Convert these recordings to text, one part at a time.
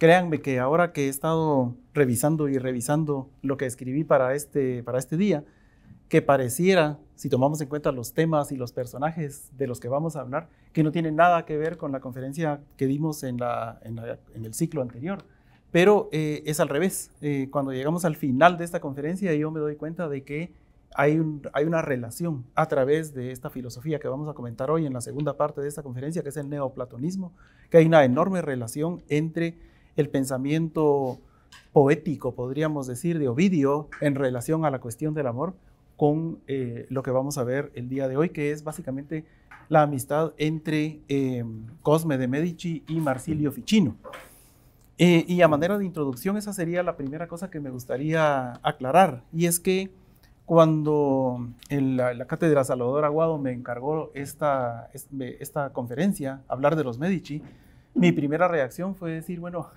Créanme que ahora que he estado revisando y revisando lo que escribí para este, para este día, que pareciera, si tomamos en cuenta los temas y los personajes de los que vamos a hablar, que no tienen nada que ver con la conferencia que dimos en, la, en, el ciclo anterior. Pero eh, es al revés. Eh, cuando llegamos al final de esta conferencia, yo me doy cuenta de que hay, un, hay, una relación a través de esta filosofía que vamos a comentar hoy en la segunda parte de esta conferencia, que es el neoplatonismo, que hay una enorme relación entre el pensamiento poético, podríamos decir, de Ovidio en relación a la cuestión del amor con eh, lo que vamos a ver el día de hoy, que es básicamente la amistad entre eh, Cosme de Medici y Marsilio Ficino. Eh, y a manera de introducción, esa sería la primera cosa que me gustaría aclarar, y es que cuando la, Cátedra Salvador Aguado me encargó esta, esta conferencia, hablar de los Medici, mi primera reacción fue decir, bueno,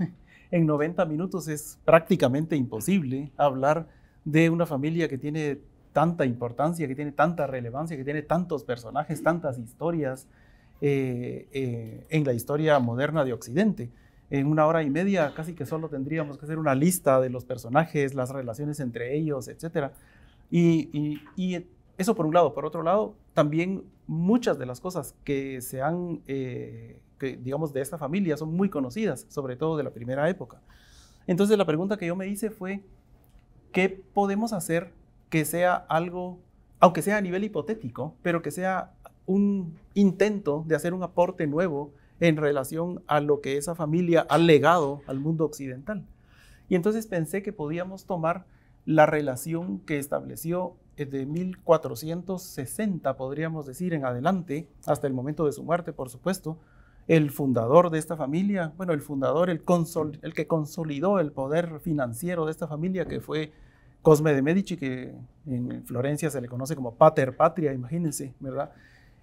en 90 minutos es prácticamente imposible hablar de una familia que tiene tanta importancia, que tiene tanta relevancia, que tiene tantos personajes, tantas historias eh, eh, en la historia moderna de Occidente. En una hora y media casi que solo tendríamos que hacer una lista de los personajes, las relaciones entre ellos, etc. Y, eso por un lado. Por otro lado, también muchas de las cosas que se han... Eh, que, digamos, de esta familia son muy conocidas, sobre todo de la primera época. Entonces la pregunta que yo me hice fue, ¿qué podemos hacer que sea algo, aunque sea a nivel hipotético, pero que sea un intento de hacer un aporte nuevo en relación a lo que esa familia ha legado al mundo occidental? Y entonces pensé que podíamos tomar la relación que estableció eh, de 1460, podríamos decir, en adelante, hasta el momento de su muerte, por supuesto, el fundador de esta familia, bueno, el fundador, el, que consolidó el poder financiero de esta familia, que fue Cosme de Medici, que en Florencia se le conoce como Pater Patria, imagínense, ¿verdad?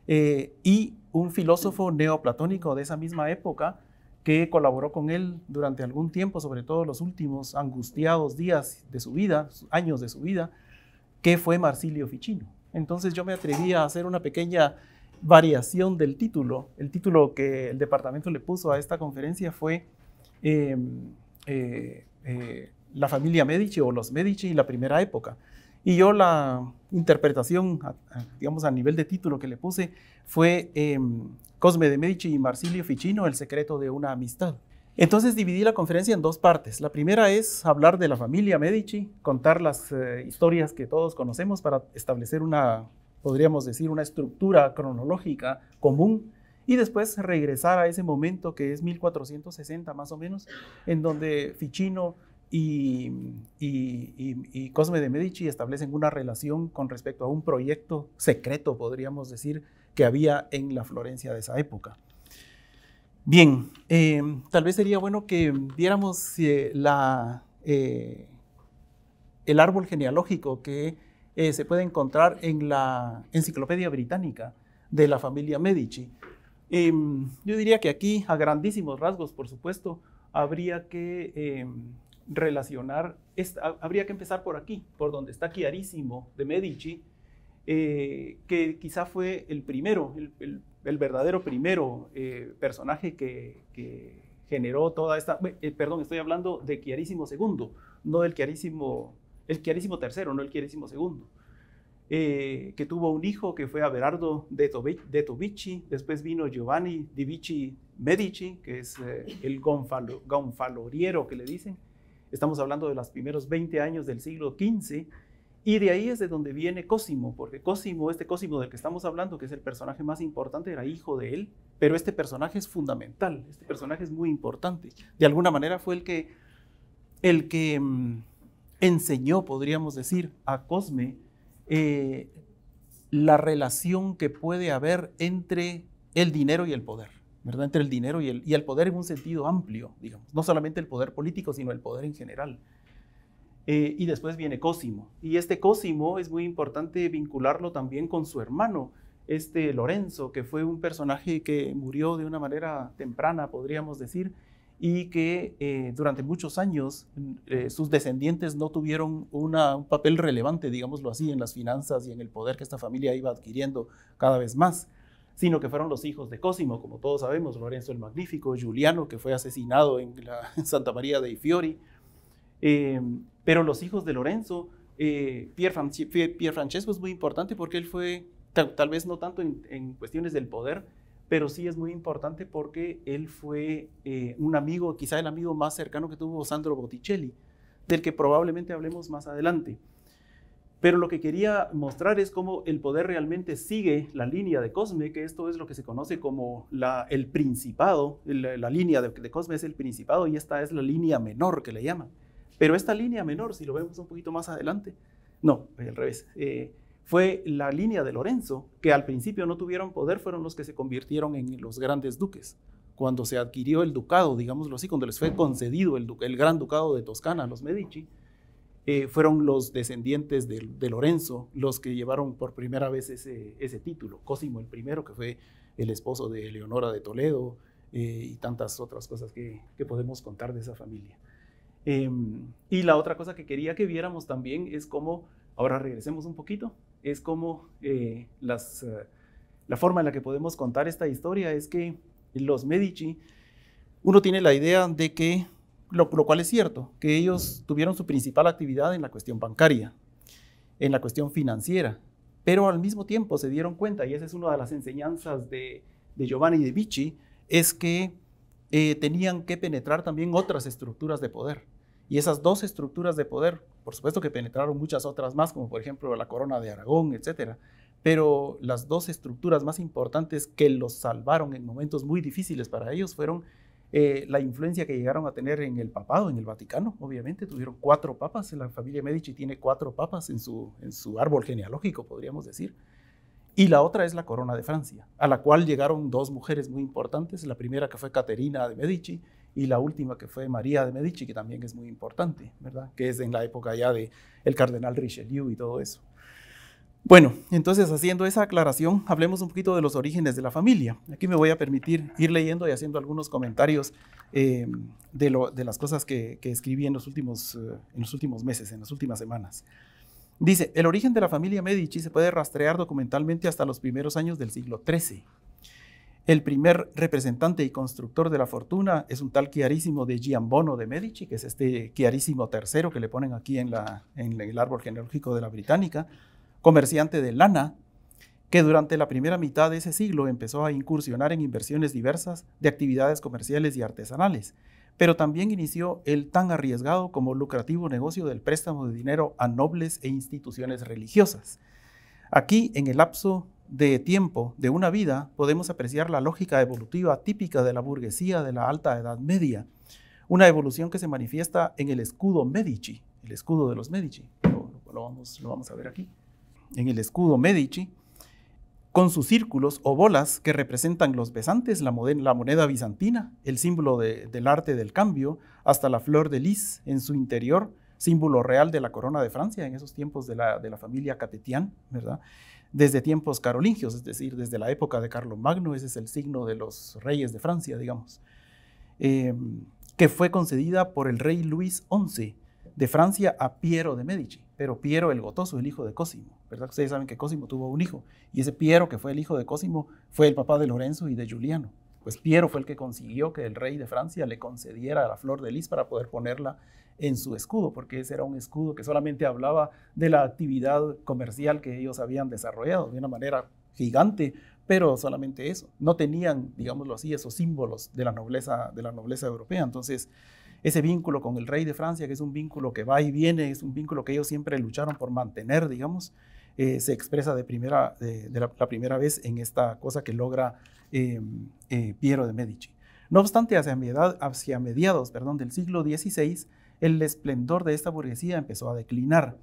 Eh, y un filósofo neoplatónico de esa misma época que colaboró con él durante algún tiempo, sobre todo los últimos angustiados días de su vida, años de su vida, que fue Marsilio Ficino. Entonces yo me atreví a hacer una pequeña variación del título. El título que el departamento le puso a esta conferencia fue em, eh, eh, La familia Medici o los Medici y la primera época. Y yo la interpretación, digamos, a nivel de título que le puse fue em, Cosme de Medici y Marsilio Ficino, el secreto de una amistad. Entonces dividí la conferencia en dos partes. La primera es hablar de la familia Medici, contar las eh, historias que todos conocemos para establecer una podríamos decir, una estructura cronológica común y después regresar a ese momento que es 1460 más o menos, en donde Ficino y, Cosme de Medici establecen una relación con respecto a un proyecto secreto, podríamos decir, que había en la Florencia de esa época. Bien, eh, tal vez sería bueno que viéramos eh, eh, el árbol genealógico que eh, se puede encontrar en la Enciclopedia Británica de la familia Medici. Em, yo diría que aquí, a grandísimos rasgos, por supuesto, habría que em, relacionar, habría que empezar por aquí, por donde está Chiarísimo de Medici, eh, que quizá fue el primero, el, verdadero primero eh, personaje que, generó toda esta, perdón, estoy hablando de Chiarísimo II, no del II el querísimo tercero, no el querísimo segundo, eh, que tuvo un hijo que fue Averardo de, de Tobici, después vino Giovanni di Vici Medici, que es eh, el gonfaloriero que le dicen. Estamos hablando de los primeros 20 años del siglo XV. Y de ahí es de donde viene Cosimo, porque Cosimo, este Cosimo del que estamos hablando, que es el personaje más importante, era hijo de él, pero este personaje es fundamental, este personaje es muy importante. De alguna manera fue el que, el que mm, enseñó, podríamos decir, a Cosme eh, la relación que puede haber entre el dinero y el poder, ¿verdad? Entre el dinero y el, y el poder en un sentido amplio, digamos, no solamente el poder político, sino el poder en general. Eh, y después viene Cosimo. Y este Cosimo es muy importante vincularlo también con su hermano, este Lorenzo, que fue un personaje que murió de una manera temprana, podríamos decir, y que eh, durante muchos años mm, eh, sus descendientes no tuvieron un papel relevante, digámoslo así, en las finanzas y en el poder que esta familia iba adquiriendo cada vez más, sino que fueron los hijos de Cosimo, como todos sabemos, Lorenzo el Magnífico, Giuliano, que fue asesinado en, la, Santa María dei Fiori, eh, pero los hijos de Lorenzo, Pier, Francesco es muy importante porque él fue, tal, vez no tanto en, en cuestiones del poder, pero sí es muy importante porque él fue eh, un amigo, quizá el amigo más cercano que tuvo Sandro Botticelli, del que probablemente hablemos más adelante. Pero lo que quería mostrar es cómo el poder realmente sigue la línea de Cosme, que esto es lo que se conoce como el principado, la, línea de, de, Cosme es el principado y esta es la línea menor que le llaman. Pero esta línea menor, si lo vemos un poquito más adelante, no, al revés. Eh, fue la línea de Lorenzo, que al principio no tuvieron poder, fueron los que se convirtieron en los grandes duques. Cuando se adquirió el ducado, digámoslo así, cuando les fue concedido el, gran ducado de Toscana los Medici, eh, fueron los descendientes de, Lorenzo los que llevaron por primera vez ese, título. Cosimo el primero, que fue el esposo de Eleonora de Toledo, eh, y tantas otras cosas que, podemos contar de esa familia. Em, y la otra cosa que quería que viéramos también es cómo, ahora regresemos un poquito, es como eh, eh, la forma en la que podemos contar esta historia es que los Medici, uno tiene la idea de que, lo, cual es cierto, que ellos tuvieron su principal actividad en la cuestión bancaria, en la cuestión financiera, pero al mismo tiempo se dieron cuenta, y esa es una de las enseñanzas de, Giovanni de Vici, es que eh, tenían que penetrar también otras estructuras de poder. Y esas dos estructuras de poder por supuesto que penetraron muchas otras más, como por ejemplo la corona de Aragón, etcétera. Pero las dos estructuras más importantes que los salvaron en momentos muy difíciles para ellos fueron eh, la influencia que llegaron a tener en el papado, en el Vaticano, obviamente. Tuvieron cuatro papas, la familia Medici tiene cuatro papas en su, en su árbol genealógico, podríamos decir. Y la otra es la corona de Francia, a la cual llegaron dos mujeres muy importantes, la primera que fue Caterina de Medici y la última que fue María de Medici, que también es muy importante, ¿verdad? Que es en la época ya de el cardenal Richelieu y todo eso. Bueno, entonces haciendo esa aclaración, hablemos un poquito de los orígenes de la familia. Aquí me voy a permitir ir leyendo y haciendo algunos comentarios eh, de, lo, de, las cosas que, escribí en los, últimos, eh, en los últimos meses, en las últimas semanas. Dice, el origen de la familia Medici se puede rastrear documentalmente hasta los primeros años del siglo XIII. El primer representante y constructor de la fortuna es un tal Chiarísimo de Giambono de Medici, que es este Chiarísimo tercero que le ponen aquí en, en el árbol genealógico de la Británica, comerciante de lana, que durante la primera mitad de ese siglo empezó a incursionar en inversiones diversas de actividades comerciales y artesanales, pero también inició el tan arriesgado como lucrativo negocio del préstamo de dinero a nobles e instituciones religiosas. Aquí, en el lapso de tiempo de una vida podemos apreciar la lógica evolutiva típica de la burguesía de la alta edad media, una evolución que se manifiesta en el escudo Medici, el escudo de los Medici, lo, vamos, lo vamos a ver aquí, en el escudo Medici, con sus círculos o bolas que representan los besantes, la, moneda bizantina, el símbolo del arte del cambio, hasta la flor de lis en su interior, símbolo real de la corona de Francia en esos tiempos de la, de la familia Catetian, ¿verdad? desde tiempos carolingios, es decir, desde la época de Carlos Magno, ese es el signo de los reyes de Francia, digamos, eh, que fue concedida por el rey Luis XI de Francia a Piero de Medici, pero Piero el Gotoso, el hijo de Cosimo, ¿verdad? Ustedes saben que Cosimo tuvo un hijo, y ese Piero que fue el hijo de Cosimo fue el papá de Lorenzo y de Giuliano. Pues Piero fue el que consiguió que el rey de Francia le concediera la flor de lis para poder ponerla en su escudo, porque ese era un escudo que solamente hablaba de la actividad comercial que ellos habían desarrollado de una manera gigante, pero solamente eso. No tenían, digámoslo así, esos símbolos de la nobleza, de la nobleza europea. Entonces, ese vínculo con el rey de Francia, que es un vínculo que va y viene, es un vínculo que ellos siempre lucharon por mantener, digamos, eh, se expresa de, primera, de, la, primera vez en esta cosa que logra em, eh, Piero de Medici. No obstante, hacia, mediados, hacia mediados perdón, del siglo XVI, el esplendor de esta burguesía empezó a declinar.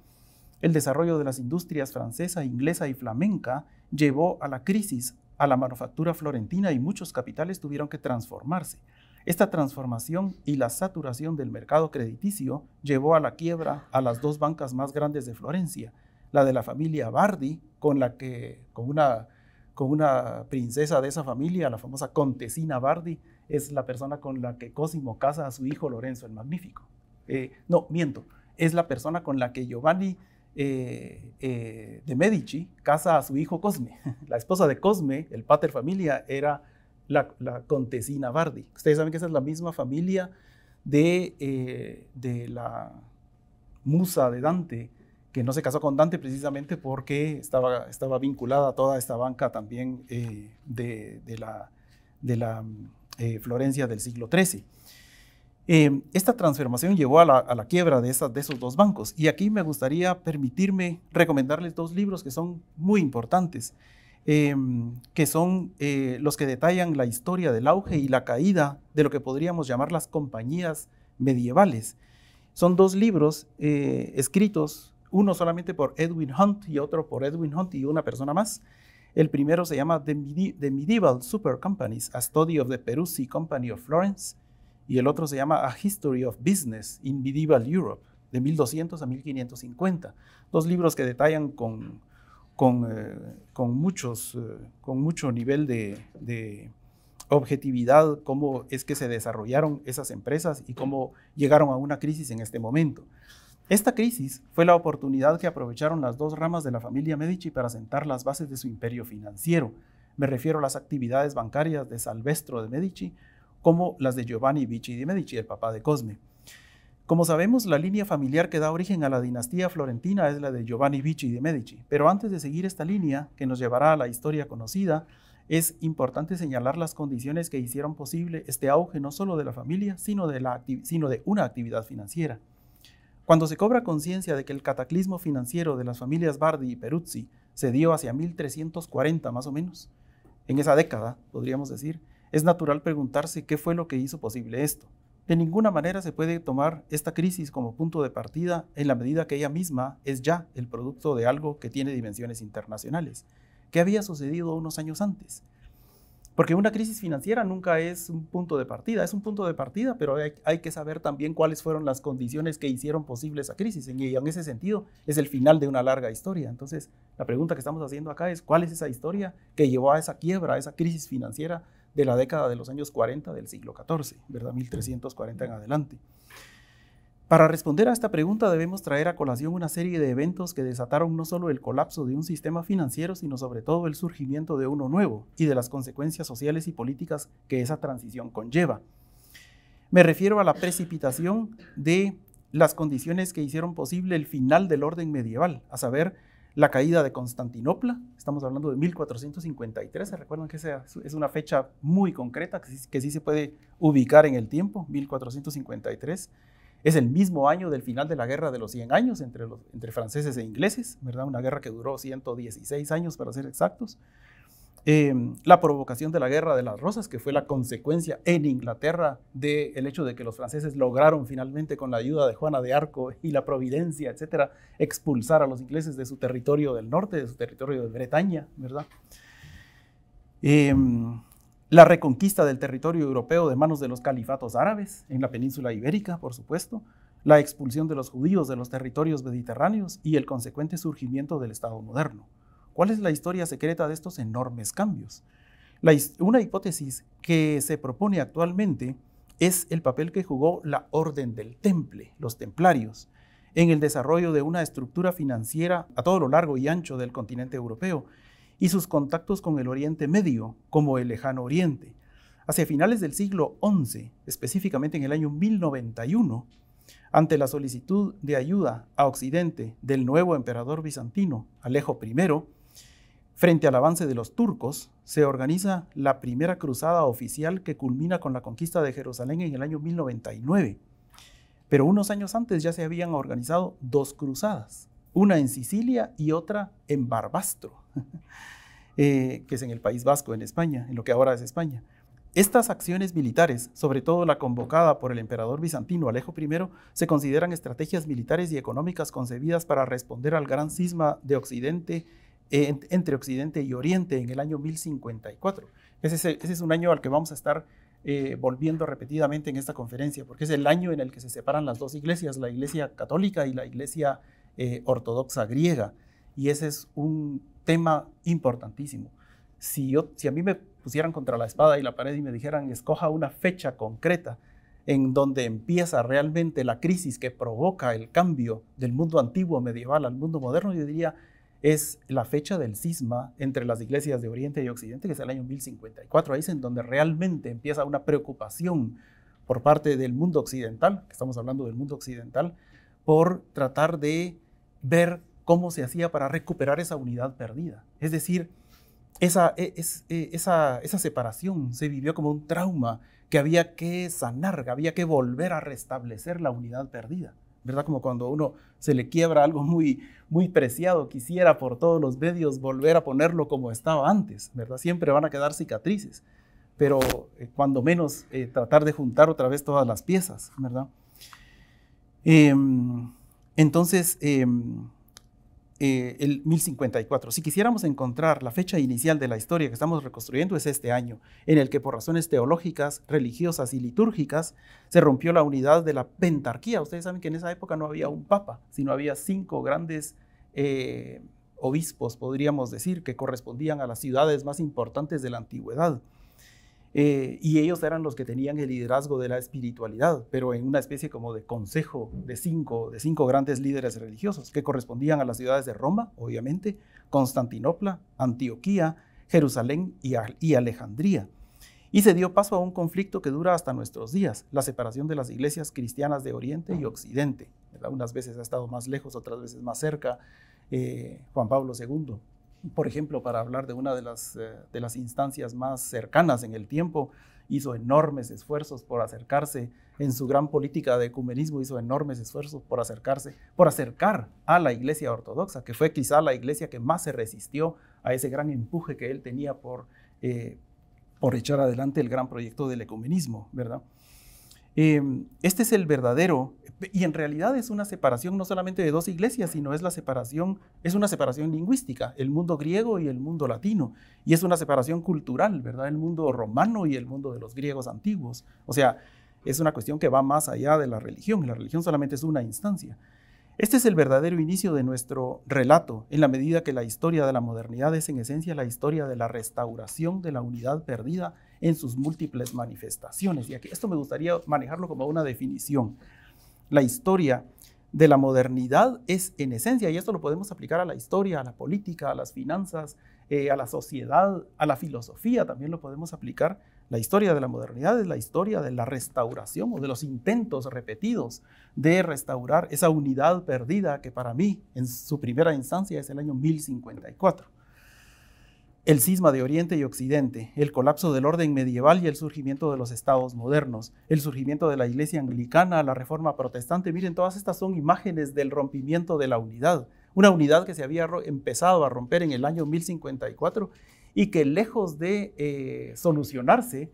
El desarrollo de las industrias francesa, inglesa y flamenca llevó a la crisis a la manufactura florentina y muchos capitales tuvieron que transformarse. Esta transformación y la saturación del mercado crediticio llevó a la quiebra a las dos bancas más grandes de Florencia, la de la familia Bardi, con la que con una con una princesa de esa familia, la famosa Contesina Bardi, es la persona con la que Cosimo casa a su hijo Lorenzo el Magnífico. Eh, no, miento, es la persona con la que Giovanni eh, eh, de Medici casa a su hijo Cosme. La esposa de Cosme, el pater familia, era la, contesina Bardi. Ustedes saben que esa es la misma familia de, la musa de Dante, que no se casó con Dante precisamente porque estaba, vinculada a toda esta banca también de, la, Florencia del siglo XIII. Em, esta transformación llevó a la, quiebra de, esos dos bancos y aquí me gustaría permitirme recomendarles dos libros que son muy importantes, em, que son eh, los que detallan la historia del auge y la caída de lo que podríamos llamar las compañías medievales. Son dos libros eh, escritos, uno solamente por Edwin Hunt y otro por Edwin Hunt y una persona más. El primero se llama The, Medieval Super Companies, A Study of the Peruzzi Company of Florence, y el otro se llama A History of Business in Medieval Europe, de 1200 a 1550. Dos libros que detallan con, eh, muchos, eh, con mucho nivel de, de, objetividad cómo es que se desarrollaron esas empresas y cómo llegaron a una crisis en este momento. Esta crisis fue la oportunidad que aprovecharon las dos ramas de la familia Medici para sentar las bases de su imperio financiero. Me refiero a las actividades bancarias de Salvestro de Medici, como las de Giovanni Vici de Medici, el papá de Cosme. Como sabemos, la línea familiar que da origen a la dinastía florentina es la de Giovanni Vici de Medici, pero antes de seguir esta línea, que nos llevará a la historia conocida, es importante señalar las condiciones que hicieron posible este auge no solo de la familia, sino de, sino de una actividad financiera. Cuando se cobra conciencia de que el cataclismo financiero de las familias Bardi y Peruzzi se dio hacia 1340 más o menos, en esa década, podríamos decir, es natural preguntarse qué fue lo que hizo posible esto. De ninguna manera se puede tomar esta crisis como punto de partida en la medida que ella misma es ya el producto de algo que tiene dimensiones internacionales, ¿Qué había sucedido unos años antes. Porque una crisis financiera nunca es un punto de partida, es un punto de partida, pero hay, que saber también cuáles fueron las condiciones que hicieron posible esa crisis. Y en ese sentido es el final de una larga historia. Entonces, la pregunta que estamos haciendo acá es cuál es esa historia que llevó a esa quiebra, a esa crisis financiera de la década de los años 40 del siglo XIV, ¿verdad? 1340 en adelante. Para responder a esta pregunta debemos traer a colación una serie de eventos que desataron no solo el colapso de un sistema financiero, sino sobre todo el surgimiento de uno nuevo y de las consecuencias sociales y políticas que esa transición conlleva. Me refiero a la precipitación de las condiciones que hicieron posible el final del orden medieval, a saber, la caída de Constantinopla, estamos hablando de 1453, se recuerdan que esa es una fecha muy concreta, que sí, se puede ubicar en el tiempo, 1453, es el mismo año del final de la Guerra de los 100 Años entre, entre franceses e ingleses, ¿verdad? Una guerra que duró 116 años para ser exactos, Em, la provocación de la Guerra de las Rosas, que fue la consecuencia en Inglaterra del hecho de que los franceses lograron finalmente, con la ayuda de Juana de Arco y la Providencia, etcétera, expulsar a los ingleses de su territorio del norte, de su territorio de Bretaña, ¿verdad? Em, la reconquista del territorio europeo de manos de los califatos árabes en la península ibérica, por supuesto, la expulsión de los judíos de los territorios mediterráneos y el consecuente surgimiento del Estado moderno. ¿Cuál es la historia secreta de estos enormes cambios? una hipótesis que se propone actualmente es el papel que jugó la Orden del Temple, los templarios, en el desarrollo de una estructura financiera a todo lo largo y ancho del continente europeo y sus contactos con el Oriente Medio, como el lejano Oriente. Hacia finales del siglo XI, específicamente en el año 1091, ante la solicitud de ayuda a Occidente del nuevo emperador bizantino, Alejo I, Frente al avance de los turcos, se organiza la primera cruzada oficial que culmina con la conquista de Jerusalén en el año 1099. Pero unos años antes ya se habían organizado dos cruzadas, una en Sicilia y otra en Barbastro, eh, que es en el País Vasco, en España, en lo que ahora es España. Estas acciones militares, sobre todo la convocada por el emperador bizantino Alejo I, se consideran estrategias militares y económicas concebidas para responder al gran cisma de Occidente entre Occidente y Oriente en el año 1054. Ese es, un año al que vamos a estar eh, volviendo repetidamente en esta conferencia, porque es el año en el que se separan las dos iglesias, la iglesia católica y la iglesia eh, ortodoxa griega. Y ese es un tema importantísimo. Si, yo, si a mí me pusieran contra la espada y la pared y me dijeran, escoja una fecha concreta en donde empieza realmente la crisis que provoca el cambio del mundo antiguo medieval al mundo moderno, yo diría es la fecha del cisma entre las iglesias de Oriente y Occidente, que es el año 1054. Ahí es en donde realmente empieza una preocupación por parte del mundo occidental, que estamos hablando del mundo occidental, por tratar de ver cómo se hacía para recuperar esa unidad perdida. Es decir, esa, e, e, esa separación se vivió como un trauma que había que sanar, que había que volver a restablecer la unidad perdida. ¿verdad? Como cuando uno se le quiebra algo muy, muy preciado, quisiera por todos los medios volver a ponerlo como estaba antes, ¿verdad? Siempre van a quedar cicatrices, pero eh, cuando menos eh, tratar de juntar otra vez todas las piezas, ¿verdad? Em, entonces, em, eh, el 1054. Si quisiéramos encontrar la fecha inicial de la historia que estamos reconstruyendo es este año, en el que por razones teológicas, religiosas y litúrgicas se rompió la unidad de la pentarquía. Ustedes saben que en esa época no había un papa, sino había cinco grandes eh, obispos, podríamos decir, que correspondían a las ciudades más importantes de la antigüedad. Eh, y ellos eran los que tenían el liderazgo de la espiritualidad, pero en una especie como de consejo de cinco, de cinco grandes líderes religiosos que correspondían a las ciudades de Roma, obviamente, Constantinopla, Antioquía, Jerusalén y, Alejandría. Y se dio paso a un conflicto que dura hasta nuestros días, la separación de las iglesias cristianas de Oriente y Occidente. ¿verdad? Unas veces ha estado más lejos, otras veces más cerca. Eh, Juan Pablo II por ejemplo, para hablar de una eh, de las, instancias más cercanas en el tiempo, hizo enormes esfuerzos por acercarse, en su gran política de ecumenismo hizo enormes esfuerzos por acercarse, por acercar a la Iglesia Ortodoxa, que fue quizá la iglesia que más se resistió a ese gran empuje que él tenía por, eh, por echar adelante el gran proyecto del ecumenismo, ¿verdad? Em, este es el verdadero, y en realidad es una separación no solamente de dos iglesias, sino es la separación, es una separación lingüística, el mundo griego y el mundo latino, y es una separación cultural, ¿verdad? El mundo romano y el mundo de los griegos antiguos. O sea, es una cuestión que va más allá de la religión, y la religión solamente es una instancia. Este es el verdadero inicio de nuestro relato, en la medida que la historia de la modernidad es en esencia la historia de la restauración de la unidad perdida en sus múltiples manifestaciones. Y aquí esto me gustaría manejarlo como una definición. La historia de la modernidad es en esencia, y esto lo podemos aplicar a la historia, a la política, a las finanzas, eh, a la sociedad, a la filosofía, también lo podemos aplicar. La historia de la modernidad es la historia de la restauración o de los intentos repetidos de restaurar esa unidad perdida que para mí en su primera instancia es el año 1054 el cisma de Oriente y Occidente, el colapso del orden medieval y el surgimiento de los estados modernos, el surgimiento de la iglesia anglicana, la reforma protestante, miren, todas estas son imágenes del rompimiento de la unidad, una unidad que se había empezado a romper en el año 1054 y que lejos de eh, solucionarse,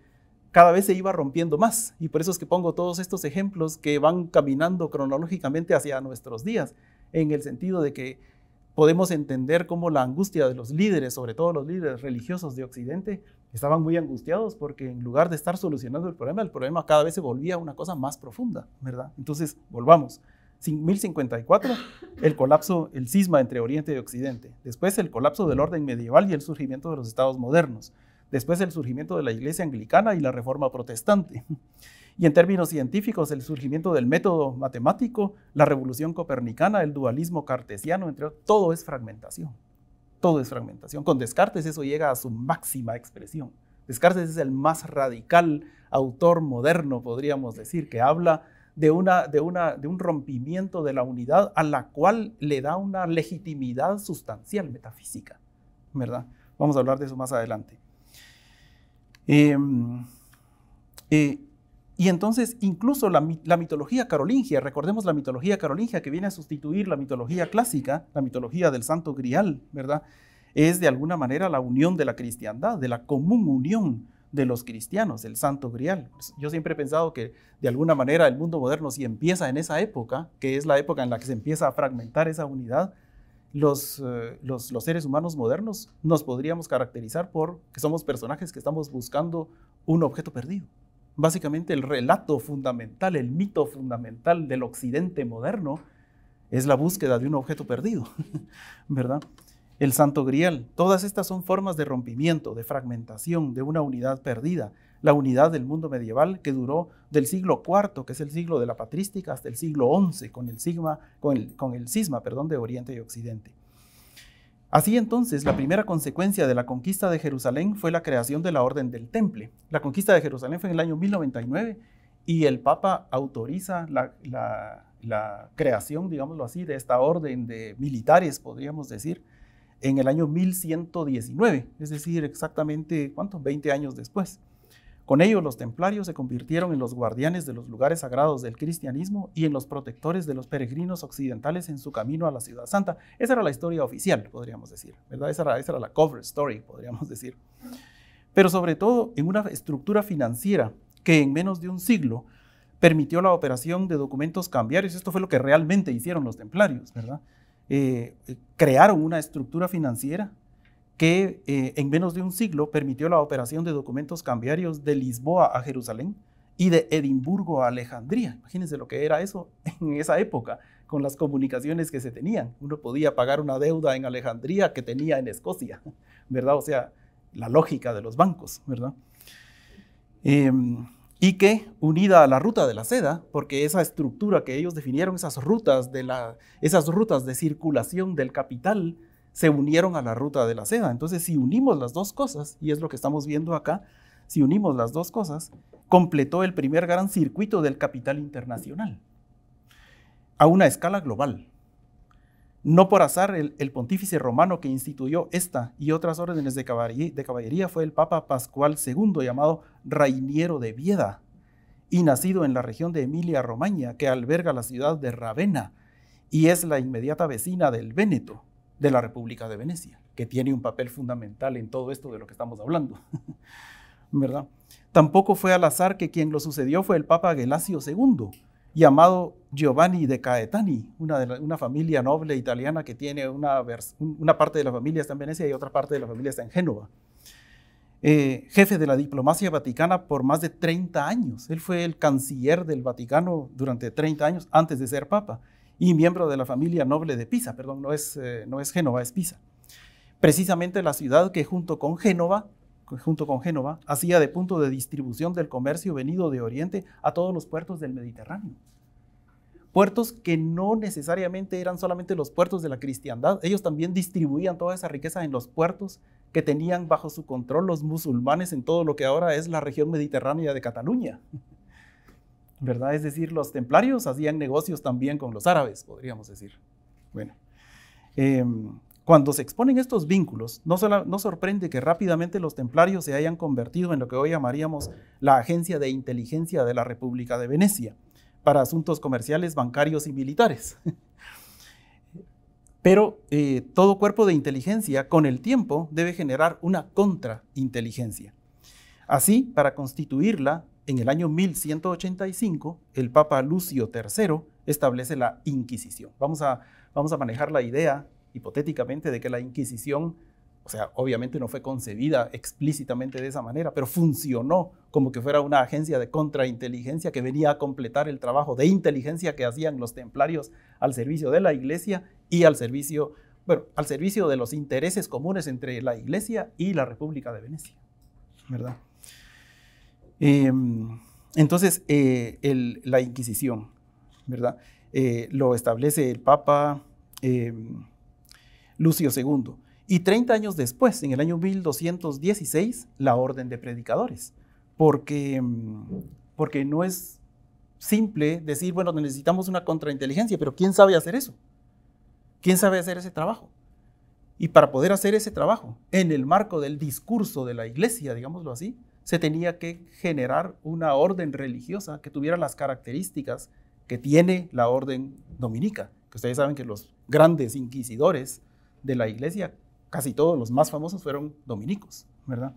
cada vez se iba rompiendo más. Y por eso es que pongo todos estos ejemplos que van caminando cronológicamente hacia nuestros días, en el sentido de que podemos entender cómo la angustia de los líderes, sobre todo los líderes religiosos de Occidente, estaban muy angustiados porque en lugar de estar solucionando el problema, el problema cada vez se volvía una cosa más profunda, ¿verdad? Entonces, volvamos. 1054, el colapso, el cisma entre Oriente y Occidente. Después, el colapso del orden medieval y el surgimiento de los estados modernos. Después, el surgimiento de la iglesia anglicana y la reforma protestante. Y en términos científicos, el surgimiento del método matemático, la revolución copernicana, el dualismo cartesiano, entre otros, todo es fragmentación. Todo es fragmentación. Con Descartes eso llega a su máxima expresión. Descartes es el más radical autor moderno, podríamos decir, que habla de, una, de, una, de un rompimiento de la unidad a la cual le da una legitimidad sustancial metafísica. ¿Verdad? Vamos a hablar de eso más adelante. Em, eh, y entonces incluso la, mitología carolingia, recordemos la mitología carolingia que viene a sustituir la mitología clásica, la mitología del santo grial, ¿verdad? Es de alguna manera la unión de la cristiandad, de la común unión de los cristianos, el santo grial. Pues, yo siempre he pensado que de alguna manera el mundo moderno, si empieza en esa época, que es la época en la que se empieza a fragmentar esa unidad, los, eh, los, los seres humanos modernos nos podríamos caracterizar por que somos personajes que estamos buscando un objeto perdido. Básicamente el relato fundamental, el mito fundamental del occidente moderno es la búsqueda de un objeto perdido, ¿verdad? El santo grial, todas estas son formas de rompimiento, de fragmentación, de una unidad perdida, la unidad del mundo medieval que duró del siglo IV, que es el siglo de la patrística, hasta el siglo XI, con el, sigma, con el cisma perdón, de Oriente y Occidente. Así entonces, la primera consecuencia de la conquista de Jerusalén fue la creación de la Orden del Temple. La conquista de Jerusalén fue en el año 1099 y el Papa autoriza la, creación, digámoslo así, de esta orden de militares, podríamos decir, en el año 1119, es decir, exactamente, ¿cuántos? 20 años después. Con ello, los templarios se convirtieron en los guardianes de los lugares sagrados del cristianismo y en los protectores de los peregrinos occidentales en su camino a la Ciudad Santa. Esa era la historia oficial, podríamos decir, ¿verdad? Esa era, la cover story, podríamos decir. Pero sobre todo en una estructura financiera que en menos de un siglo permitió la operación de documentos cambiarios. Esto fue lo que realmente hicieron los templarios, ¿verdad? Eh, eh, crearon una estructura financiera que eh, en menos de un siglo permitió la operación de documentos cambiarios de Lisboa a Jerusalén y de Edimburgo a Alejandría. Imagínense lo que era eso en esa época, con las comunicaciones que se tenían. Uno podía pagar una deuda en Alejandría que tenía en Escocia, ¿verdad? O sea, la lógica de los bancos, ¿verdad? Em, y que unida a la ruta de la seda, porque esa estructura que ellos definieron, esas rutas de, esas rutas de circulación del capital, se unieron a la ruta de la seda. Entonces, si unimos las dos cosas, y es lo que estamos viendo acá, si unimos las dos cosas, completó el primer gran circuito del capital internacional a una escala global. No por azar, el, pontífice romano que instituyó esta y otras órdenes de caballería, de caballería fue el Papa Pascual II, llamado Rainiero de Vieda, y nacido en la región de Emilia-Romaña, que alberga la ciudad de Ravenna y es la inmediata vecina del Véneto de la República de Venecia, que tiene un papel fundamental en todo esto de lo que estamos hablando. ¿Verdad? Tampoco fue al azar que quien lo sucedió fue el Papa Gelasio II, llamado Giovanni de Caetani, una, una familia noble italiana que tiene una, una, parte de la familia está en Venecia y otra parte de la familia está en Génova. Eh, jefe de la diplomacia vaticana por más de 30 años. Él fue el canciller del Vaticano durante 30 años antes de ser papa y miembro de la familia noble de Pisa, perdón, no es, eh, no es Génova, es Pisa. Precisamente la ciudad que junto con Génova, junto con Génova, hacía de punto de distribución del comercio venido de Oriente a todos los puertos del Mediterráneo. Puertos que no necesariamente eran solamente los puertos de la cristiandad, ellos también distribuían toda esa riqueza en los puertos que tenían bajo su control los musulmanes en todo lo que ahora es la región mediterránea de Cataluña. ¿verdad? Es decir, los templarios hacían negocios también con los árabes, podríamos decir. Bueno, em, cuando se exponen estos vínculos, no, sorprende que rápidamente los templarios se hayan convertido en lo que hoy llamaríamos la Agencia de Inteligencia de la República de Venecia para asuntos comerciales, bancarios y militares. Pero eh, todo cuerpo de inteligencia con el tiempo debe generar una contrainteligencia. Así, para constituirla, en el año 1185, el Papa Lucio III establece la Inquisición. Vamos a, vamos a manejar la idea, hipotéticamente, de que la Inquisición, o sea, obviamente no fue concebida explícitamente de esa manera, pero funcionó como que fuera una agencia de contrainteligencia que venía a completar el trabajo de inteligencia que hacían los templarios al servicio de la Iglesia y al servicio, bueno, al servicio de los intereses comunes entre la Iglesia y la República de Venecia, ¿verdad? Em, entonces, eh, la Inquisición, ¿verdad? Eh, lo establece el Papa em, Lucio II. Y 30 años después, en el año 1216, la Orden de Predicadores. Porque, em, porque no es simple decir, bueno, necesitamos una contrainteligencia, pero ¿quién sabe hacer eso? ¿Quién sabe hacer ese trabajo? Y para poder hacer ese trabajo en el marco del discurso de la iglesia, digámoslo así, se tenía que generar una orden religiosa que tuviera las características que tiene la orden dominica. Que ustedes saben que los grandes inquisidores de la iglesia, casi todos los más famosos fueron dominicos, ¿verdad?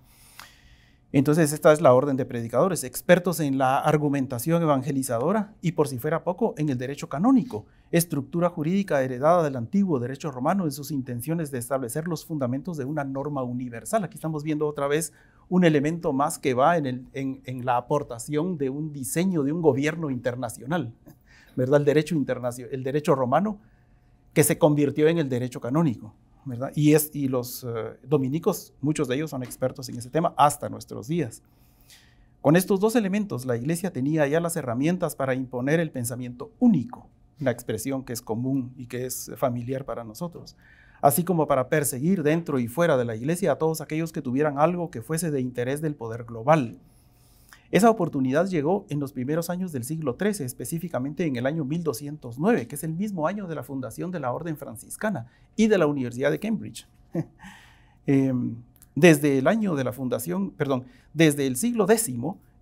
Entonces esta es la orden de predicadores, expertos en la argumentación evangelizadora y por si fuera poco en el derecho canónico, estructura jurídica heredada del antiguo derecho romano en sus intenciones de establecer los fundamentos de una norma universal. Aquí estamos viendo otra vez un elemento más que va en, la aportación de un diseño de un gobierno internacional, ¿verdad? El derecho, internacional, el derecho romano que se convirtió en el derecho canónico, ¿verdad? Y, es, y los eh, dominicos, muchos de ellos son expertos en ese tema hasta nuestros días. Con estos dos elementos, la Iglesia tenía ya las herramientas para imponer el pensamiento único, una expresión que es común y que es familiar para nosotros así como para perseguir dentro y fuera de la iglesia a todos aquellos que tuvieran algo que fuese de interés del poder global. Esa oportunidad llegó en los primeros años del siglo XIII, específicamente en el año 1209, que es el mismo año de la fundación de la Orden Franciscana y de la Universidad de Cambridge. Em, desde el año de la fundación, perdón, desde el siglo X,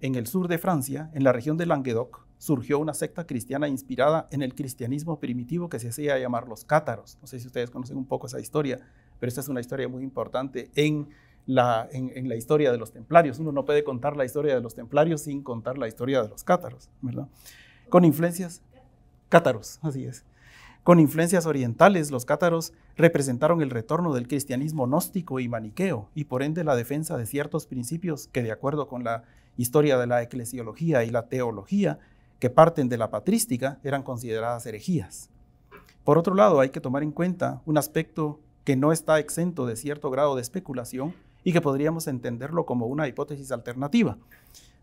en el sur de Francia, en la región de Languedoc, surgió una secta cristiana inspirada en el cristianismo primitivo que se hacía llamar los cátaros. No sé si ustedes conocen un poco esa historia, pero esta es una historia muy importante en la, historia de los templarios. Uno no puede contar la historia de los templarios sin contar la historia de los cátaros, Con influencias cátaros, así es. Con influencias orientales, los cátaros representaron el retorno del cristianismo gnóstico y maniqueo, y por ende la defensa de ciertos principios que, de acuerdo con la historia de la eclesiología y la teología, que parten de la patrística eran consideradas herejías. Por otro lado, hay que tomar en cuenta un aspecto que no está exento de cierto grado de especulación y que podríamos entenderlo como una hipótesis alternativa.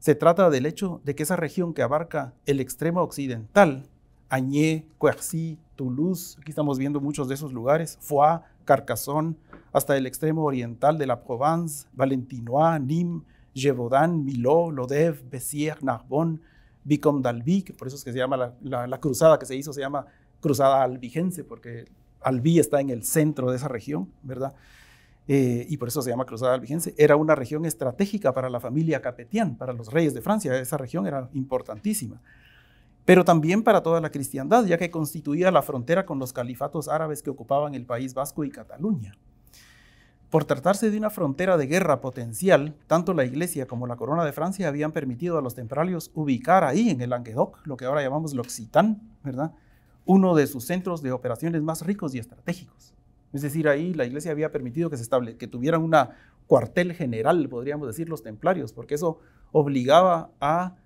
Se trata del hecho de que esa región que abarca el extremo occidental, Añé, Quercy, Toulouse, aquí estamos viendo muchos de esos lugares, Foix, Carcassonne, hasta el extremo oriental de la Provence, Valentinois, Nîmes, Gévaudan, Miló, Lodève, Bessières, Narbonne, Vicom d'Albi, que por eso es que se llama la, cruzada que se hizo, se llama cruzada albigense, porque Albi está en el centro de esa región, ¿verdad? Eh, y por eso se llama cruzada albigense. Era una región estratégica para la familia Capetiana, para los reyes de Francia, esa región era importantísima pero también para toda la cristiandad, ya que constituía la frontera con los califatos árabes que ocupaban el País Vasco y Cataluña. Por tratarse de una frontera de guerra potencial, tanto la Iglesia como la Corona de Francia habían permitido a los templarios ubicar ahí en el Languedoc, lo que ahora llamamos l'Occitán, ¿verdad? uno de sus centros de operaciones más ricos y estratégicos. Es decir, ahí la Iglesia había permitido que, se estable, que tuvieran una cuartel general, podríamos decir, los templarios, porque eso obligaba a,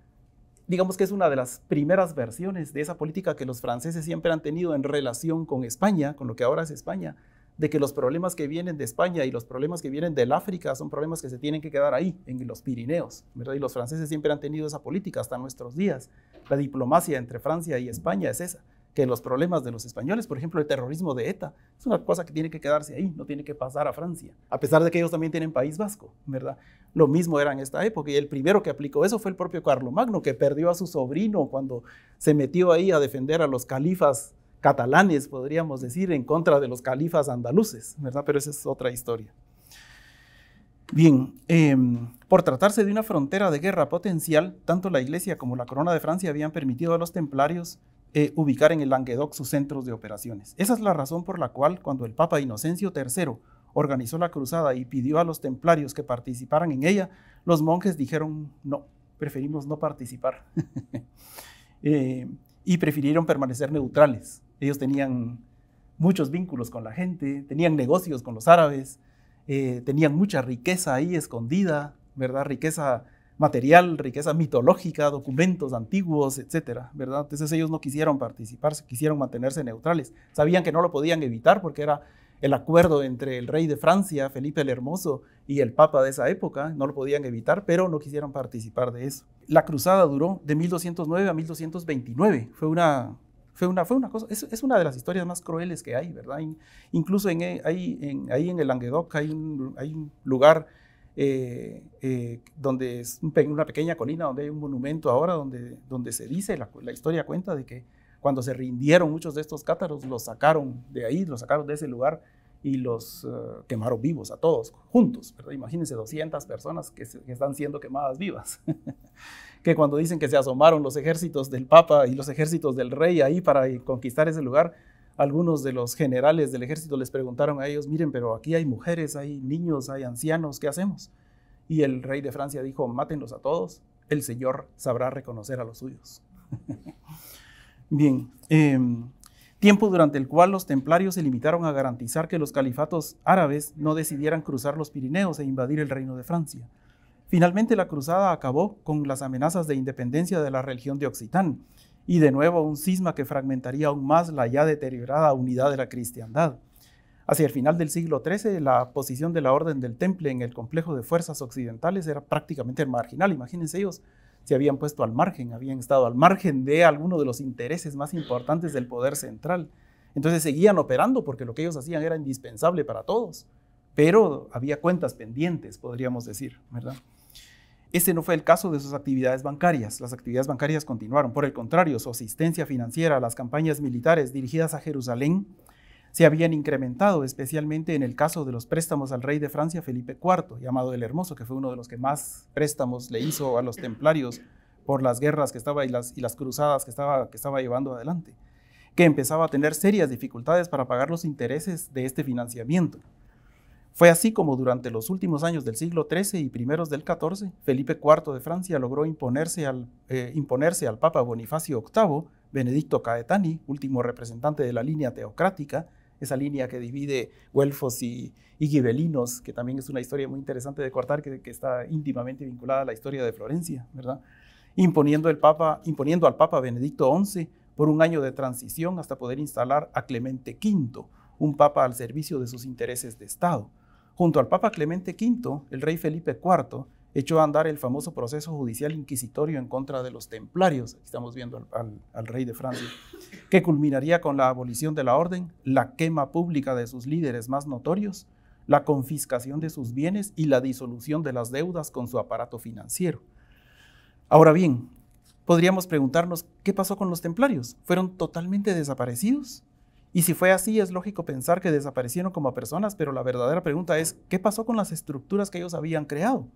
digamos que es una de las primeras versiones de esa política que los franceses siempre han tenido en relación con España, con lo que ahora es España, de que los problemas que vienen de España y los problemas que vienen del África son problemas que se tienen que quedar ahí, en los Pirineos. ¿verdad? Y los franceses siempre han tenido esa política hasta nuestros días. La diplomacia entre Francia y España es esa, que los problemas de los españoles, por ejemplo, el terrorismo de ETA, es una cosa que tiene que quedarse ahí, no tiene que pasar a Francia, a pesar de que ellos también tienen País Vasco, ¿verdad? Lo mismo era en esta época y el primero que aplicó eso fue el propio Carlomagno, que perdió a su sobrino cuando se metió ahí a defender a los califas catalanes, podríamos decir, en contra de los califas andaluces, ¿verdad? Pero esa es otra historia. Bien, em, por tratarse de una frontera de guerra potencial, tanto la Iglesia como la Corona de Francia habían permitido a los templarios eh, ubicar en el Languedoc sus centros de operaciones. Esa es la razón por la cual cuando el Papa Inocencio III organizó la cruzada y pidió a los templarios que participaran en ella, los monjes dijeron no, preferimos no participar eh, y prefirieron permanecer neutrales. Ellos tenían muchos vínculos con la gente, tenían negocios con los árabes, eh, tenían mucha riqueza ahí escondida, ¿verdad? Riqueza material, riqueza mitológica, documentos antiguos, etcétera, ¿verdad? Entonces ellos no quisieron participar, quisieron mantenerse neutrales. Sabían que no lo podían evitar porque era el acuerdo entre el rey de Francia, Felipe el Hermoso, y el papa de esa época, no lo podían evitar, pero no quisieron participar de eso. La cruzada duró de 1209 a 1229, fue una fue una, fue una cosa, es, es, una de las historias más crueles que hay, ¿verdad? incluso en, eh, ahí, en, ahí en el Languedoc hay un, hay un lugar eh, eh, donde es una pequeña colina, donde hay un monumento ahora, donde, donde se dice, la, historia cuenta de que cuando se rindieron muchos de estos cátaros, los sacaron de ahí, los sacaron de ese lugar y los quemaron vivos a todos, juntos, ¿verdad? Imagínense 200 personas que están siendo quemadas vivas. que cuando dicen que se asomaron los ejércitos del Papa y los ejércitos del rey ahí para conquistar ese lugar, algunos de los generales del ejército les preguntaron a ellos, miren, pero aquí hay mujeres, hay niños, hay ancianos, ¿qué hacemos? Y el rey de Francia dijo, mátenlos a todos, el Señor sabrá reconocer a los suyos. Bien, em, tiempo durante el cual los templarios se limitaron a garantizar que los califatos árabes no decidieran cruzar los Pirineos e invadir el reino de Francia. Finalmente la cruzada acabó con las amenazas de independencia de la religión de Occitán y de nuevo un cisma que fragmentaría aún más la ya deteriorada unidad de la cristiandad. Hacia el final del siglo XIII, la posición de la Orden del Temple en el complejo de fuerzas occidentales era prácticamente marginal. Imagínense ellos, se habían puesto al margen, habían estado al margen de alguno de los intereses más importantes del poder central. Entonces seguían operando porque lo que ellos hacían era indispensable para todos, pero había cuentas pendientes, podríamos decir, ¿verdad? Ese no fue el caso de sus actividades bancarias. Las actividades bancarias continuaron. Por el contrario, su asistencia financiera a las campañas militares dirigidas a Jerusalén se habían incrementado, especialmente en el caso de los préstamos al rey de Francia Felipe IV, llamado el Hermoso, que fue uno de los que más préstamos le hizo a los templarios por las guerras que estaba y las, cruzadas que estaba llevando adelante, que empezaba a tener serias dificultades para pagar los intereses de este financiamiento. Fue así como durante los últimos años del siglo XIII y primeros del XIV, Felipe IV de Francia logró imponerse al, eh, Papa Bonifacio VIII, Benedicto Caetani, último representante de la línea teocrática, esa línea que divide güelfos y, gibelinos, que también es una historia muy interesante de cortar, que, está íntimamente vinculada a la historia de Florencia, ¿verdad? imponiendo al Papa Benedicto XI por un año de transición hasta poder instalar a Clemente V, un papa al servicio de sus intereses de Estado. Junto al Papa Clemente V, el rey Felipe IV echó a andar el famoso proceso judicial inquisitorio en contra de los templarios, estamos viendo al rey de Francia, que culminaría con la abolición de la orden, la quema pública de sus líderes más notorios, la confiscación de sus bienes y la disolución de las deudas con su aparato financiero. Ahora bien, podríamos preguntarnos, ¿qué pasó con los templarios? ¿Fueron totalmente desaparecidos? Y si fue así, es lógico pensar que desaparecieron como personas, pero la verdadera pregunta es, ¿qué pasó con las estructuras que ellos habían creado?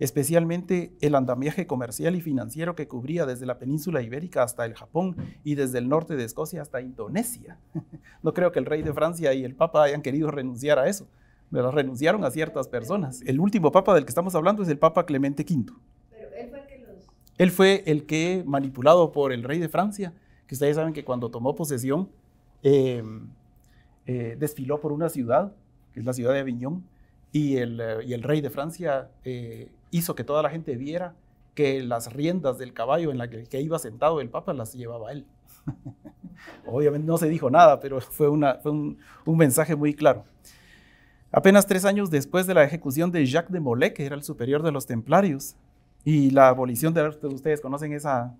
especialmente el andamiaje comercial y financiero que cubría desde la península ibérica hasta el Japón y desde el norte de Escocia hasta Indonesia. No creo que el rey de Francia y el papa hayan querido renunciar a eso, pero renunciaron a ciertas personas. El último papa del que estamos hablando es el papa Clemente V. él fue el que, manipulado por el rey de Francia, que ustedes saben que cuando tomó posesión, Em, eh, desfiló por una ciudad, que es la ciudad de Aviñón, eh, y el, rey de Francia eh, hizo que toda la gente viera que las riendas del caballo en la que, iba sentado el Papa las llevaba él. Obviamente no se dijo nada, pero fue, un, mensaje muy claro. Apenas tres años después de la ejecución de Jacques de Molay, que era el superior de los templarios, y la abolición de ustedes conocen esa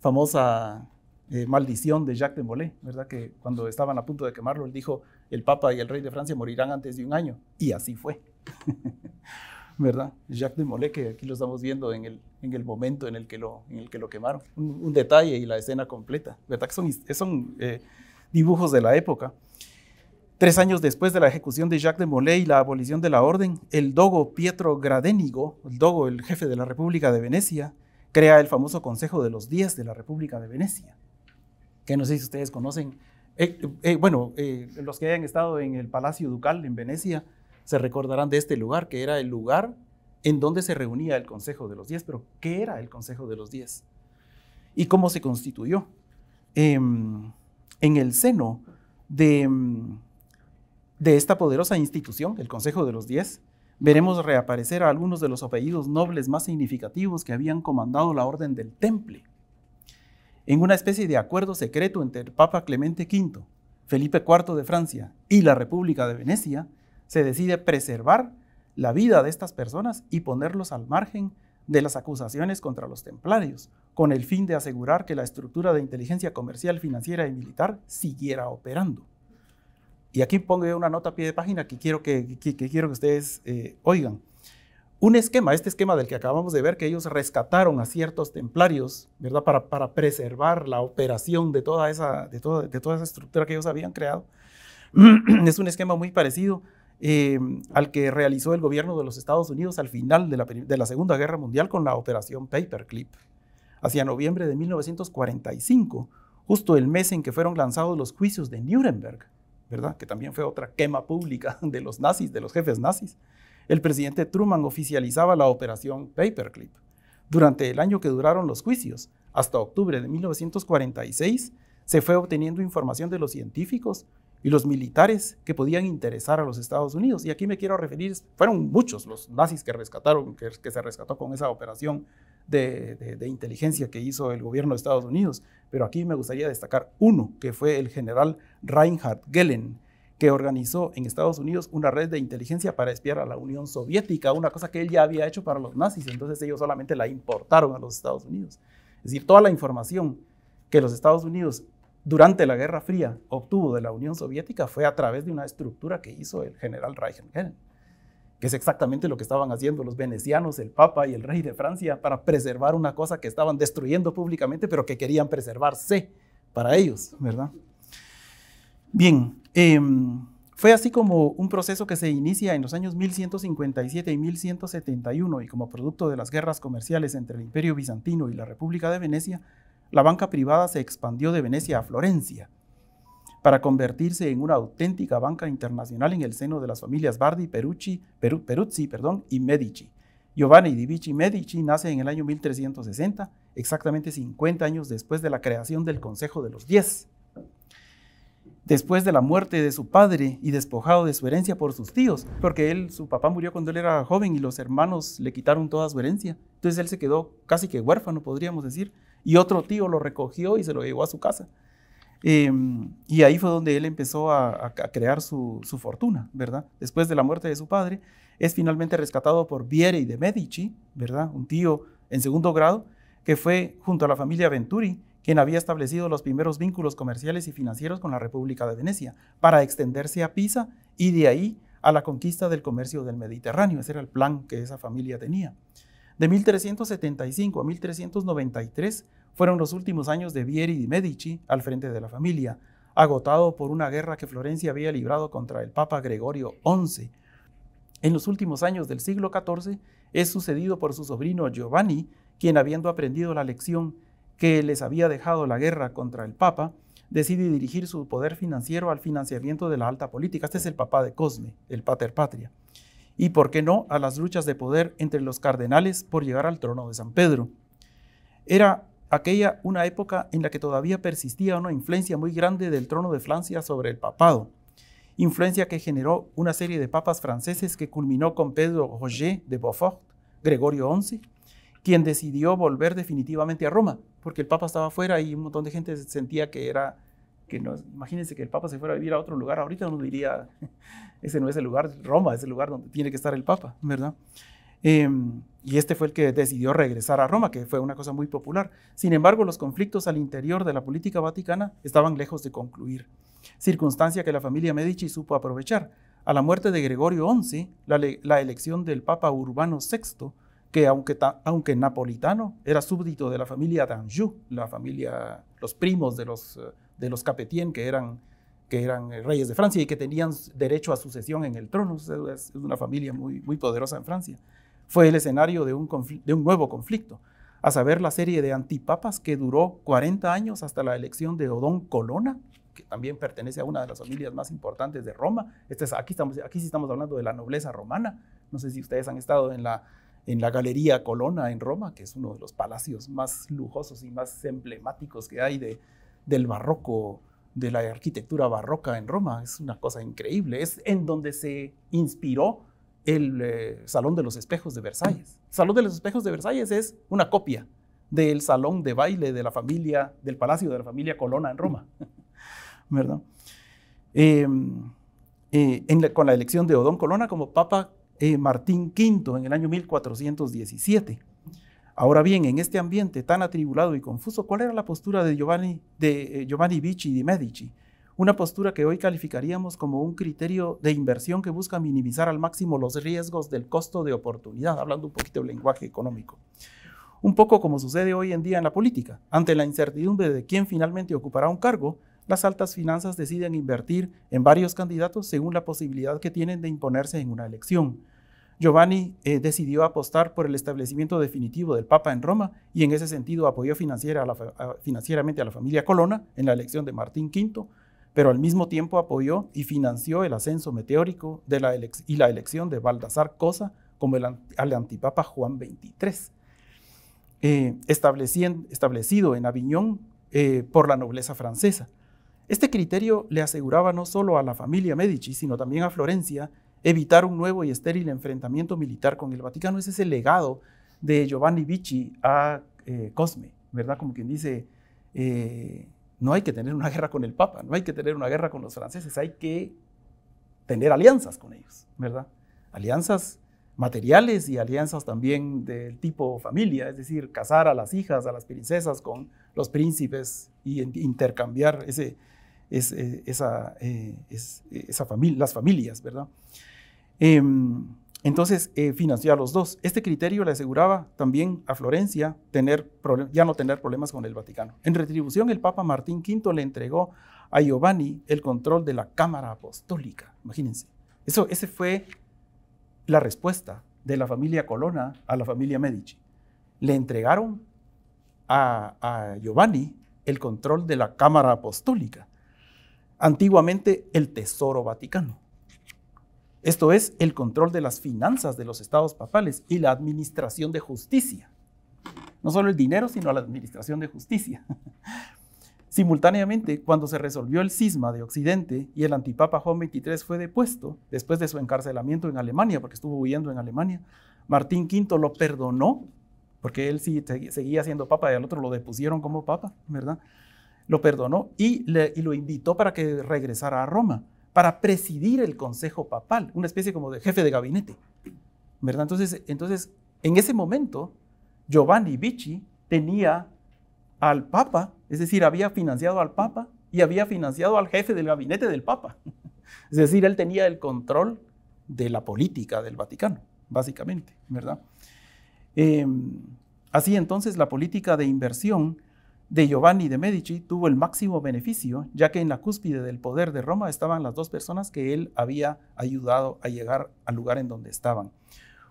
famosa eh, maldición de Jacques de Molay, ¿verdad? Que cuando estaban a punto de quemarlo, él dijo, el Papa y el Rey de Francia morirán antes de un año. Y así fue, ¿verdad? Jacques de Molay, que aquí lo estamos viendo en el, en el momento en el que lo, en el que lo quemaron. Un, detalle y la escena completa, ¿verdad? Que son, eh, eh, dibujos de la época. Tres años después de la ejecución de Jacques de Molay y la abolición de la orden, el dogo Pietro Gradenigo, el dogo, el jefe de la República de Venecia, crea el famoso Consejo de los Diez de la República de Venecia que no sé si ustedes conocen. Eh, eh, bueno, eh, los que hayan estado en el Palacio Ducal en Venecia se recordarán de este lugar, que era el lugar en donde se reunía el Consejo de los Diez. Pero, ¿qué era el Consejo de los Diez? ¿Y cómo se constituyó? Em, en el seno de, em, de esta poderosa institución, el Consejo de los Diez, veremos reaparecer a algunos de los apellidos nobles más significativos que habían comandado la Orden del Temple en una especie de acuerdo secreto entre el Papa Clemente V, Felipe IV de Francia y la República de Venecia, se decide preservar la vida de estas personas y ponerlos al margen de las acusaciones contra los templarios, con el fin de asegurar que la estructura de inteligencia comercial, financiera y militar siguiera operando. Y aquí pongo una nota a pie de página que quiero que, quiero que ustedes eh, oigan un esquema, este esquema del que acabamos de ver, que ellos rescataron a ciertos templarios, ¿verdad? Para, preservar la operación de toda, esa, de, toda, esa estructura que ellos habían creado. es un esquema muy parecido eh, al que realizó el gobierno de los Estados Unidos al final de la, de la Segunda Guerra Mundial con la operación Paperclip. Hacia noviembre de 1945, justo el mes en que fueron lanzados los juicios de Nuremberg, ¿verdad? Que también fue otra quema pública de los nazis, de los jefes nazis el presidente Truman oficializaba la operación Paperclip. Durante el año que duraron los juicios, hasta octubre de 1946, se fue obteniendo información de los científicos y los militares que podían interesar a los Estados Unidos. Y aquí me quiero referir, fueron muchos los nazis que rescataron, que, se rescató con esa operación de, inteligencia que hizo el gobierno de Estados Unidos, pero aquí me gustaría destacar uno, que fue el general Reinhard Gehlen, que organizó en Estados Unidos una red de inteligencia para espiar a la Unión Soviética, una cosa que él ya había hecho para los nazis, entonces ellos solamente la importaron a los Estados Unidos. Es decir, toda la información que los Estados Unidos durante la Guerra Fría obtuvo de la Unión Soviética fue a través de una estructura que hizo el general Reichenhelm, que es exactamente lo que estaban haciendo los venecianos, el Papa y el rey de Francia para preservar una cosa que estaban destruyendo públicamente, pero que querían preservarse para ellos, ¿verdad? Bien, Em, fue así como un proceso que se inicia en los años 1157 y 1171 y como producto de las guerras comerciales entre el Imperio Bizantino y la República de Venecia, la banca privada se expandió de Venecia a Florencia para convertirse en una auténtica banca internacional en el seno de las familias Bardi, Peruzzi y Medici. Giovanni di Vici Medici nace en el año 1360, exactamente 50 años después de la creación del Consejo de los Diez después de la muerte de su padre y despojado de su herencia por sus tíos, porque él, su papá murió cuando él era joven y los hermanos le quitaron toda su herencia. Entonces él se quedó casi que huérfano, podríamos decir, y otro tío lo recogió y se lo llevó a su casa. Em, y ahí fue donde él empezó a, crear su, fortuna, ¿verdad? Después de la muerte de su padre, es finalmente rescatado por y de Medici, ¿verdad? Un tío en segundo grado, que fue junto a la familia Venturi, quien había establecido los primeros vínculos comerciales y financieros con la República de Venecia, para extenderse a Pisa y de ahí a la conquista del comercio del Mediterráneo. Ese era el plan que esa familia tenía. De 1375 a 1393 fueron los últimos años de Vieri de Medici al frente de la familia, agotado por una guerra que Florencia había librado contra el Papa Gregorio XI. En los últimos años del siglo XIV es sucedido por su sobrino Giovanni, quien habiendo aprendido la lección que les había dejado la guerra contra el Papa, decide dirigir su poder financiero al financiamiento de la alta política. Este es el papá de Cosme, el pater patria. Y, ¿por qué no?, a las luchas de poder entre los cardenales por llegar al trono de San Pedro. Era aquella una época en la que todavía persistía una influencia muy grande del trono de Francia sobre el papado, influencia que generó una serie de papas franceses que culminó con Pedro Roger de Beaufort, Gregorio XI quien decidió volver definitivamente a Roma, porque el Papa estaba fuera y un montón de gente sentía que era, que no, imagínense que el Papa se fuera a vivir a otro lugar, ahorita uno diría, ese no es el lugar, Roma es el lugar donde tiene que estar el Papa, ¿verdad? Em, y este fue el que decidió regresar a Roma, que fue una cosa muy popular. Sin embargo, los conflictos al interior de la política vaticana estaban lejos de concluir, circunstancia que la familia Medici supo aprovechar. A la muerte de Gregorio XI, la elección del Papa Urbano VI que aunque, aunque napolitano, era súbdito de la familia d'Anjou, la familia, los primos de los, de los Capetien, que eran, que eran eh, reyes de Francia y que tenían derecho a sucesión en el trono. Es una familia muy, muy poderosa en Francia. Fue el escenario de un, de un nuevo conflicto, a saber la serie de antipapas que duró 40 años hasta la elección de Odón Colona, que también pertenece a una de las familias más importantes de Roma. Este aquí, estamos, aquí sí estamos hablando de la nobleza romana. No sé si ustedes han estado en la en la Galería Colonna en Roma, que es uno de los palacios más lujosos y más emblemáticos que hay de, del barroco, de la arquitectura barroca en Roma. Es una cosa increíble. Es en donde se inspiró el eh, Salón de los Espejos de Versalles. Salón de los Espejos de Versalles es una copia del salón de baile de la familia, del palacio de la familia Colonna en Roma. ¿Verdad? Em, eh, con la elección de Odón Colonna como papa, eh, Martín V en el año 1417. Ahora bien, en este ambiente tan atribulado y confuso, ¿cuál era la postura de Giovanni, de, eh, Giovanni Vici de Medici? Una postura que hoy calificaríamos como un criterio de inversión que busca minimizar al máximo los riesgos del costo de oportunidad, hablando un poquito de lenguaje económico. Un poco como sucede hoy en día en la política. Ante la incertidumbre de quién finalmente ocupará un cargo, las altas finanzas deciden invertir en varios candidatos según la posibilidad que tienen de imponerse en una elección. Giovanni eh, decidió apostar por el establecimiento definitivo del Papa en Roma y en ese sentido apoyó financiera financieramente a la familia Colonna en la elección de Martín V, pero al mismo tiempo apoyó y financió el ascenso meteórico y la elección de Baldassar Cosa como el, al antipapa Juan XXIII. Eh, establecido en Aviñón eh, por la nobleza francesa. Este criterio le aseguraba no solo a la familia Medici, sino también a Florencia evitar un nuevo y estéril enfrentamiento militar con el Vaticano. es ese legado de Giovanni Vici a eh, Cosme, ¿verdad? Como quien dice, eh, no hay que tener una guerra con el Papa, no hay que tener una guerra con los franceses, hay que tener alianzas con ellos, ¿verdad? Alianzas materiales y alianzas también del tipo familia, es decir, casar a las hijas, a las princesas con los príncipes y intercambiar ese, eh, las familias, ¿verdad? Em, entonces, eh, financió a los dos. Este criterio le aseguraba también a Florencia tener ya no tener problemas con el Vaticano. En retribución, el Papa Martín V le entregó a Giovanni el control de la Cámara Apostólica. Imagínense. Eso, ese fue la respuesta de la familia Colona a la familia Medici. Le entregaron a Giovanni el control de la Cámara Apostólica, antiguamente el Tesoro Vaticano. Esto es el control de las finanzas de los estados papales y la administración de justicia. No solo el dinero, sino la administración de justicia. Simultáneamente, cuando se resolvió el cisma de Occidente y el antipapa Juan XXIII fue depuesto, después de su encarcelamiento en Alemania, porque estuvo huyendo en Alemania, Martín V lo perdonó, porque él sí seguía siendo papa y al otro lo depusieron como papa, ¿verdad? Lo perdonó y lo invitó para que regresara a Roma para presidir el consejo papal, una especie como de jefe de gabinete. ¿verdad? Entonces, entonces en ese momento, Giovanni Vici tenía al Papa, es decir, había financiado al Papa y había financiado al jefe del gabinete del Papa. Es decir, él tenía el control de la política del Vaticano, básicamente, ¿verdad? Em, así entonces la política de inversión de Giovanni de Medici tuvo el máximo beneficio, ya que en la cúspide del poder de Roma estaban las dos personas que él había ayudado a llegar al lugar en donde estaban.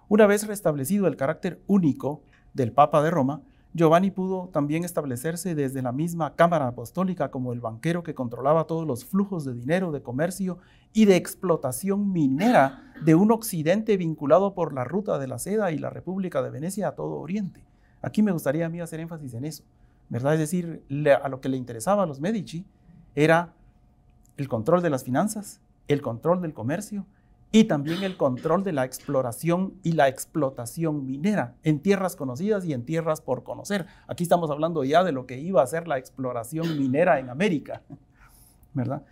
Una vez restablecido el carácter único del Papa de Roma, Giovanni pudo también establecerse desde la misma Cámara Apostólica como el banquero que controlaba todos los flujos de dinero, de comercio y de explotación minera de un occidente vinculado por la ruta de la seda y la República de Venecia a todo Oriente. Aquí me gustaría a mí hacer énfasis en eso. ¿verdad? Es decir, a lo que le interesaba a los Medici era el control de las finanzas, el control del comercio y también el control de la exploración y la explotación minera en tierras conocidas y en tierras por conocer. Aquí estamos hablando ya de lo que iba a ser la exploración minera en América, ¿verdad?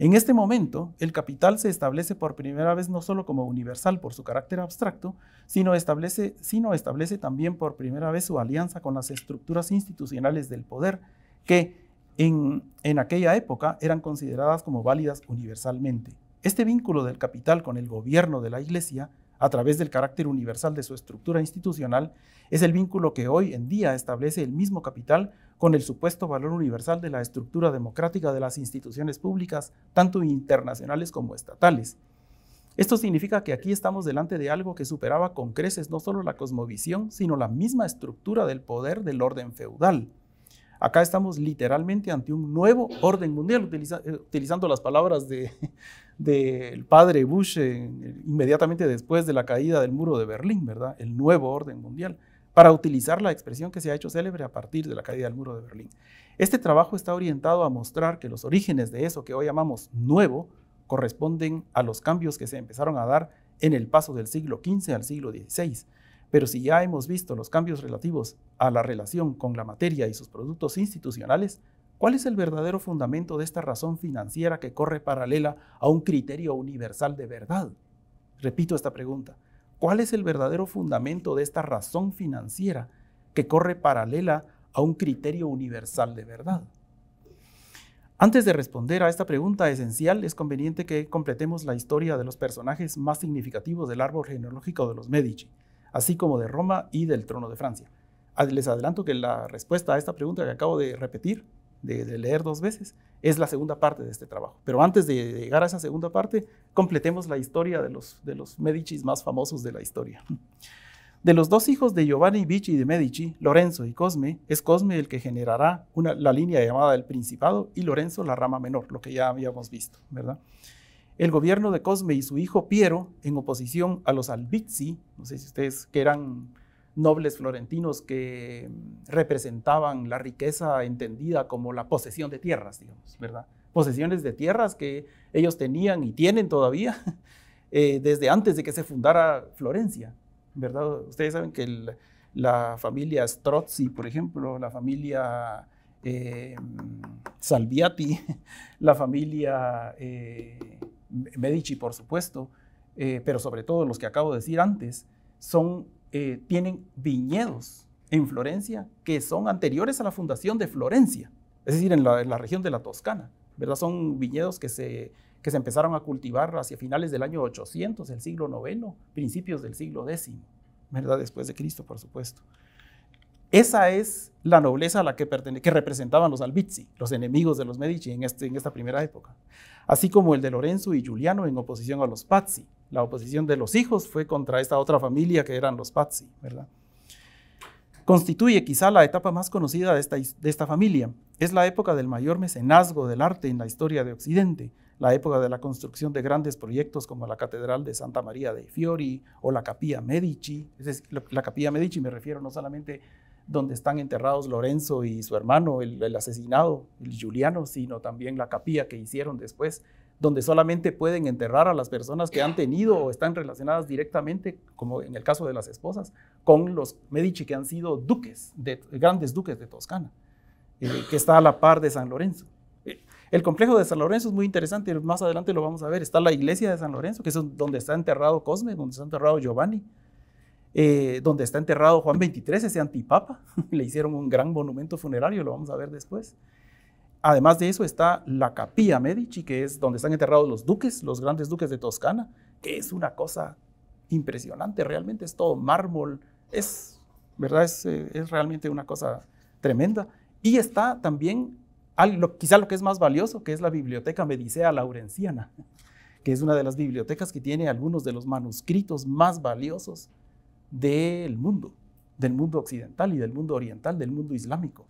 En este momento, el capital se establece por primera vez no solo como universal por su carácter abstracto, sino establece, sino establece también por primera vez su alianza con las estructuras institucionales del poder que en aquella época eran consideradas como válidas universalmente. Este vínculo del capital con el gobierno de la Iglesia, a través del carácter universal de su estructura institucional, es el vínculo que hoy en día establece el mismo capital con el supuesto valor universal de la estructura democrática de las instituciones públicas, tanto internacionales como estatales. Esto significa que aquí estamos delante de algo que superaba con creces no solo la cosmovisión, sino la misma estructura del poder del orden feudal. Acá estamos literalmente ante un nuevo orden mundial, eh, utilizando las palabras del de, padre Bush eh, inmediatamente después de la caída del muro de Berlín, ¿verdad? El nuevo orden mundial para utilizar la expresión que se ha hecho célebre a partir de la caída del muro de Berlín. Este trabajo está orientado a mostrar que los orígenes de eso que hoy llamamos nuevo corresponden a los cambios que se empezaron a dar en el paso del siglo XV al siglo XVI. Pero si ya hemos visto los cambios relativos a la relación con la materia y sus productos institucionales, ¿cuál es el verdadero fundamento de esta razón financiera que corre paralela a un criterio universal de verdad? Repito esta pregunta. ¿Cuál es el verdadero fundamento de esta razón financiera que corre paralela a un criterio universal de verdad? Antes de responder a esta pregunta esencial, es conveniente que completemos la historia de los personajes más significativos del árbol genealógico de los Medici, así como de Roma y del trono de Francia. Les adelanto que la respuesta a esta pregunta que acabo de repetir de, leer dos veces, es la segunda parte de este trabajo. Pero antes de llegar a esa segunda parte, completemos la historia de los, de los Medicis más famosos de la historia. De los dos hijos de Giovanni Vici de Medici, Lorenzo y Cosme, es Cosme el que generará una, la línea llamada el Principado y Lorenzo la rama menor, lo que ya habíamos visto, ¿verdad? El gobierno de Cosme y su hijo Piero, en oposición a los Albizzi, no sé si ustedes que eran nobles florentinos que mm, representaban la riqueza entendida como la posesión de tierras, digamos, ¿verdad? Posesiones de tierras que ellos tenían y tienen todavía eh, desde antes de que se fundara Florencia, ¿verdad? Ustedes saben que la familia Strozzi, por ejemplo, la familia eh, mm, Salviati, la familia eh, Medici, por supuesto, pero sobre todo los que acabo de decir antes, son eh, tienen viñedos en Florencia que son anteriores a la fundación de Florencia, es decir, en la, región de la Toscana. ¿verdad? Son viñedos que se, que se empezaron a cultivar hacia finales del año 800, el siglo IX, principios del siglo X, ¿verdad? después de Cristo, por supuesto. Esa es la nobleza a la que, que representaban los Albizzi, los enemigos de los Medici en, este, en esta primera época, así como el de Lorenzo y Giuliano en oposición a los Pazzi, la oposición de los hijos fue contra esta otra familia que eran los Pazzi, ¿verdad? Constituye quizá la etapa más conocida de esta, de esta familia. Es la época del mayor mecenazgo del arte en la historia de Occidente, la época de la construcción de grandes proyectos como la Catedral de Santa María de Fiori o la Capilla Medici. la, Capilla Medici me refiero no solamente donde están enterrados Lorenzo y su hermano, el, asesinado, el Giuliano, sino también la capilla que hicieron después donde solamente pueden enterrar a las personas que han tenido o están relacionadas directamente, como en el caso de las esposas, con los Medici que han sido duques, grandes duques de Toscana, eh, que está a la par de San Lorenzo. Eh, el complejo de San Lorenzo es muy interesante, más adelante lo vamos a ver. Está la iglesia de San Lorenzo, que es donde está enterrado Cosme, donde está enterrado Giovanni, eh, donde está enterrado Juan XXIII, ese antipapa. Le hicieron un gran monumento funerario, lo vamos a ver después. Además de eso está la capilla Medici, que es donde están enterrados los duques, los grandes duques de Toscana, que es una cosa impresionante, realmente es todo mármol, es, ¿verdad? Es, eh, realmente una cosa tremenda. Y está también, quizá lo que es más valioso, que es la Biblioteca Medicea Laurenciana, que es una de las bibliotecas que tiene algunos de los manuscritos más valiosos del mundo, del mundo occidental y del mundo oriental, del mundo islámico.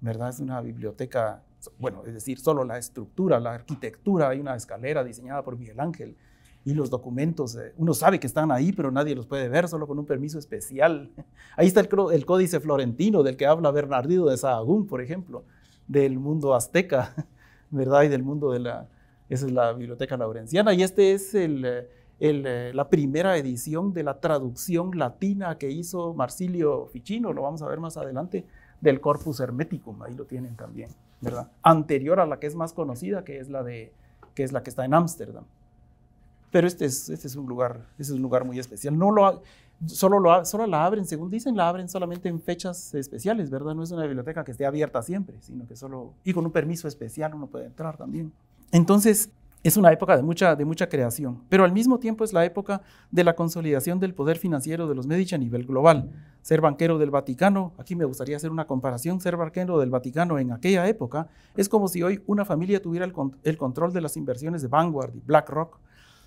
¿Verdad? Es una biblioteca bueno, es decir, solo la estructura, la arquitectura, hay una escalera diseñada por Miguel Ángel y los documentos, eh, uno sabe que están ahí, pero nadie los puede ver, solo con un permiso especial. Ahí está el, códice florentino del que habla Bernardino de Sahagún, por ejemplo, del mundo azteca, ¿verdad? Y del mundo de la, esa es la Biblioteca Laurenciana, y este es eh, eh, la primera edición de la traducción latina que hizo Marsilio Ficino, lo vamos a ver más adelante, del Corpus Hermeticum, ahí lo tienen también. Anterior a la que es más conocida, que es la, de, que, es la que está en Ámsterdam. Pero este es, este es, un lugar, este es un lugar muy especial. No lo, solo, lo, solo la abren, según dicen, la abren solamente en fechas especiales, ¿verdad? No es una biblioteca que esté abierta siempre, sino que solo, y con un permiso especial uno puede entrar también. Entonces, es una época de mucha, de mucha creación, pero al mismo tiempo es la época de la consolidación del poder financiero de los Medici a nivel global. Ser banquero del Vaticano, aquí me gustaría hacer una comparación, ser banquero del Vaticano en aquella época es como si hoy una familia tuviera el, el control de las inversiones de Vanguard y BlackRock,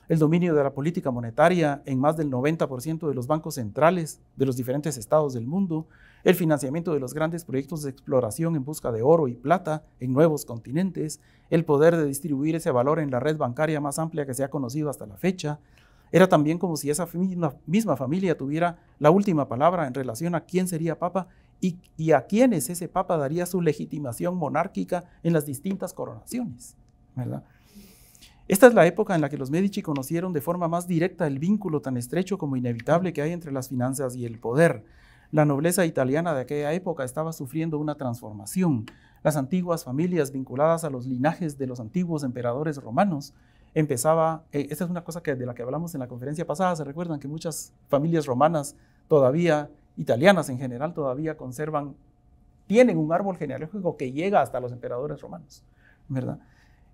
el dominio de la política monetaria en más del 90% de los bancos centrales de los diferentes estados del mundo, el financiamiento de los grandes proyectos de exploración en busca de oro y plata en nuevos continentes, el poder de distribuir ese valor en la red bancaria más amplia que se ha conocido hasta la fecha. Era también como si esa misma, familia tuviera la última palabra en relación a quién sería papa y, a quiénes ese papa daría su legitimación monárquica en las distintas coronaciones. Esta es la época en la que los Medici conocieron de forma más directa el vínculo tan estrecho como inevitable que hay entre las finanzas y el poder. La nobleza italiana de aquella época estaba sufriendo una transformación. Las antiguas familias vinculadas a los linajes de los antiguos emperadores romanos empezaba, eh, esta es una cosa que de la que hablamos en la conferencia pasada, se recuerdan que muchas familias romanas todavía, italianas en general, todavía conservan, tienen un árbol genealógico que llega hasta los emperadores romanos, ¿verdad?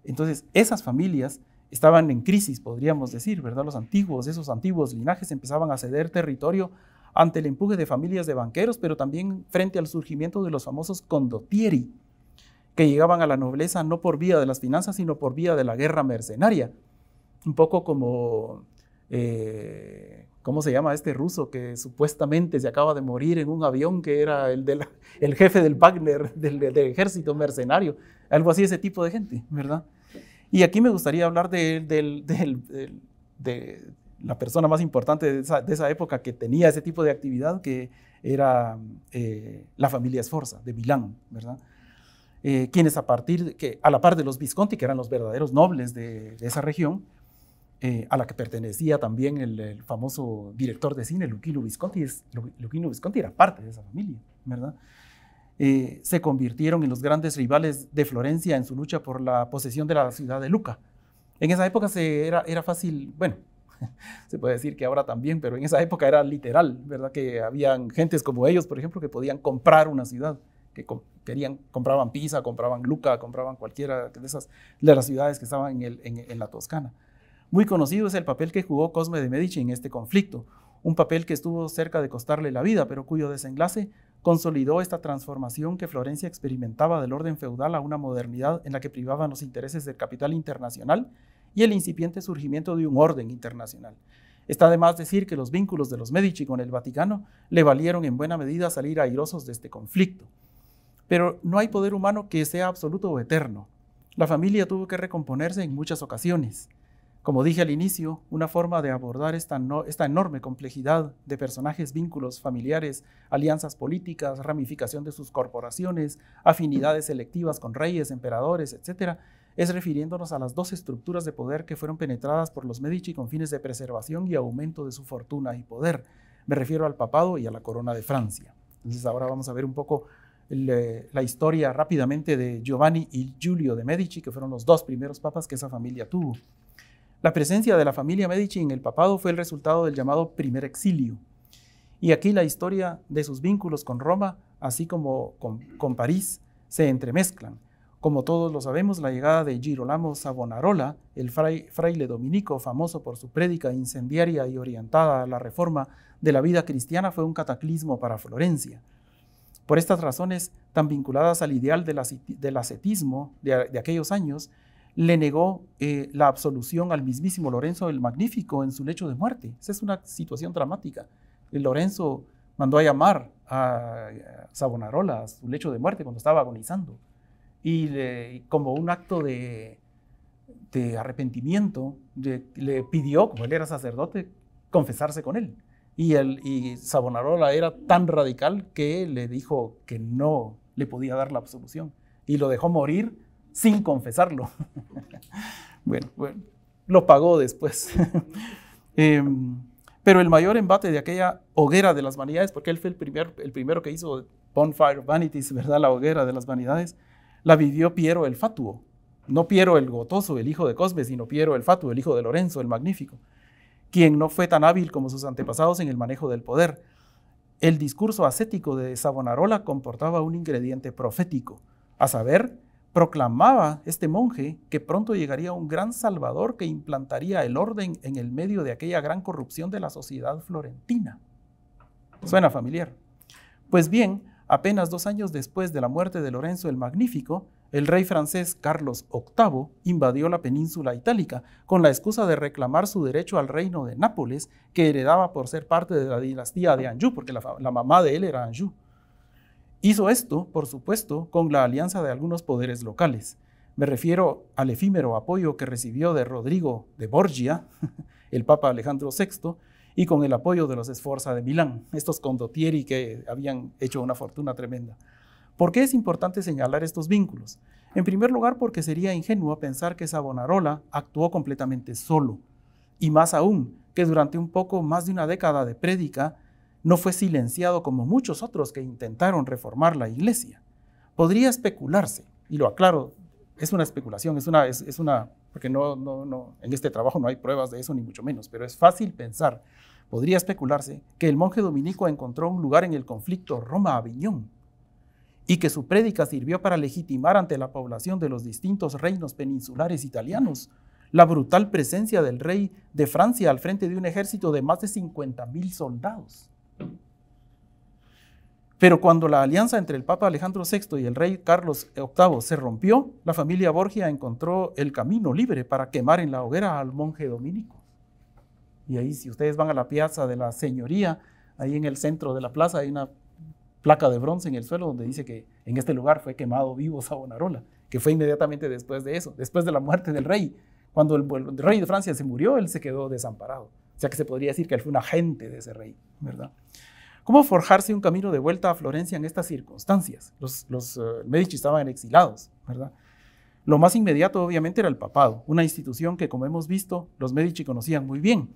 Entonces, esas familias estaban en crisis, podríamos decir, ¿verdad? Los antiguos, esos antiguos linajes empezaban a ceder territorio ante el empuje de familias de banqueros, pero también frente al surgimiento de los famosos condottieri, que llegaban a la nobleza no por vía de las finanzas, sino por vía de la guerra mercenaria. Un poco como, eh, ¿cómo se llama este ruso que supuestamente se acaba de morir en un avión que era el, jefe del Wagner, del, ejército mercenario? Algo así, ese tipo de gente, ¿verdad? Y aquí me gustaría hablar del, la persona más importante de esa, época que tenía ese tipo de actividad, que era eh, la familia Sforza de Milán, ¿verdad? Eh, quienes a partir, que a la par de los Visconti, que eran los verdaderos nobles de, esa región, eh, a la que pertenecía también el, famoso director de cine, Luquino Visconti, es, Luquino Visconti era parte de esa familia, ¿verdad? se convirtieron en los grandes rivales de Florencia en su lucha por la posesión de la ciudad de Luca. En esa época se era, era fácil, bueno, se puede decir que ahora también, pero en esa época era literal, ¿verdad? Que habían gentes como ellos, por ejemplo, que podían comprar una ciudad, que querían, compraban Pisa, compraban Luca, compraban cualquiera de esas, de las ciudades que estaban en, en la Toscana. Muy conocido es el papel que jugó Cosme de Medici en este conflicto, un papel que estuvo cerca de costarle la vida, pero cuyo desenlace consolidó esta transformación que Florencia experimentaba del orden feudal a una modernidad en la que privaban los intereses del capital internacional y el incipiente surgimiento de un orden internacional. Está de más decir que los vínculos de los Medici con el Vaticano le valieron en buena medida salir airosos de este conflicto. Pero no hay poder humano que sea absoluto o eterno. La familia tuvo que recomponerse en muchas ocasiones. Como dije al inicio, una forma de abordar esta, enorme complejidad de personajes, vínculos familiares, alianzas políticas, ramificación de sus corporaciones, afinidades selectivas con reyes, emperadores, etcétera es refiriéndonos a las dos estructuras de poder que fueron penetradas por los Medici con fines de preservación y aumento de su fortuna y poder. Me refiero al papado y a la corona de Francia. Entonces ahora vamos a ver un poco eh, la historia rápidamente de Giovanni y Giulio de Medici, que fueron los dos primeros papas que esa familia tuvo. La presencia de la familia Medici en el papado fue el resultado del llamado primer exilio. Y aquí la historia de sus vínculos con Roma, así como con, con París, se entremezclan como todos lo sabemos, la llegada de Girolamo Savonarola, el fraile dominico famoso por su prédica incendiaria y orientada a la reforma de la vida cristiana, fue un cataclismo para Florencia. Por estas razones, tan vinculadas al ideal del, ascetismo de, aquellos años, le negó eh, la absolución al mismísimo Lorenzo el Magnífico en su lecho de muerte. Esa es una situación dramática. Lorenzo mandó a llamar a Savonarola a su lecho de muerte cuando estaba agonizando y como un acto de, arrepentimiento, le, pidió, como él era sacerdote, confesarse con él. Y, el y era tan radical que le dijo que no le podía dar la absolución y lo dejó morir sin confesarlo. bueno, bueno, lo pagó después. Em, pero el mayor embate de aquella hoguera de las vanidades, porque él fue el, primer, el primero que hizo Bonfire Vanities, ¿verdad? La hoguera de las vanidades, la vivió Piero el Fatuo. No Piero el Gotoso, el hijo de Cosme, sino Piero el Fatuo, el hijo de Lorenzo, el Magnífico, quien no fue tan hábil como sus antepasados en el manejo del poder. El discurso ascético de Savonarola comportaba un ingrediente profético, a saber, proclamaba este monje que pronto llegaría un gran salvador que implantaría el orden en el medio de aquella gran corrupción de la sociedad florentina. Suena familiar. Pues bien, Apenas dos años después de la muerte de Lorenzo el Magnífico, el rey francés Carlos VIII invadió la península itálica con la excusa de reclamar su derecho al reino de Nápoles, que heredaba por ser parte de la dinastía de Anjou, porque la, mamá de él era Anjou. Hizo esto, por supuesto, con la alianza de algunos poderes locales. Me refiero al efímero apoyo que recibió de Rodrigo de Borgia, el Papa Alejandro VI, y con el apoyo de los Esforza de Milán, estos condottieri que habían hecho una fortuna tremenda. ¿Por qué es importante señalar estos vínculos? En primer lugar, porque sería ingenuo pensar que Savonarola actuó completamente solo, y más aún, que durante un poco más de una década de prédica no fue silenciado como muchos otros que intentaron reformar la iglesia. Podría especularse, y lo aclaro, es una especulación, es una, es una porque no, no, no, en este trabajo no hay pruebas de eso, ni mucho menos, pero es fácil pensar, podría especularse, que el monje dominico encontró un lugar en el conflicto Roma-Aviñón y que su prédica sirvió para legitimar ante la población de los distintos reinos peninsulares italianos la brutal presencia del rey de Francia al frente de un ejército de más de 50.000 soldados. Pero cuando la alianza entre el Papa Alejandro VI y el rey Carlos VIII se rompió, la familia Borgia encontró el camino libre para quemar en la hoguera al monje dominico. Y ahí, si ustedes van a la piazza de la señoría, ahí en el centro de la plaza hay una placa de bronce en el suelo donde dice que en este lugar fue quemado vivo Savonarola, que fue inmediatamente después de eso, después de la muerte del rey. Cuando el, el rey de Francia se murió, él se quedó desamparado. O sea que se podría decir que él fue un agente de ese rey, ¿verdad? ¿Cómo forjarse un camino de vuelta a Florencia en estas circunstancias? Los, eh, Medici estaban exilados, ¿verdad? Lo más inmediato, obviamente, era el papado, una institución que, como hemos visto, los Medici conocían muy bien.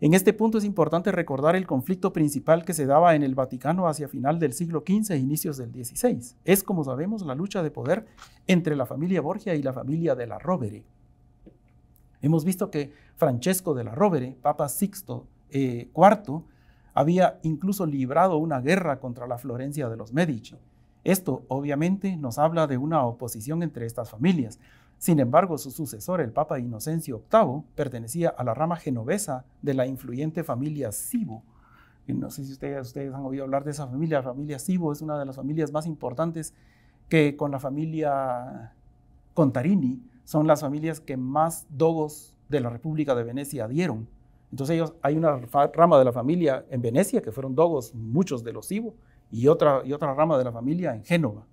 En este punto es importante recordar el conflicto principal que se daba en el Vaticano hacia final del siglo XV e inicios del XVI. Es, como sabemos, la lucha de poder entre la familia Borgia y la familia de la Rovere. Hemos visto que Francesco de la Rovere, Papa Sixto IV, eh, había incluso librado una guerra contra la Florencia de los Medici. Esto obviamente nos habla de una oposición entre estas familias. Sin embargo, su sucesor, el Papa Inocencio VIII, pertenecía a la rama genovesa de la influyente familia Sibo. No sé si ustedes, han oído hablar de esa familia. La familia Sibo es una de las familias más importantes que con la familia Contarini son las familias que más dogos de la República de Venecia dieron. Entonces hay una rama de la familia en Venecia, que fueron dogos muchos de los Sivo y otra, y otra rama de la familia en Génova,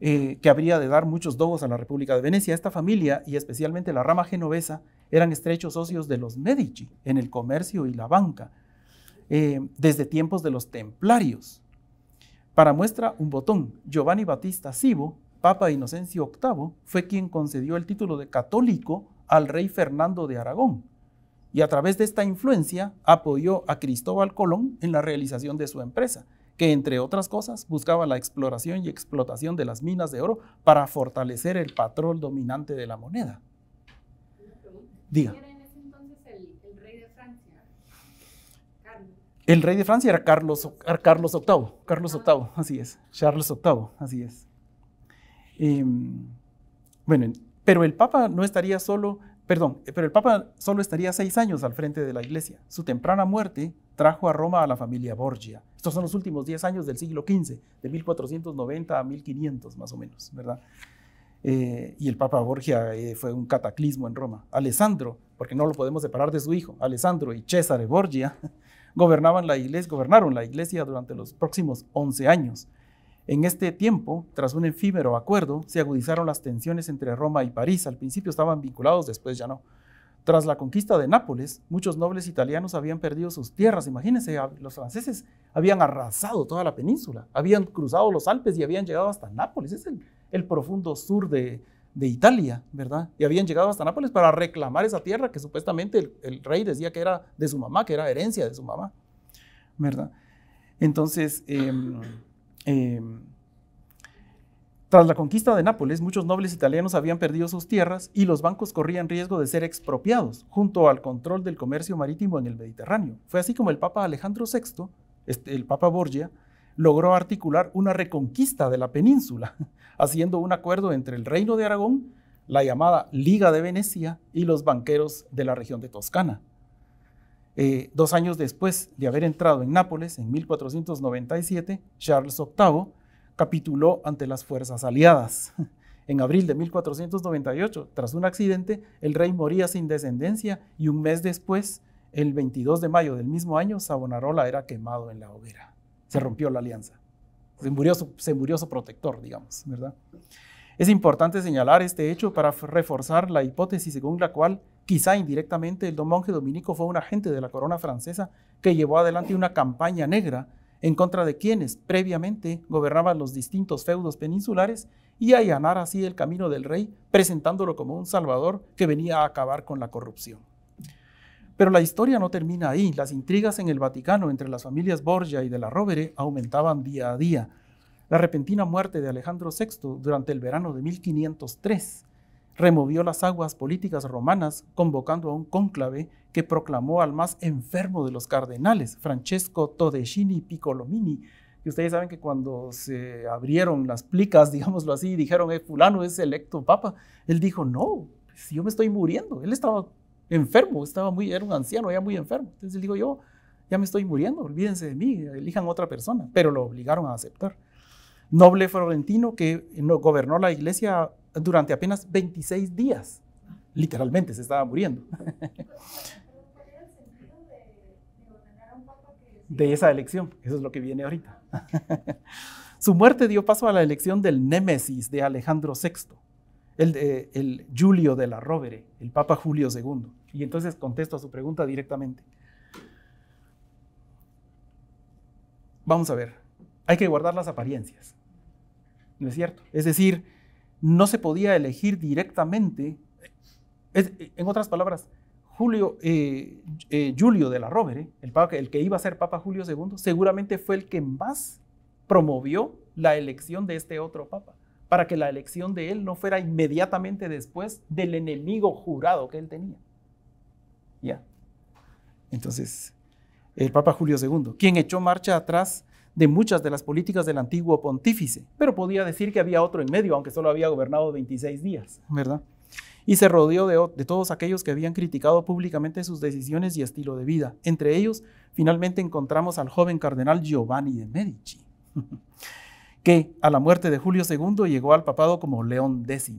eh, que habría de dar muchos dogos a la República de Venecia. Esta familia, y especialmente la rama genovesa, eran estrechos socios de los Medici en el comercio y la banca, eh, desde tiempos de los templarios. Para muestra un botón, Giovanni Battista Sibo, Papa Inocencio VIII, fue quien concedió el título de católico al rey Fernando de Aragón y a través de esta influencia apoyó a Cristóbal Colón en la realización de su empresa, que entre otras cosas buscaba la exploración y explotación de las minas de oro para fortalecer el patrón dominante de la moneda. Diga. El rey de Francia era Carlos, Carlos VIII, Carlos VIII, así es, Charles VIII, así es. Em, bueno, pero el Papa no estaría solo Perdón, pero el Papa solo estaría seis años al frente de la Iglesia. Su temprana muerte trajo a Roma a la familia Borgia. Estos son los últimos diez años del siglo XV, de 1490 a 1500 más o menos, ¿verdad? Eh, y el Papa Borgia eh, fue un cataclismo en Roma. Alessandro, porque no lo podemos separar de su hijo, Alessandro y Cesare Borgia gobernaban la iglesia, gobernaron la iglesia durante los próximos once años. En este tiempo, tras un efímero acuerdo, se agudizaron las tensiones entre Roma y París. Al principio estaban vinculados, después ya no. Tras la conquista de Nápoles, muchos nobles italianos habían perdido sus tierras. Imagínense, los franceses habían arrasado toda la península, habían cruzado los Alpes y habían llegado hasta Nápoles. Es el, profundo sur de, Italia, ¿verdad? Y habían llegado hasta Nápoles para reclamar esa tierra que supuestamente el, rey decía que era de su mamá, que era herencia de su mamá, ¿verdad? Entonces... Em, Em, tras la conquista de Nápoles, muchos nobles italianos habían perdido sus tierras y los bancos corrían riesgo de ser expropiados, junto al control del comercio marítimo en el Mediterráneo. Fue así como el Papa Alejandro VI, este, el Papa Borgia, logró articular una reconquista de la península, haciendo un acuerdo entre el Reino de Aragón, la llamada Liga de Venecia y los banqueros de la región de Toscana. Eh, dos años después de haber entrado en Nápoles, en 1497, Charles VIII capituló ante las fuerzas aliadas. En abril de 1498, tras un accidente, el rey moría sin descendencia y un mes después, el 22 de mayo del mismo año, Savonarola era quemado en la hoguera. Se rompió la alianza. se murió su protector, digamos, ¿verdad? Es importante señalar este hecho para reforzar la hipótesis según la cual, quizá indirectamente, el don monje dominico fue un agente de la corona francesa que llevó adelante una campaña negra en contra de quienes previamente gobernaban los distintos feudos peninsulares y allanar así el camino del rey, presentándolo como un salvador que venía a acabar con la corrupción. Pero la historia no termina ahí. Las intrigas en el Vaticano entre las familias Borgia y de la Rovere aumentaban día a día. La repentina muerte de Alejandro VI durante el verano de 1503 removió las aguas políticas romanas convocando a un cónclave que proclamó al más enfermo de los cardenales, Francesco Todeschini Piccolomini. Y ustedes saben que cuando se abrieron las plicas, digámoslo así, y dijeron, eh, fulano es electo papa, él dijo, no, si yo me estoy muriendo. Él estaba enfermo, estaba muy, era un anciano, ya muy enfermo. Entonces él dijo, yo ya me estoy muriendo, olvídense de mí, elijan otra persona. Pero lo obligaron a aceptar noble florentino que eh, gobernó la iglesia durante apenas 26 días. Literalmente se estaba muriendo. de esa elección. Eso es lo que viene ahorita. Su muerte dio paso a la elección del Némesis de Alejandro VI, el, de, Julio de la Rovere, el Papa Julio II. Y entonces contesto a su pregunta directamente. Vamos a ver hay que guardar las apariencias. ¿No es cierto? Es decir, no se podía elegir directamente. en otras palabras, Julio, eh, eh, Julio de la Rovere, el, papa, el que iba a ser Papa Julio II, seguramente fue el que más promovió la elección de este otro Papa, para que la elección de él no fuera inmediatamente después del enemigo jurado que él tenía. Ya. Entonces, el Papa Julio II, quien echó marcha atrás de muchas de las políticas del antiguo pontífice, pero podía decir que había otro en medio, aunque solo había gobernado 26 días, ¿verdad? Y se rodeó de, todos aquellos que habían criticado públicamente sus decisiones y estilo de vida. Entre ellos, finalmente encontramos al joven cardenal Giovanni de Medici, que a la muerte de Julio II llegó al papado como León X.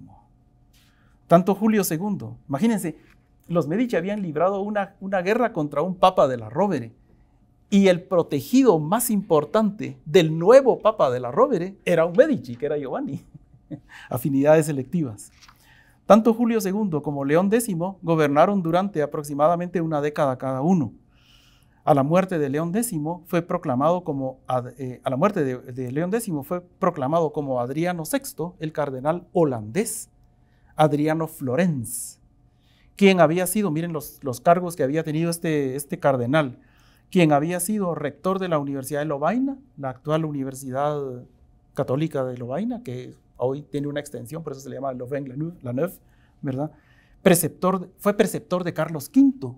Tanto Julio II, imagínense, los Medici habían librado una, una guerra contra un papa de la Rovere, y el protegido más importante del nuevo Papa de la Rovere era un Medici, que era Giovanni. Afinidades selectivas. Tanto Julio II como León X gobernaron durante aproximadamente una década cada uno. A la muerte de León X fue proclamado como eh, a la muerte de fue proclamado como Adriano VI, el cardenal holandés Adriano Florens, quien había sido, miren los, cargos que había tenido este, este cardenal, quien había sido rector de la Universidad de Lovaina, la actual Universidad Católica de Lovaina, que hoy tiene una extensión, por eso se le llama Louvain-la-Neuve, verdad Preceptor, fue preceptor de Carlos V,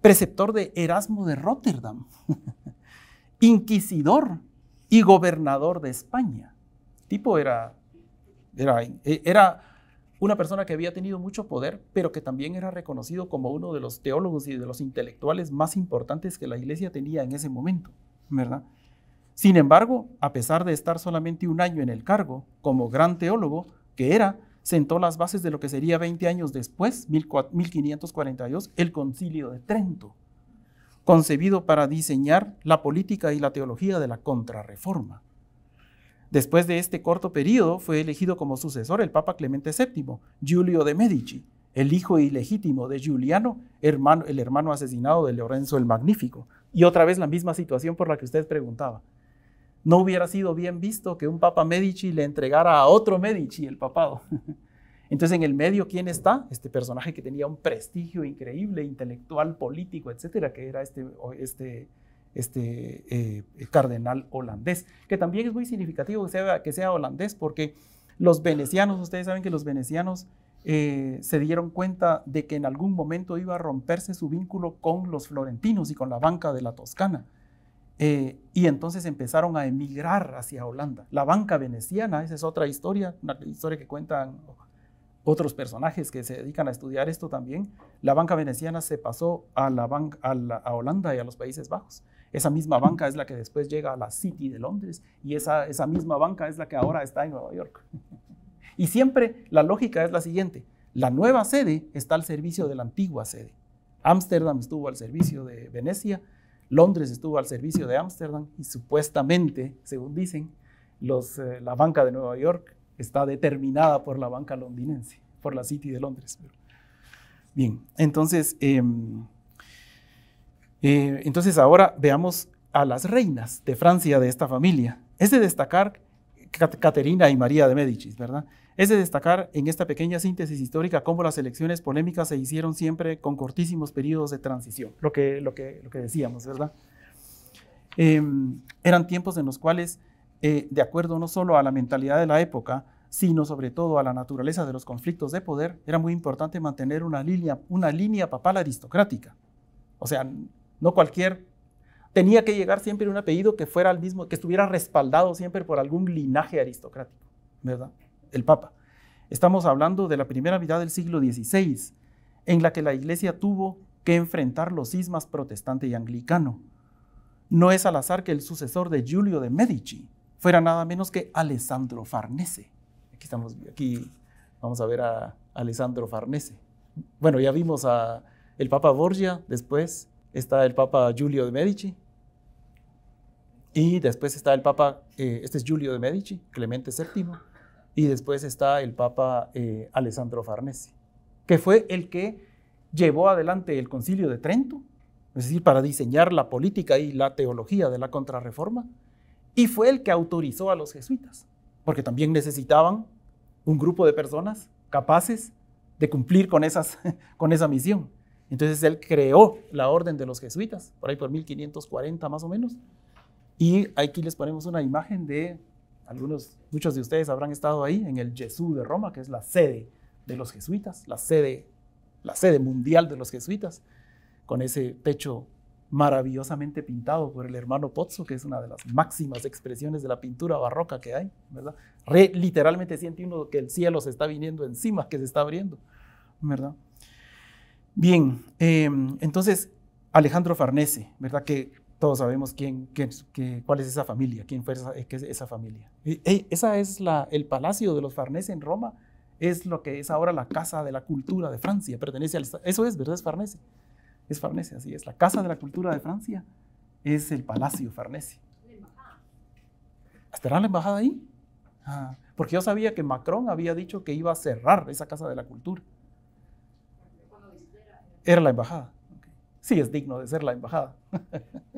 preceptor de Erasmo de Rotterdam, inquisidor y gobernador de España. El tipo era, era, era una persona que había tenido mucho poder, pero que también era reconocido como uno de los teólogos y de los intelectuales más importantes que la iglesia tenía en ese momento, Sin embargo, a pesar de estar solamente un año en el cargo, como gran teólogo que era, sentó las bases de lo que sería 20 años después, 1542, el concilio de Trento, concebido para diseñar la política y la teología de la contrarreforma. Después de este corto periodo fue elegido como sucesor el Papa Clemente VII, Giulio de Medici, el hijo ilegítimo de Giuliano, hermano, el hermano asesinado de Lorenzo el Magnífico. Y otra vez la misma situación por la que usted preguntaba. No hubiera sido bien visto que un Papa Medici le entregara a otro Medici el papado. Entonces, en el medio, ¿quién está? Este personaje que tenía un prestigio increíble, intelectual, político, etcétera, que era este, este este eh, cardenal holandés, que también es muy significativo que sea, que sea holandés, porque los venecianos, ustedes saben que los venecianos eh, se dieron cuenta de que en algún momento iba a romperse su vínculo con los florentinos y con la banca de la Toscana. Eh, y entonces empezaron a emigrar hacia Holanda. La banca veneciana, esa es otra historia, una historia que cuentan otros personajes que se dedican a estudiar esto también. La banca veneciana se pasó a, la banca, a Holanda y a los Países Bajos. Esa misma banca es la que después llega a la City de Londres y esa, esa misma banca es la que ahora está en Nueva York. Y siempre la lógica es la siguiente. La nueva sede está al servicio de la antigua sede. Ámsterdam estuvo al servicio de Venecia, Londres estuvo al servicio de Ámsterdam y supuestamente, según dicen, los, eh, la banca de Nueva York está determinada por la banca londinense, por la City de Londres. Bien, entonces, em, eh, entonces ahora veamos a las reinas de Francia de esta familia. Es de destacar Caterina y María de Médicis, ¿verdad? Es de destacar en esta pequeña síntesis histórica cómo las elecciones polémicas se hicieron siempre con cortísimos periodos de transición, lo que, lo que, lo que decíamos, ¿verdad? Em, eran tiempos en los cuales, eh, de acuerdo no solo a la mentalidad de la época, sino sobre todo a la naturaleza de los conflictos de poder, era muy importante mantener una línea, una línea papal aristocrática. O sea, no cualquier. Tenía que llegar siempre un apellido que fuera el mismo, que estuviera respaldado siempre por algún linaje aristocrático, ¿verdad? El Papa. Estamos hablando de la primera mitad del siglo XVI, en la que la Iglesia tuvo que enfrentar los sismas protestante y anglicano. No es al azar que el sucesor de Giulio de Medici fuera nada menos que Alessandro Farnese. Aquí, estamos, aquí vamos a ver a Alessandro Farnese. Bueno, ya vimos a el Papa Borgia, después está el Papa Giulio de Medici, y después está el Papa, eh, este es Giulio de Medici, Clemente VII, y después está el Papa eh, Alessandro Farnese, que fue el que llevó adelante el concilio de Trento, es decir, para diseñar la política y la teología de la contrarreforma, y fue el que autorizó a los jesuitas, porque también necesitaban un grupo de personas capaces de cumplir con, esas, con esa misión. Entonces él creó la orden de los jesuitas, por ahí por 1540 más o menos. Y aquí les ponemos una imagen de, algunos, muchos de ustedes habrán estado ahí, en el Jesús de Roma, que es la sede de los jesuitas, la sede, la sede mundial de los jesuitas, con ese techo maravillosamente pintado por el hermano Pozzo, que es una de las máximas expresiones de la pintura barroca que hay, ¿verdad? literalmente siente uno que el cielo se está viniendo encima, que se está abriendo, ¿verdad? Bien, em, entonces Alejandro Farnese, ¿verdad? Que todos sabemos quién, quién cuál es esa familia, quién fue esa, eh, es esa familia. esa es la, el palacio de los Farnese en Roma, es lo que es ahora la Casa de la Cultura de Francia, pertenece al Eso es, ¿verdad? Es Farnese. Es Farnese, así es. La Casa de la Cultura de Francia es el Palacio Farnese. ¿Estará la embajada ahí? Ah, porque yo sabía que Macron había dicho que iba a cerrar esa Casa de la Cultura era la embajada. Sí, es digno de ser la embajada.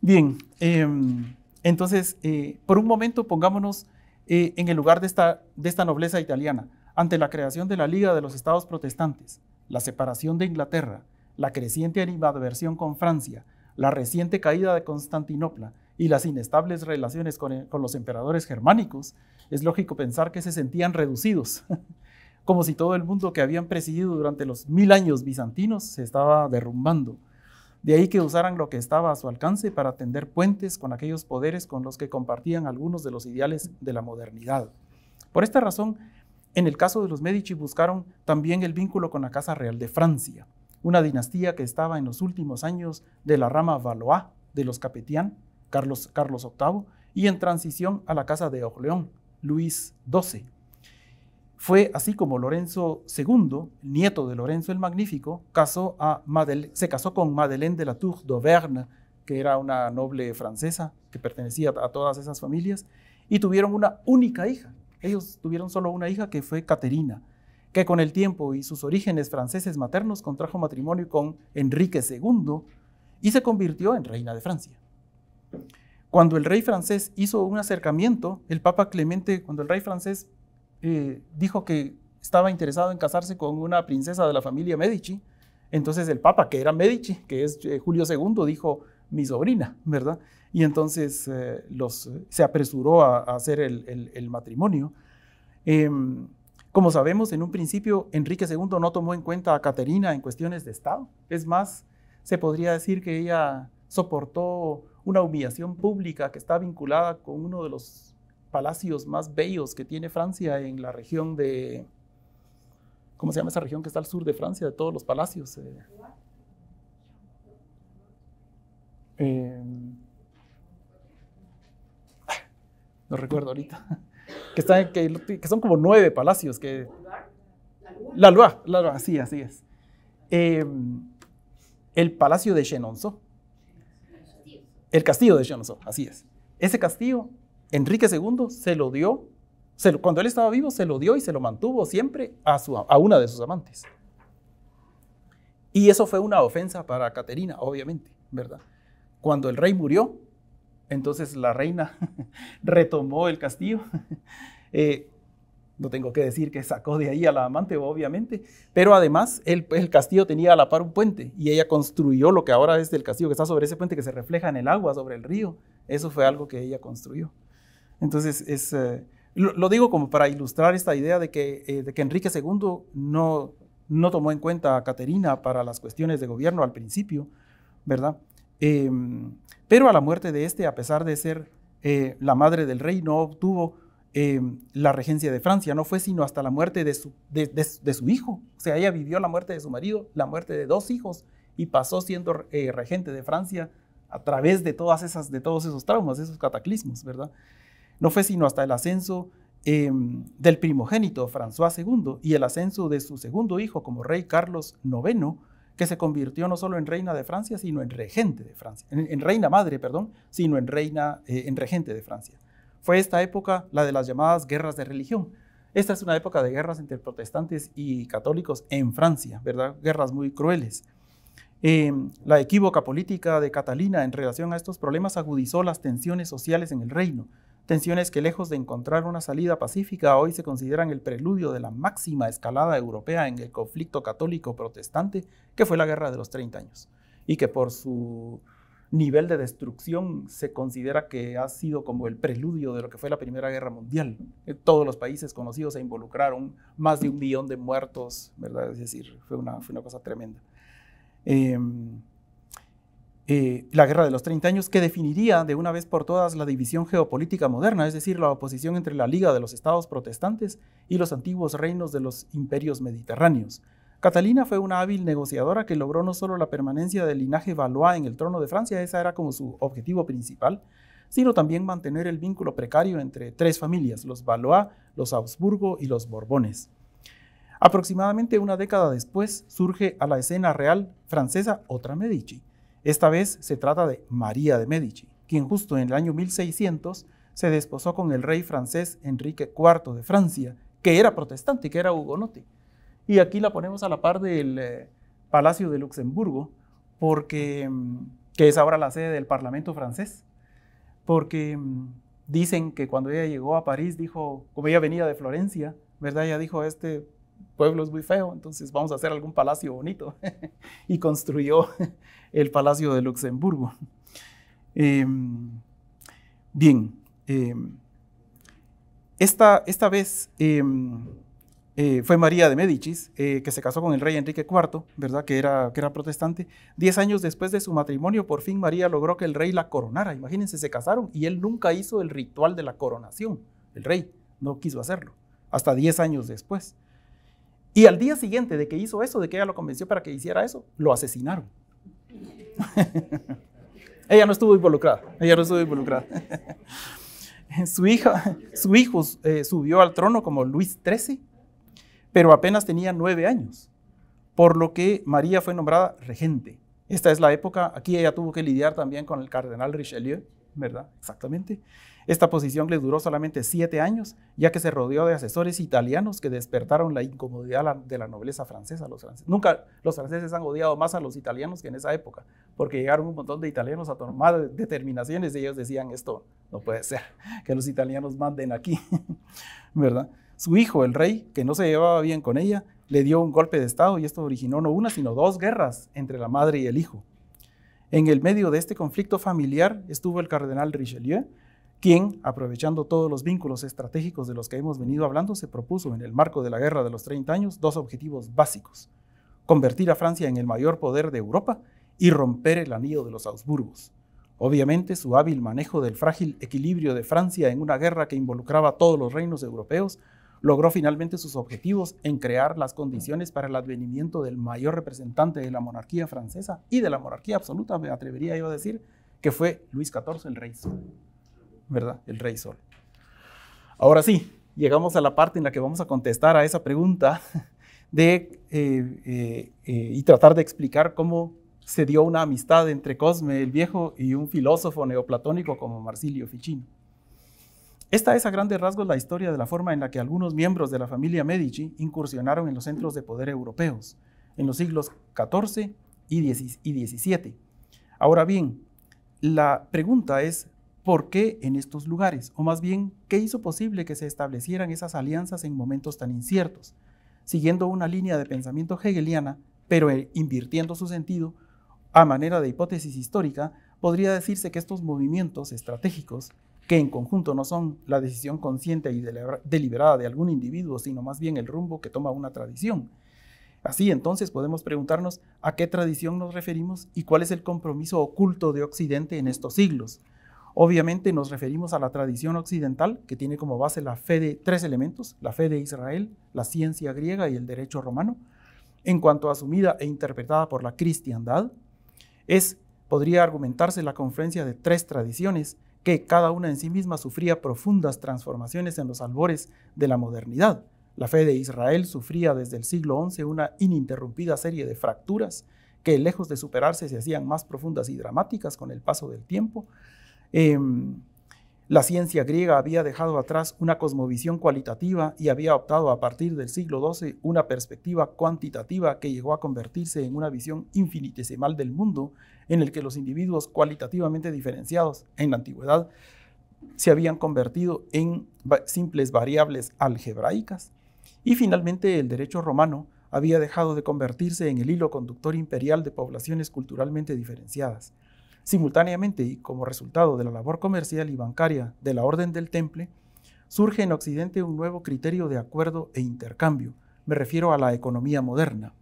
Bien, em, entonces, eh, por un momento pongámonos eh, en el lugar de esta, de esta nobleza italiana, ante la creación de la Liga de los Estados Protestantes, la separación de Inglaterra, la creciente animadversión con Francia, la reciente caída de Constantinopla y las inestables relaciones con, con los emperadores germánicos, es lógico pensar que se sentían reducidos como si todo el mundo que habían presidido durante los mil años bizantinos se estaba derrumbando. De ahí que usaran lo que estaba a su alcance para tender puentes con aquellos poderes con los que compartían algunos de los ideales de la modernidad. Por esta razón, en el caso de los Medici buscaron también el vínculo con la Casa Real de Francia, una dinastía que estaba en los últimos años de la rama Valois de los Capetian, Carlos, Carlos VIII, y en transición a la Casa de Orleón, Luis XII, fue así como Lorenzo II, nieto de Lorenzo el Magnífico, se casó con Madeleine de la Tour d'Auvergne, que era una noble francesa que pertenecía a todas esas familias, y tuvieron una única hija. Ellos tuvieron solo una hija que fue Caterina, que con el tiempo y sus orígenes franceses maternos contrajo matrimonio con Enrique II y se convirtió en reina de Francia. Cuando el rey francés hizo un acercamiento, el Papa Clemente, cuando el rey francés eh, dijo que estaba interesado en casarse con una princesa de la familia Medici. Entonces el Papa, que era Medici, que es eh, Julio II, dijo, mi sobrina, ¿verdad? Y entonces eh, los, se apresuró a, hacer el, matrimonio. Em, como sabemos, en un principio Enrique II no tomó en cuenta a Caterina en cuestiones de Estado. Es más, se podría decir que ella soportó una humillación pública que está vinculada con uno de los palacios más bellos que tiene Francia en la región de... ¿Cómo se llama esa región que está al sur de Francia, de todos los palacios? Eh, em, no recuerdo ahorita. Que, están, que, son como nueve palacios. Que, la Loire, la sí, así es. Em, el palacio de Chenonceau. El castillo de Chenonceau, así es. Ese castillo Enrique II se lo dio, cuando él estaba vivo, se lo dio y se lo mantuvo siempre a, una de sus amantes. Y eso fue una ofensa para Caterina, obviamente, ¿verdad? Cuando el rey murió, entonces la reina retomó el castillo. Eh, no tengo que decir que sacó de ahí a la amante, obviamente, pero además el, el, castillo tenía a la par un puente y ella construyó lo que ahora es el castillo, que está sobre ese puente que se refleja en el agua, sobre el río. Eso fue algo que ella construyó. Entonces, eh, lo, digo como para ilustrar esta idea de que, eh, Enrique II no, tomó en cuenta a Caterina para las cuestiones de gobierno al principio, ¿verdad? Em, pero a la muerte de este, a pesar de ser eh, la madre del rey, no obtuvo em, la regencia de Francia, no fue sino hasta la muerte de su, hijo. O sea, ella vivió la muerte de su marido, la muerte de dos hijos y pasó siendo regente de Francia a través de, de todos esos traumas, esos cataclismos, ¿verdad? No fue sino hasta el ascenso em, del primogénito François II y el ascenso de su segundo hijo como rey Carlos IX que se convirtió no solo en reina de Francia, sino en regente de Francia, en, reina madre, perdón, sino en reina, eh, regente de Francia. Fue esta época la de las llamadas guerras de religión. Esta es una época de guerras entre protestantes y católicos en Francia, ¿verdad? Guerras muy crueles. Em, la equívoca política de Catalina en relación a estos problemas agudizó las tensiones sociales en el reino. Tensiones que lejos de encontrar una salida pacífica hoy se consideran el preludio de la máxima escalada europea en el conflicto católico-protestante que fue la Guerra de los 30 años y que por su nivel de destrucción se considera que ha sido como el preludio de lo que fue la Primera Guerra Mundial. Eh, todos los países conocidos se involucraron, más de un millón de muertos, ¿verdad? Es decir, fue una, fue una cosa tremenda. Em, eh, la Guerra de los Treinta años, que definiría de una vez por todas la división geopolítica moderna, es decir, la oposición entre la Liga de los Estados Protestantes y los antiguos reinos de los imperios mediterráneos. Catalina fue una hábil negociadora que logró no solo la permanencia del linaje Valois en el trono de Francia, esa era como su objetivo principal, sino también mantener el vínculo precario entre tres familias, los Valois, los Habsburgo y los Borbones. Aproximadamente una década después surge a la escena real francesa otra Medici, esta vez se trata de María de Medici, quien justo en el año 1600 se desposó con el rey francés Enrique IV de Francia, que era protestante, que era hugonote. Y aquí la ponemos a la par del eh, Palacio de Luxemburgo, porque, mm, que es ahora la sede del Parlamento francés, porque mm, dicen que cuando ella llegó a París, dijo, como ella venía de Florencia, ¿verdad? Ella dijo, este pueblo es muy feo, entonces vamos a hacer algún palacio bonito. y construyó el Palacio de Luxemburgo. Em, bien, em, esta, vez em, eh, fue María de Médicis, eh, que se casó con el rey Enrique IV, ¿verdad? Que era, que era protestante. Diez años después de su matrimonio, por fin María logró que el rey la coronara. Imagínense, se casaron y él nunca hizo el ritual de la coronación, el rey no quiso hacerlo, hasta diez años después. Y al día siguiente de que hizo eso, de que ella lo convenció para que hiciera eso, lo asesinaron. ella no estuvo involucrada, ella no estuvo involucrada. su, su hijo eh, subió al trono como Luis XIII, pero apenas tenía nueve años, por lo que María fue nombrada regente. Esta es la época, aquí ella tuvo que lidiar también con el cardenal Richelieu, ¿verdad? Exactamente. Esta posición le duró solamente siete años, ya que se rodeó de asesores italianos que despertaron la incomodidad de la nobleza francesa. Los franceses. Nunca los franceses han odiado más a los italianos que en esa época, porque llegaron un montón de italianos a tomar determinaciones y ellos decían esto no puede ser, que los italianos manden aquí, ¿verdad? Su hijo, el rey, que no se llevaba bien con ella, le dio un golpe de Estado y esto originó no una, sino dos guerras entre la madre y el hijo. En el medio de este conflicto familiar estuvo el cardenal Richelieu, quien, aprovechando todos los vínculos estratégicos de los que hemos venido hablando, se propuso en el marco de la Guerra de los 30 años dos objetivos básicos, convertir a Francia en el mayor poder de Europa y romper el anillo de los Augsburgos Obviamente, su hábil manejo del frágil equilibrio de Francia en una guerra que involucraba a todos los reinos europeos logró finalmente sus objetivos en crear las condiciones para el advenimiento del mayor representante de la monarquía francesa y de la monarquía absoluta, me atrevería yo a decir, que fue Luis XIV el Rey. ¿verdad? El rey sol. Ahora sí, llegamos a la parte en la que vamos a contestar a esa pregunta de, eh, eh, eh, y tratar de explicar cómo se dio una amistad entre Cosme el Viejo y un filósofo neoplatónico como Marsilio Ficino. Esta es a grandes rasgos la historia de la forma en la que algunos miembros de la familia Medici incursionaron en los centros de poder europeos en los siglos XIV y XVII. Ahora bien, la pregunta es ¿Por qué en estos lugares? O más bien, ¿qué hizo posible que se establecieran esas alianzas en momentos tan inciertos? Siguiendo una línea de pensamiento hegeliana, pero eh, invirtiendo su sentido, a manera de hipótesis histórica, podría decirse que estos movimientos estratégicos, que en conjunto no son la decisión consciente y deliberada de algún individuo, sino más bien el rumbo que toma una tradición. Así entonces podemos preguntarnos a qué tradición nos referimos y cuál es el compromiso oculto de Occidente en estos siglos. Obviamente nos referimos a la tradición occidental, que tiene como base la fe de tres elementos, la fe de Israel, la ciencia griega y el derecho romano. En cuanto asumida e interpretada por la cristiandad, es, podría argumentarse, la confluencia de tres tradiciones que cada una en sí misma sufría profundas transformaciones en los albores de la modernidad. La fe de Israel sufría desde el siglo XI una ininterrumpida serie de fracturas que, lejos de superarse, se hacían más profundas y dramáticas con el paso del tiempo. Em, la ciencia griega había dejado atrás una cosmovisión cualitativa y había optado a partir del siglo XII una perspectiva cuantitativa que llegó a convertirse en una visión infinitesimal del mundo en el que los individuos cualitativamente diferenciados en la antigüedad se habían convertido en simples variables algebraicas. Y finalmente el derecho romano había dejado de convertirse en el hilo conductor imperial de poblaciones culturalmente diferenciadas. Simultáneamente y como resultado de la labor comercial y bancaria de la Orden del Temple, surge en Occidente un nuevo criterio de acuerdo e intercambio. Me refiero a la economía moderna.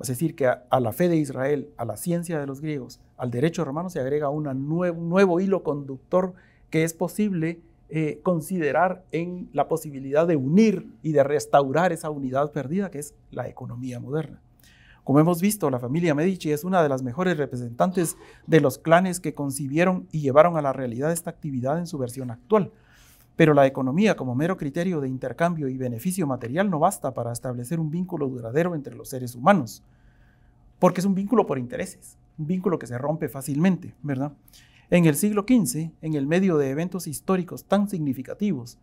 Es decir, que a, la fe de Israel, a la ciencia de los griegos, al derecho romano se agrega un nuevo hilo conductor que es posible eh, considerar en la posibilidad de unir y de restaurar esa unidad perdida que es la economía moderna. Como hemos visto, la familia Medici es una de las mejores representantes de los clanes que concibieron y llevaron a la realidad esta actividad en su versión actual. Pero la economía como mero criterio de intercambio y beneficio material no basta para establecer un vínculo duradero entre los seres humanos, porque es un vínculo por intereses, un vínculo que se rompe fácilmente, ¿verdad? En el siglo XV, en el medio de eventos históricos tan significativos,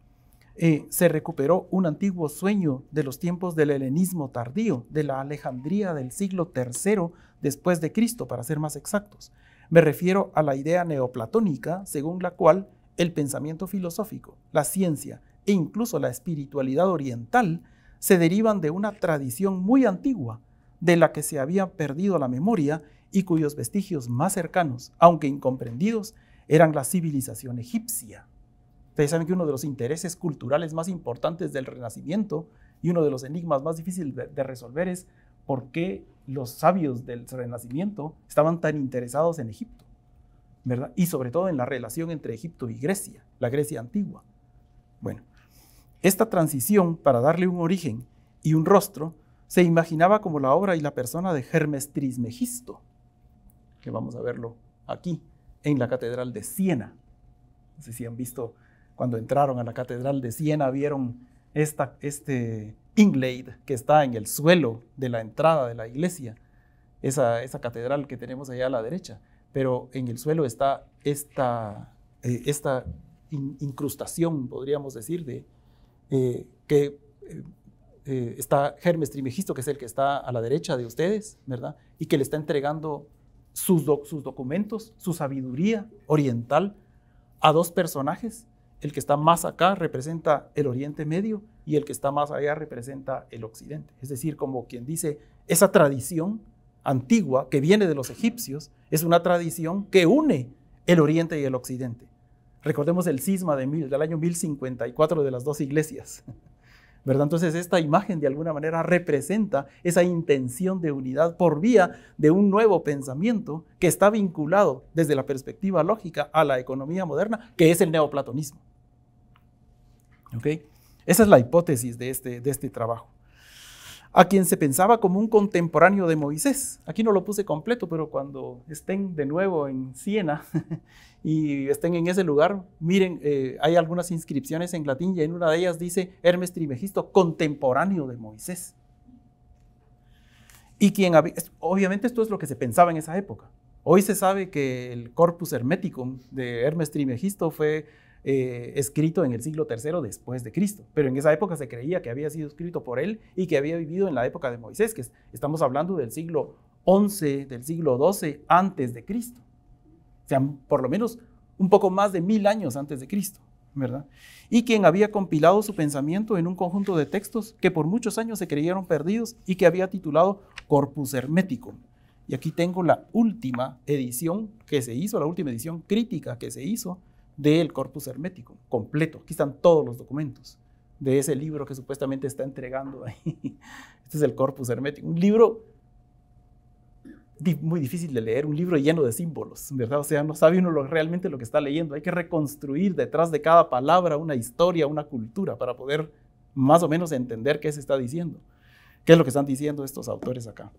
eh, se recuperó un antiguo sueño de los tiempos del helenismo tardío, de la Alejandría del siglo III después de Cristo, para ser más exactos. Me refiero a la idea neoplatónica, según la cual el pensamiento filosófico, la ciencia e incluso la espiritualidad oriental se derivan de una tradición muy antigua, de la que se había perdido la memoria y cuyos vestigios más cercanos, aunque incomprendidos, eran la civilización egipcia. Ustedes saben que uno de los intereses culturales más importantes del Renacimiento y uno de los enigmas más difíciles de, resolver es por qué los sabios del Renacimiento estaban tan interesados en Egipto, ¿verdad? Y sobre todo en la relación entre Egipto y Grecia, la Grecia antigua. Bueno, esta transición para darle un origen y un rostro se imaginaba como la obra y la persona de Hermes Trismegisto, que vamos a verlo aquí, en la Catedral de Siena. No sé si han visto cuando entraron a la Catedral de Siena, vieron esta, este inlaid que está en el suelo de la entrada de la iglesia, esa, esa catedral que tenemos allá a la derecha, pero en el suelo está esta, eh, esta incrustación, podríamos decir, de, eh, que eh, está Hermes Trimegisto, que es el que está a la derecha de ustedes, ¿verdad? Y que le está entregando sus, sus documentos, su sabiduría oriental a dos personajes el que está más acá representa el Oriente Medio y el que está más allá representa el Occidente. Es decir, como quien dice, esa tradición antigua que viene de los egipcios es una tradición que une el Oriente y el Occidente. Recordemos el cisma del año 1054 de las dos iglesias. ¿verdad? Entonces esta imagen de alguna manera representa esa intención de unidad por vía de un nuevo pensamiento que está vinculado desde la perspectiva lógica a la economía moderna, que es el neoplatonismo. ¿Okay? Esa es la hipótesis de este, de este trabajo. A quien se pensaba como un contemporáneo de Moisés. Aquí no lo puse completo, pero cuando estén de nuevo en Siena y estén en ese lugar, miren, eh, hay algunas inscripciones en latín y en una de ellas dice Hermes Trimegisto, contemporáneo de Moisés. Y quien obviamente esto es lo que se pensaba en esa época. Hoy se sabe que el corpus hermeticum de Hermes Trimegisto fue eh, escrito en el siglo III después de Cristo, pero en esa época se creía que había sido escrito por él y que había vivido en la época de Moisés, que estamos hablando del siglo XI, del siglo XII antes de Cristo, o sea, por lo menos un poco más de mil años antes de Cristo. ¿verdad? Y quien había compilado su pensamiento en un conjunto de textos que por muchos años se creyeron perdidos y que había titulado Corpus Hermeticum. Y aquí tengo la última edición que se hizo, la última edición crítica que se hizo del corpus hermético, completo. Aquí están todos los documentos de ese libro que supuestamente está entregando ahí. Este es el corpus hermético. Un libro muy difícil de leer, un libro lleno de símbolos, ¿verdad? O sea, no sabe uno realmente lo que está leyendo. Hay que reconstruir detrás de cada palabra una historia, una cultura, para poder más o menos entender qué se está diciendo. ¿Qué es lo que están diciendo estos autores acá?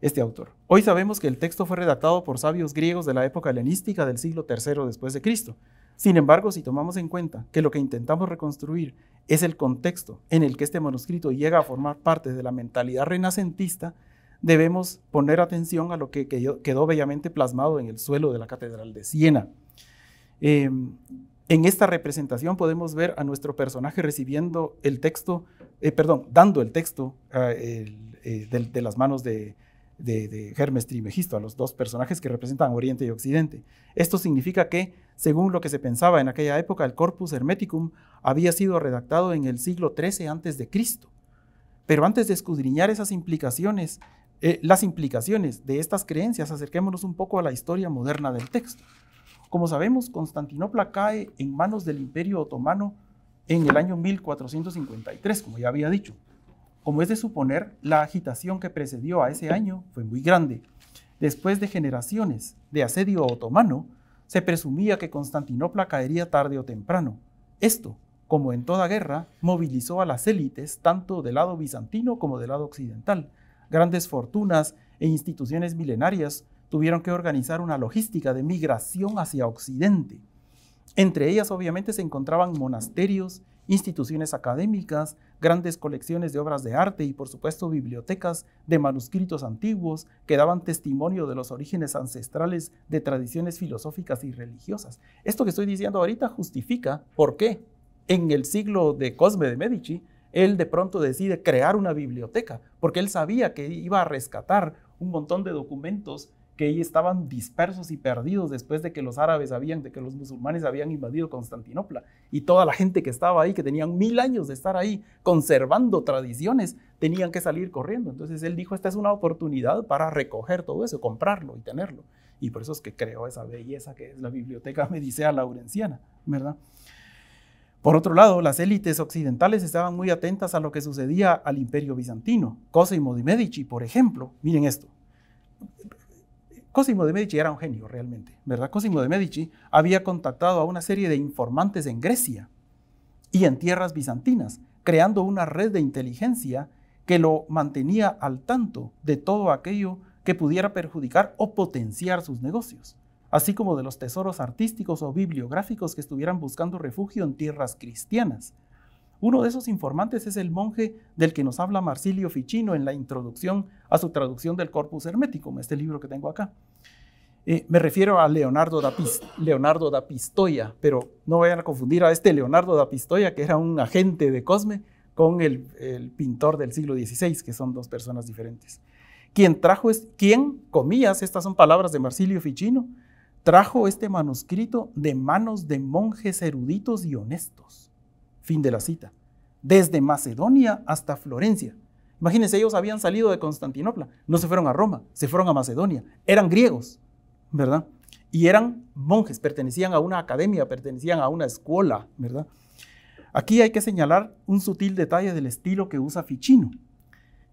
Este autor. Hoy sabemos que el texto fue redactado por sabios griegos de la época helenística del siglo III después de Cristo. Sin embargo, si tomamos en cuenta que lo que intentamos reconstruir es el contexto en el que este manuscrito llega a formar parte de la mentalidad renacentista, debemos poner atención a lo que quedó bellamente plasmado en el suelo de la Catedral de Siena. Eh, en esta representación podemos ver a nuestro personaje recibiendo el texto, eh, perdón, dando el texto ah, eh, de, de, las manos de, de, Hermes Trimegisto, a los dos personajes que representan Oriente y Occidente. Esto significa que, según lo que se pensaba en aquella época, el Corpus Hermeticum había sido redactado en el siglo XIII a.C. Pero antes de escudriñar esas implicaciones, eh, las implicaciones de estas creencias, acerquémonos un poco a la historia moderna del texto. Como sabemos, Constantinopla cae en manos del Imperio Otomano en el año 1453, como ya había dicho. Como es de suponer, la agitación que precedió a ese año fue muy grande. Después de generaciones de asedio otomano, se presumía que Constantinopla caería tarde o temprano. Esto, como en toda guerra, movilizó a las élites tanto del lado bizantino como del lado occidental. Grandes fortunas e instituciones milenarias tuvieron que organizar una logística de migración hacia Occidente. Entre ellas obviamente se encontraban monasterios, instituciones académicas, grandes colecciones de obras de arte y por supuesto bibliotecas de manuscritos antiguos que daban testimonio de los orígenes ancestrales de tradiciones filosóficas y religiosas. Esto que estoy diciendo ahorita justifica por qué en el siglo de Cosme de Medici él de pronto decide crear una biblioteca, porque él sabía que iba a rescatar un montón de documentos que ahí estaban dispersos y perdidos después de que los árabes habían, de que los musulmanes habían invadido Constantinopla. Y toda la gente que estaba ahí, que tenían mil años de estar ahí conservando tradiciones, tenían que salir corriendo. Entonces él dijo, esta es una oportunidad para recoger todo eso, comprarlo y tenerlo. Y por eso es que creó esa belleza que es la Biblioteca Medicea Laurenciana, ¿verdad? Por otro lado, las élites occidentales estaban muy atentas a lo que sucedía al imperio bizantino. Cosimo de Medici, por ejemplo, miren esto, Cosimo de Medici era un genio realmente, ¿verdad? Cosimo de Medici había contactado a una serie de informantes en Grecia y en tierras bizantinas, creando una red de inteligencia que lo mantenía al tanto de todo aquello que pudiera perjudicar o potenciar sus negocios, así como de los tesoros artísticos o bibliográficos que estuvieran buscando refugio en tierras cristianas. Uno de esos informantes es el monje del que nos habla Marsilio Ficino en la introducción a su traducción del Corpus Hermeticum, este libro que tengo acá. Eh, me refiero a Leonardo da, Pistoia, pero no vayan a confundir a este Leonardo da Pistoia, que era un agente de Cosme, con el, pintor del siglo XVI, que son dos personas diferentes. Quien trajo, es, quien, comillas, estas son palabras de Marsilio Ficino, trajo este manuscrito de manos de monjes eruditos y honestos. Fin de la cita. Desde Macedonia hasta Florencia. Imagínense, ellos habían salido de Constantinopla, no se fueron a Roma, se fueron a Macedonia. Eran griegos, ¿verdad? Y eran monjes, pertenecían a una academia, pertenecían a una escuela, ¿verdad? Aquí hay que señalar un sutil detalle del estilo que usa Ficino,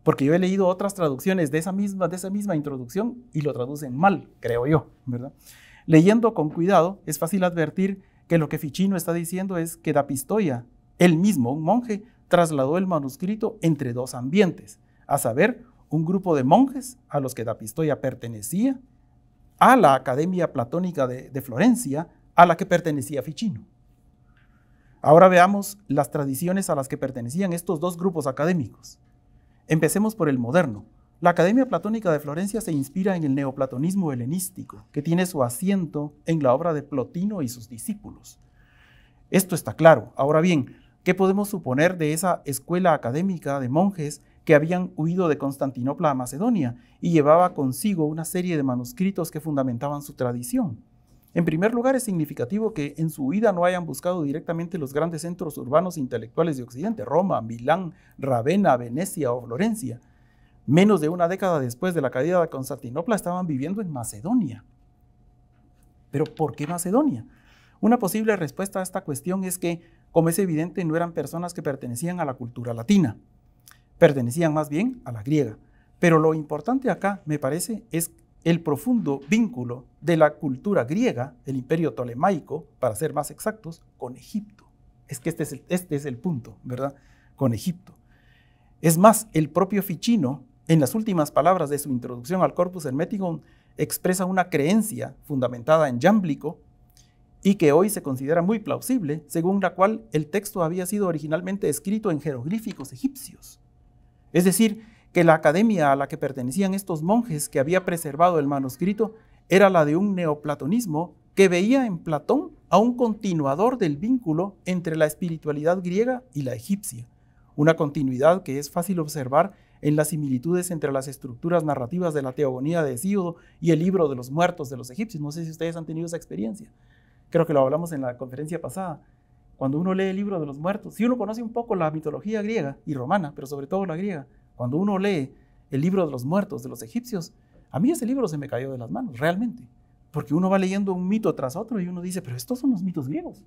porque yo he leído otras traducciones de esa misma, de esa misma introducción y lo traducen mal, creo yo, ¿verdad? Leyendo con cuidado, es fácil advertir que lo que Ficino está diciendo es que da pistoia, el mismo, un monje, trasladó el manuscrito entre dos ambientes, a saber, un grupo de monjes a los que Dapistoia pertenecía, a la Academia Platónica de, de Florencia, a la que pertenecía Ficino. Ahora veamos las tradiciones a las que pertenecían estos dos grupos académicos. Empecemos por el moderno. La Academia Platónica de Florencia se inspira en el neoplatonismo helenístico, que tiene su asiento en la obra de Plotino y sus discípulos. Esto está claro. Ahora bien, ¿Qué podemos suponer de esa escuela académica de monjes que habían huido de Constantinopla a Macedonia y llevaba consigo una serie de manuscritos que fundamentaban su tradición? En primer lugar, es significativo que en su huida no hayan buscado directamente los grandes centros urbanos intelectuales de Occidente, Roma, Milán, Ravenna, Venecia o Florencia. Menos de una década después de la caída de Constantinopla estaban viviendo en Macedonia. Pero ¿por qué Macedonia? Una posible respuesta a esta cuestión es que como es evidente, no eran personas que pertenecían a la cultura latina, pertenecían más bien a la griega. Pero lo importante acá, me parece, es el profundo vínculo de la cultura griega, el imperio tolemaico, para ser más exactos, con Egipto. Es que este, este es el, punto, ¿verdad? Con Egipto. Es más, el propio Ficino, en las últimas palabras de su introducción al Corpus Hermeticum, expresa una creencia fundamentada en Yamblico, y que hoy se considera muy plausible, según la cual el texto había sido originalmente escrito en jeroglíficos egipcios. Es decir, que la academia a la que pertenecían estos monjes que había preservado el manuscrito era la de un neoplatonismo que veía en Platón a un continuador del vínculo entre la espiritualidad griega y la egipcia, una continuidad que es fácil observar en las similitudes entre las estructuras narrativas de la Teogonía de Hesíodo y el libro de los muertos de los egipcios. No sé si ustedes han tenido esa experiencia creo que lo hablamos en la conferencia pasada, cuando uno lee el libro de los muertos, si uno conoce un poco la mitología griega y romana, pero sobre todo la griega, cuando uno lee el libro de los muertos de los egipcios, a mí ese libro se me cayó de las manos, realmente, porque uno va leyendo un mito tras otro y uno dice, pero estos son los mitos griegos.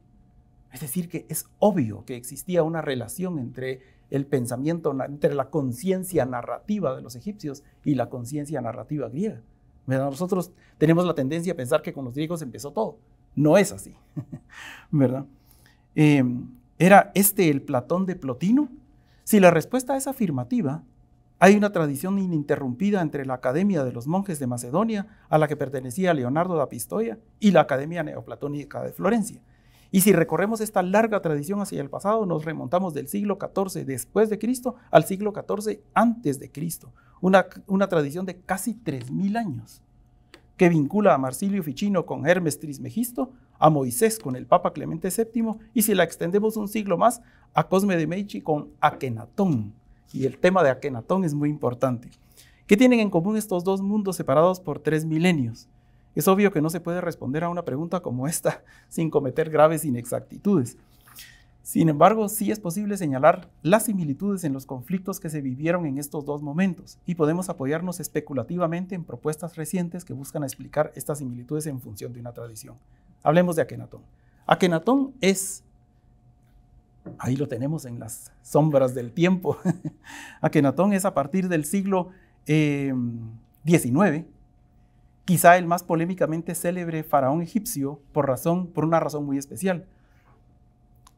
Es decir, que es obvio que existía una relación entre el pensamiento, entre la conciencia narrativa de los egipcios y la conciencia narrativa griega. Nosotros tenemos la tendencia a pensar que con los griegos empezó todo, no es así, ¿verdad? Em, ¿Era este el Platón de Plotino? Si la respuesta es afirmativa, hay una tradición ininterrumpida entre la Academia de los Monjes de Macedonia, a la que pertenecía Leonardo da Pistoia, y la Academia Neoplatónica de Florencia. Y si recorremos esta larga tradición hacia el pasado, nos remontamos del siglo XIV después de Cristo al siglo XIV antes de Cristo, una, una tradición de casi 3.000 años que vincula a Marsilio Ficino con Hermes Trismegisto, a Moisés con el Papa Clemente VII y si la extendemos un siglo más, a Cosme de Medici con Akenatón. Y el tema de Akenatón es muy importante. ¿Qué tienen en común estos dos mundos separados por tres milenios? Es obvio que no se puede responder a una pregunta como esta sin cometer graves inexactitudes. Sin embargo, sí es posible señalar las similitudes en los conflictos que se vivieron en estos dos momentos y podemos apoyarnos especulativamente en propuestas recientes que buscan explicar estas similitudes en función de una tradición. Hablemos de Akenatón. Akenatón es, ahí lo tenemos en las sombras del tiempo, Akenatón es a partir del siglo XIX, eh, quizá el más polémicamente célebre faraón egipcio por, razón, por una razón muy especial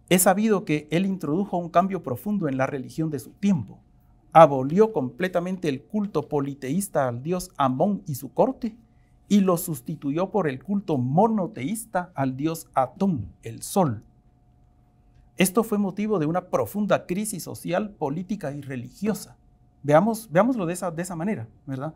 es sabido que él introdujo un cambio profundo en la religión de su tiempo. Abolió completamente el culto politeísta al dios Amón y su corte y lo sustituyó por el culto monoteísta al dios Atón, el sol. Esto fue motivo de una profunda crisis social, política y religiosa. Veamos, veámoslo de esa, manera, ¿verdad?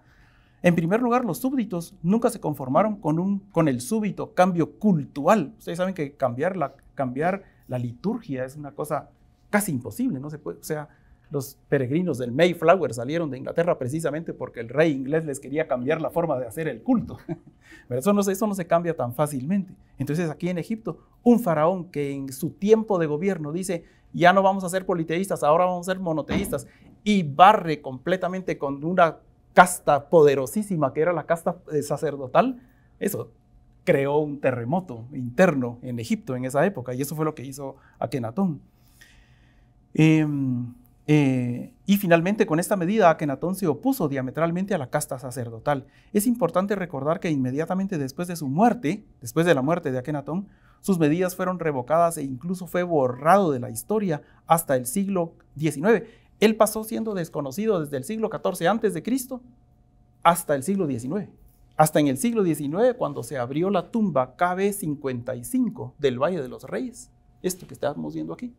En primer lugar, los súbditos nunca se conformaron con, el súbito cambio cultural. Ustedes saben que cambiar, cambiar la liturgia es una cosa casi imposible, no se puede, o sea, los peregrinos del Mayflower salieron de Inglaterra precisamente porque el rey inglés les quería cambiar la forma de hacer el culto. Pero eso no, eso no se cambia tan fácilmente. Entonces aquí en Egipto, un faraón que en su tiempo de gobierno dice, ya no vamos a ser politeístas, ahora vamos a ser monoteístas, y barre completamente con una casta poderosísima que era la casta eh, sacerdotal, eso creó un terremoto interno en Egipto en esa época, y eso fue lo que hizo Akenatón. Em, eh, y finalmente, con esta medida, Akenatón se opuso diametralmente a la casta sacerdotal. Es importante recordar que inmediatamente después de su muerte, después de la muerte de Akenatón, sus medidas fueron revocadas e incluso fue borrado de la historia hasta el siglo XIX. Él pasó siendo desconocido desde el siglo XIV a.C. hasta el siglo XIX. Hasta en el siglo XIX, cuando se abrió la tumba KB55 del Valle de los Reyes, esto que estamos viendo aquí,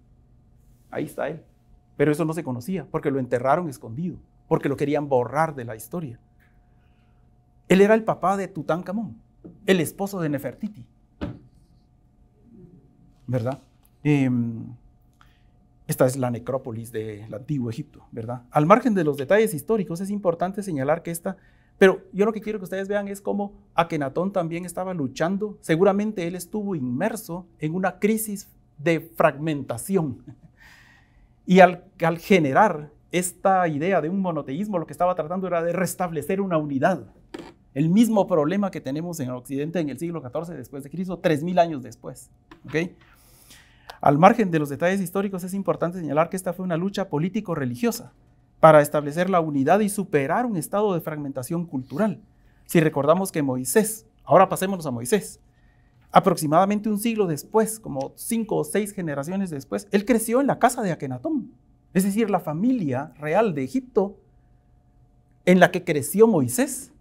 ahí está él. Pero eso no se conocía, porque lo enterraron escondido, porque lo querían borrar de la historia. Él era el papá de Tutankamón, el esposo de Nefertiti. ¿Verdad? Em, esta es la necrópolis del antiguo Egipto, ¿verdad? Al margen de los detalles históricos, es importante señalar que esta pero yo lo que quiero que ustedes vean es cómo Akenatón también estaba luchando. Seguramente él estuvo inmerso en una crisis de fragmentación. Y al, generar esta idea de un monoteísmo, lo que estaba tratando era de restablecer una unidad. El mismo problema que tenemos en Occidente en el siglo XIV después de Cristo, 3.000 años después. Al margen de los detalles históricos, es importante señalar que esta fue una lucha político-religiosa para establecer la unidad y superar un estado de fragmentación cultural. Si recordamos que Moisés, ahora pasémonos a Moisés, aproximadamente un siglo después, como cinco o seis generaciones después, él creció en la casa de Akenatón, es decir, la familia real de Egipto en la que creció Moisés.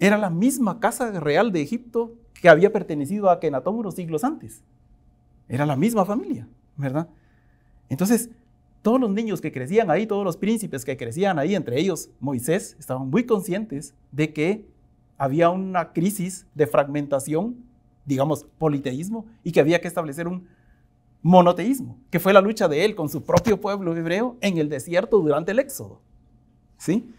Era la misma casa real de Egipto que había pertenecido a Akenatón unos siglos antes. Era la misma familia, ¿verdad? Entonces, todos los niños que crecían ahí, todos los príncipes que crecían ahí, entre ellos Moisés, estaban muy conscientes de que había una crisis de fragmentación, digamos, politeísmo, y que había que establecer un monoteísmo, que fue la lucha de él con su propio pueblo hebreo en el desierto durante el éxodo. ¿Sí?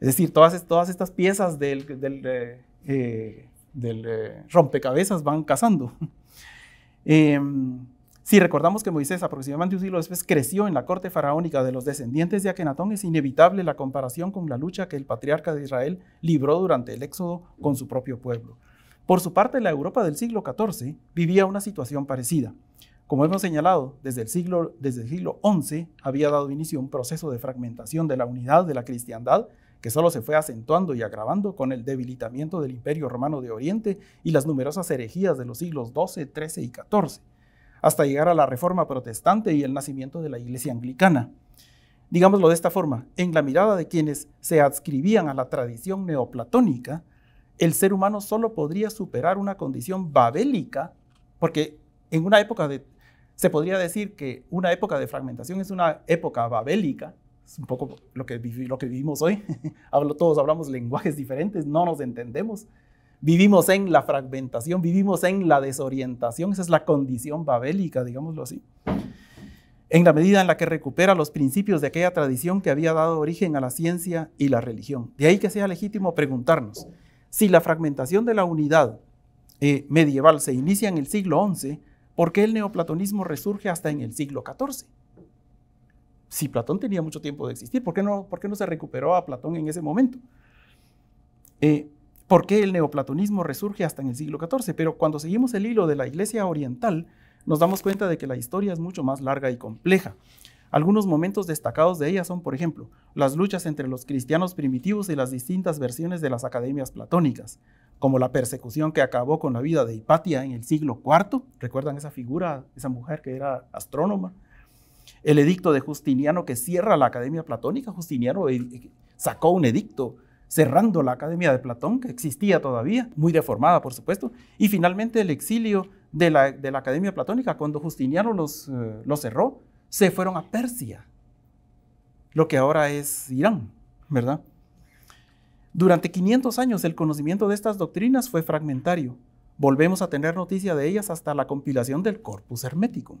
Es decir, todas, todas estas piezas del, eh, eh, eh, rompecabezas van cazando. Em, si recordamos que Moisés aproximadamente un siglo después creció en la corte faraónica de los descendientes de Akenatón, es inevitable la comparación con la lucha que el patriarca de Israel libró durante el éxodo con su propio pueblo. Por su parte, la Europa del siglo XIV vivía una situación parecida. Como hemos señalado, desde el, siglo, desde siglo XI había dado inicio un proceso de fragmentación de la unidad de la cristiandad que solo se fue acentuando y agravando con el debilitamiento del Imperio Romano de Oriente y las numerosas herejías de los siglos XII, XIII y XIV hasta llegar a la Reforma Protestante y el nacimiento de la Iglesia Anglicana. Digámoslo de esta forma, en la mirada de quienes se adscribían a la tradición neoplatónica, el ser humano solo podría superar una condición babélica, porque en una época de, se podría decir que una época de fragmentación es una época babélica, es un poco lo que, lo que vivimos hoy, todos hablamos lenguajes diferentes, no nos entendemos, Vivimos en la fragmentación, vivimos en la desorientación, esa es la condición babélica, digámoslo así. En la medida en la que recupera los principios de aquella tradición que había dado origen a la ciencia y la religión. De ahí que sea legítimo preguntarnos si la fragmentación de la unidad eh, medieval se inicia en el siglo XI, ¿por qué el neoplatonismo resurge hasta en el siglo XIV? Si Platón tenía mucho tiempo de existir, ¿por qué no, por no se recuperó a Platón en ese momento? Eh, por qué el neoplatonismo resurge hasta en el siglo XIV, pero cuando seguimos el hilo de la Iglesia Oriental, nos damos cuenta de que la historia es mucho más larga y compleja. Algunos momentos destacados de ella son, por ejemplo, las luchas entre los cristianos primitivos y las distintas versiones de las academias platónicas, como la persecución que acabó con la vida de Hipatia en el siglo IV, recuerdan esa figura, esa mujer que era astrónoma, el edicto de Justiniano que cierra la academia platónica, Justiniano eh, eh, sacó un edicto cerrando la Academia de Platón, que existía todavía, muy deformada por supuesto, y finalmente el exilio de la, Academia Platónica, cuando Justiniano los, eh, los cerró, se fueron a Persia, lo que ahora es Irán, ¿verdad? Durante 500 años el conocimiento de estas doctrinas fue fragmentario. Volvemos a tener noticia de ellas hasta la compilación del Corpus Hermético,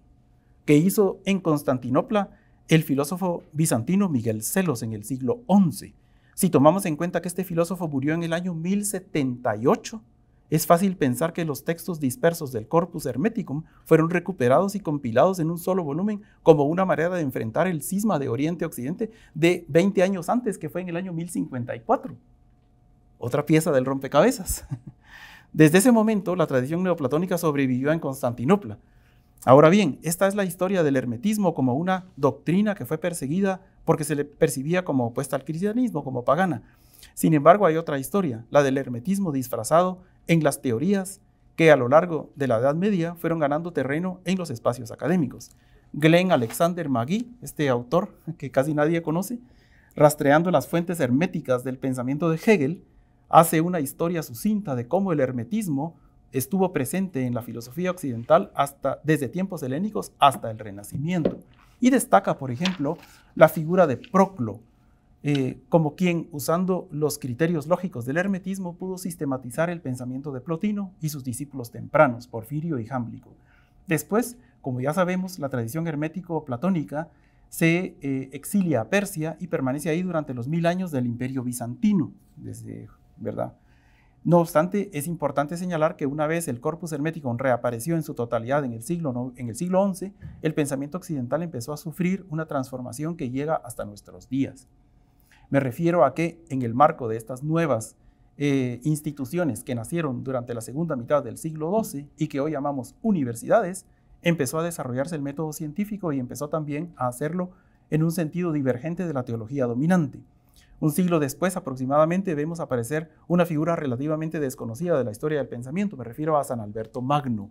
que hizo en Constantinopla el filósofo bizantino Miguel Celos en el siglo XI si tomamos en cuenta que este filósofo murió en el año 1078, es fácil pensar que los textos dispersos del Corpus Hermeticum fueron recuperados y compilados en un solo volumen como una manera de enfrentar el cisma de Oriente-Occidente de 20 años antes, que fue en el año 1054. Otra pieza del rompecabezas. Desde ese momento, la tradición neoplatónica sobrevivió en Constantinopla. Ahora bien, esta es la historia del hermetismo como una doctrina que fue perseguida porque se le percibía como opuesta al cristianismo, como pagana. Sin embargo, hay otra historia, la del hermetismo disfrazado en las teorías que a lo largo de la Edad Media fueron ganando terreno en los espacios académicos. Glenn Alexander Magee, este autor que casi nadie conoce, rastreando las fuentes herméticas del pensamiento de Hegel, hace una historia sucinta de cómo el hermetismo estuvo presente en la filosofía occidental desde tiempos helénicos hasta el Renacimiento. Y destaca, por ejemplo, la figura de Proclo, eh, como quien, usando los criterios lógicos del hermetismo, pudo sistematizar el pensamiento de Plotino y sus discípulos tempranos, Porfirio y Jámblico. Después, como ya sabemos, la tradición hermético-platónica se eh, exilia a Persia y permanece ahí durante los mil años del Imperio Bizantino, desde, ¿verdad? No obstante, es importante señalar que una vez el corpus hermético reapareció en su totalidad en el siglo, XI, el pensamiento occidental empezó a sufrir una transformación que llega hasta nuestros días. Me refiero a que en el marco de estas nuevas eh, instituciones que nacieron durante la segunda mitad del siglo XII y que hoy llamamos universidades, empezó a desarrollarse el método científico y empezó también a hacerlo en un sentido divergente de la teología dominante. Un siglo después aproximadamente vemos aparecer una figura relativamente desconocida de la historia del pensamiento, me refiero a San Alberto Magno,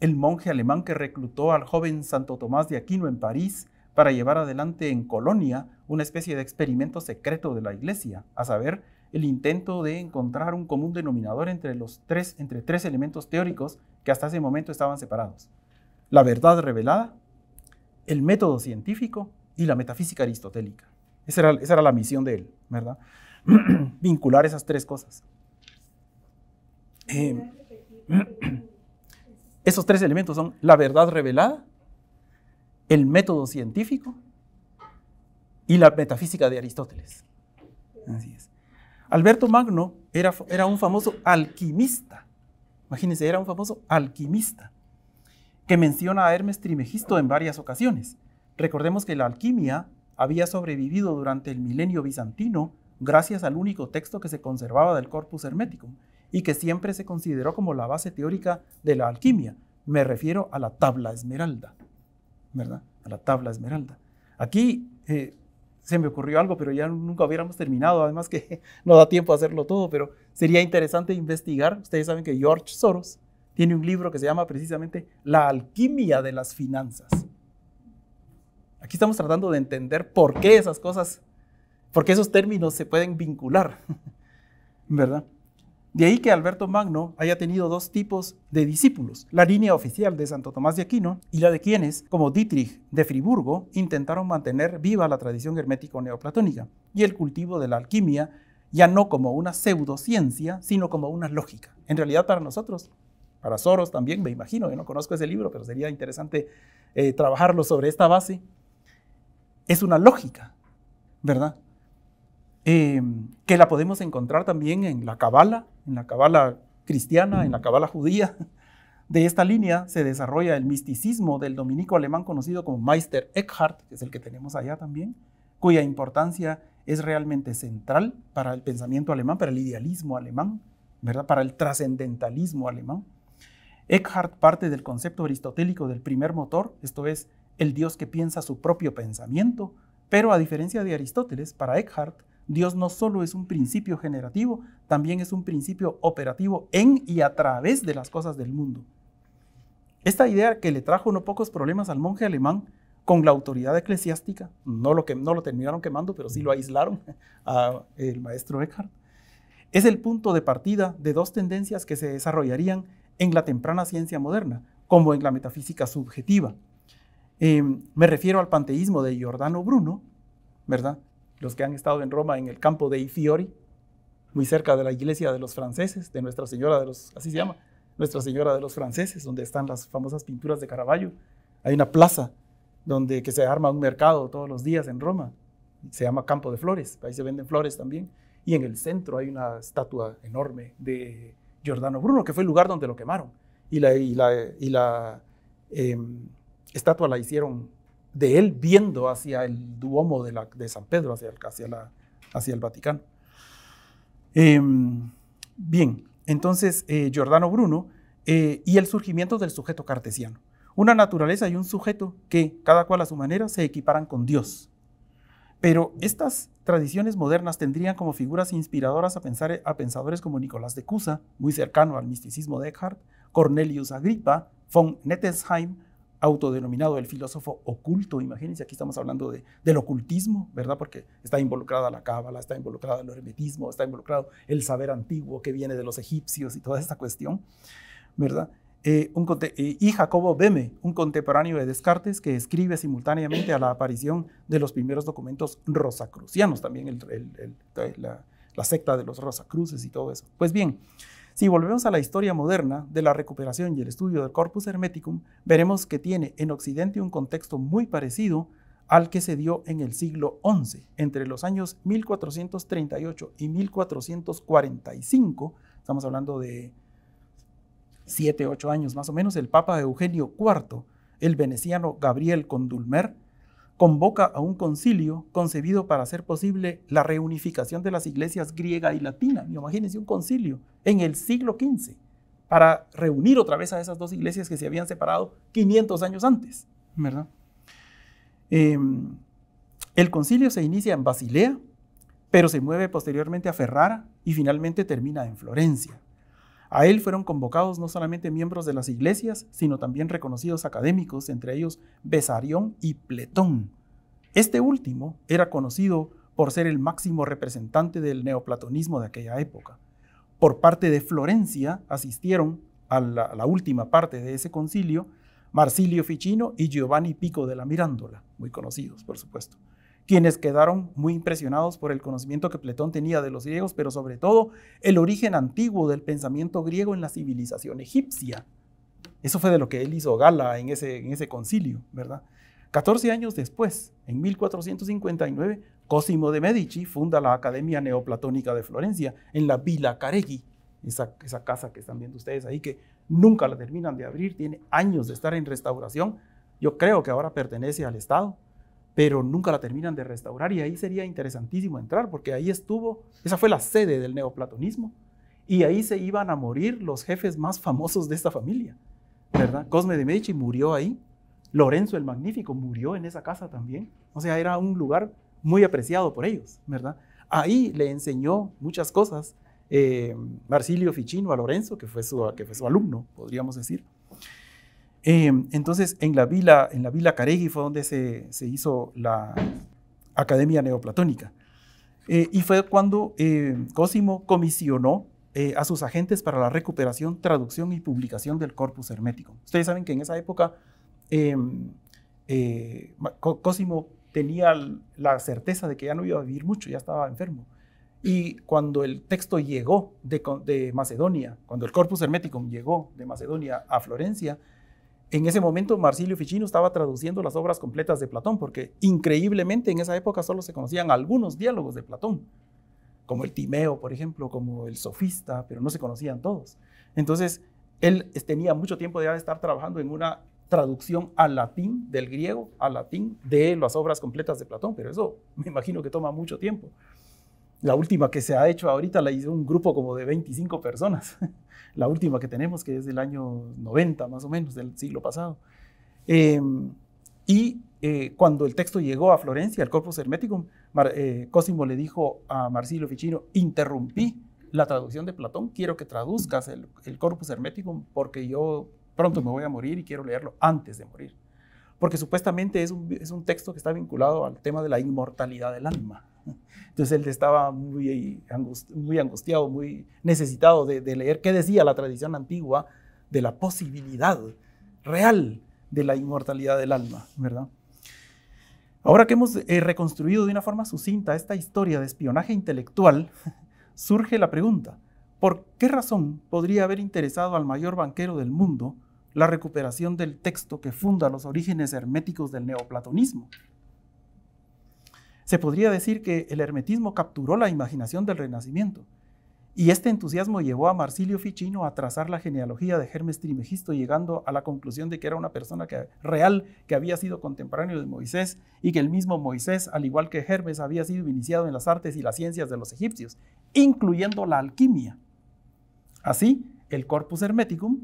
el monje alemán que reclutó al joven Santo Tomás de Aquino en París para llevar adelante en Colonia una especie de experimento secreto de la Iglesia, a saber, el intento de encontrar un común denominador entre, los tres, entre tres elementos teóricos que hasta ese momento estaban separados. La verdad revelada, el método científico y la metafísica aristotélica. Esa era, la misión de él, ¿verdad? Vincular esas tres cosas. Eh, esos tres elementos son la verdad revelada, el método científico y la metafísica de Aristóteles. Alberto Magno era, era un famoso alquimista. Imagínense, era un famoso alquimista que menciona a Hermes Trimegisto en varias ocasiones. Recordemos que la alquimia había sobrevivido durante el milenio bizantino gracias al único texto que se conservaba del Corpus hermético y que siempre se consideró como la base teórica de la alquimia. Me refiero a la tabla esmeralda, ¿verdad? A la tabla esmeralda. Aquí eh, se me ocurrió algo, pero ya nunca hubiéramos terminado, además que no da tiempo a hacerlo todo, pero sería interesante investigar. Ustedes saben que George Soros tiene un libro que se llama precisamente La alquimia de las finanzas. Aquí estamos tratando de entender por qué esas cosas, por qué esos términos se pueden vincular, ¿verdad? De ahí que Alberto Magno haya tenido dos tipos de discípulos, la línea oficial de Santo Tomás de Aquino y la de quienes, como Dietrich de Friburgo, intentaron mantener viva la tradición hermético-neoplatónica y el cultivo de la alquimia, ya no como una pseudociencia, sino como una lógica. En realidad para nosotros, para Soros también, me imagino, yo no conozco ese libro, pero sería interesante eh, trabajarlo sobre esta base, es una lógica, ¿verdad? Eh, que la podemos encontrar también en la cabala, en la cabala cristiana, en la cabala judía. De esta línea se desarrolla el misticismo del dominico alemán conocido como Meister Eckhart, que es el que tenemos allá también, cuya importancia es realmente central para el pensamiento alemán, para el idealismo alemán, ¿verdad? para el trascendentalismo alemán. Eckhart parte del concepto aristotélico del primer motor, esto es, el Dios que piensa su propio pensamiento, pero a diferencia de Aristóteles, para Eckhart, Dios no solo es un principio generativo, también es un principio operativo en y a través de las cosas del mundo. Esta idea que le trajo no pocos problemas al monje alemán con la autoridad eclesiástica, no lo, que, no lo terminaron quemando, pero sí lo aislaron al maestro Eckhart, es el punto de partida de dos tendencias que se desarrollarían en la temprana ciencia moderna, como en la metafísica subjetiva, eh, me refiero al panteísmo de Giordano Bruno, ¿verdad? Los que han estado en Roma en el campo de Ifiori, muy cerca de la iglesia de los franceses, de Nuestra Señora de los, así se llama, Nuestra Señora de los franceses, donde están las famosas pinturas de Caravaggio. Hay una plaza donde que se arma un mercado todos los días en Roma, se llama Campo de Flores, ahí se venden flores también, y en el centro hay una estatua enorme de Giordano Bruno, que fue el lugar donde lo quemaron, y la, y la, y la em, estatua la hicieron de él viendo hacia el Duomo de, San Pedro, hacia el, Vaticano. Em, bien, entonces eh, Giordano Bruno eh, y el surgimiento del sujeto cartesiano. Una naturaleza y un sujeto que, cada cual a su manera, se equiparan con Dios. Pero estas tradiciones modernas tendrían como figuras inspiradoras a, pensar, a pensadores como Nicolás de Cusa, muy cercano al misticismo de Eckhart, Cornelius Agrippa, von Nettesheim, autodenominado el filósofo oculto, imagínense, aquí estamos hablando de, del ocultismo, ¿verdad? Porque está involucrada la cábala, está involucrada el hermetismo, está involucrado el saber antiguo que viene de los egipcios y toda esta cuestión, ¿verdad? Eh, un, eh, y Jacobo Beme, un contemporáneo de Descartes que escribe simultáneamente a la aparición de los primeros documentos rosacrucianos, también la, la secta de los rosacruces y todo eso. Pues bien, si volvemos a la historia moderna de la recuperación y el estudio del corpus hermeticum, veremos que tiene en Occidente un contexto muy parecido al que se dio en el siglo XI, entre los años 1438 y 1445, estamos hablando de 7, 8 años más o menos, el Papa Eugenio IV, el veneciano Gabriel Condulmer, convoca a un concilio concebido para hacer posible la reunificación de las iglesias griega y latina. Imagínense un concilio en el siglo XV para reunir otra vez a esas dos iglesias que se habían separado 500 años antes, em, el concilio se inicia en Basilea, pero se mueve posteriormente a Ferrara y finalmente termina en Florencia. A él fueron convocados no solamente miembros de las iglesias, sino también reconocidos académicos, entre ellos Besarión y Pletón. Este último era conocido por ser el máximo representante del neoplatonismo de aquella época. Por parte de Florencia asistieron a la, última parte de ese concilio Marsilio Ficino y Giovanni Pico de la Mirándola, muy conocidos por supuesto quienes quedaron muy impresionados por el conocimiento que Platón tenía de los griegos, pero sobre todo el origen antiguo del pensamiento griego en la civilización egipcia. Eso fue de lo que él hizo gala en ese, concilio, ¿verdad? 14 años después, en 1459, Cosimo de Medici funda la Academia Neoplatónica de Florencia en la Villa Careggi, esa casa que están viendo ustedes ahí, que nunca la terminan de abrir, tiene años de estar en restauración. Yo creo que ahora pertenece al Estado, pero nunca la terminan de restaurar y ahí sería interesantísimo entrar, porque ahí estuvo, esa fue la sede del neoplatonismo, y ahí se iban a morir los jefes más famosos de esta familia, ¿verdad? Cosme de Medici murió ahí, Lorenzo el Magnífico murió en esa casa también, o sea, era un lugar muy apreciado por ellos, ¿verdad? Ahí le enseñó muchas cosas eh, Marsilio Ficino a Lorenzo, que fue, su, que fue su alumno, podríamos decir. Em, entonces, en la vila, en la vila Caregui fue donde se, hizo la Academia Neoplatónica. Eh, y fue cuando em, Cosimo comisionó eh, a sus agentes para la recuperación, traducción y publicación del corpus hermético. Ustedes saben que en esa época em, eh, Cosimo tenía la certeza de que ya no iba a vivir mucho, ya estaba enfermo. Y cuando el texto llegó de, de Macedonia, cuando el corpus hermético llegó de Macedonia a Florencia, en ese momento Marsilio Ficino estaba traduciendo las obras completas de Platón, porque increíblemente en esa época solo se conocían algunos diálogos de Platón, como el Timeo, por ejemplo, como el Sofista, pero no se conocían todos. Entonces, él tenía mucho tiempo de estar trabajando en una traducción al latín, del griego al latín, de las obras completas de Platón, pero eso me imagino que toma mucho tiempo. La última que se ha hecho ahorita la hizo un grupo como de 25 personas. la última que tenemos, que es del año 90 más o menos, del siglo pasado. Em, y eh, cuando el texto llegó a Florencia, el Corpus Hermeticum, eh, Cosimo le dijo a Marsilio Ficino, interrumpí la traducción de Platón, quiero que traduzcas el, Corpus Hermeticum porque yo pronto me voy a morir y quiero leerlo antes de morir. Porque supuestamente es un texto que está vinculado al tema de la inmortalidad del alma. Entonces él estaba muy, angustiado, muy necesitado de, leer qué decía la tradición antigua de la posibilidad real de la inmortalidad del alma, ¿verdad? Ahora que hemos eh, reconstruido de una forma sucinta esta historia de espionaje intelectual, surge la pregunta, ¿por qué razón podría haber interesado al mayor banquero del mundo la recuperación del texto que funda los orígenes herméticos del neoplatonismo? Se podría decir que el hermetismo capturó la imaginación del Renacimiento, y este entusiasmo llevó a Marsilio Ficino a trazar la genealogía de Hermes Trimegisto, llegando a la conclusión de que era una persona real que había sido contemporáneo de Moisés y que el mismo Moisés, al igual que Hermes, había sido iniciado en las artes y las ciencias de los egipcios, incluyendo la alquimia. Así, el Corpus Hermeticum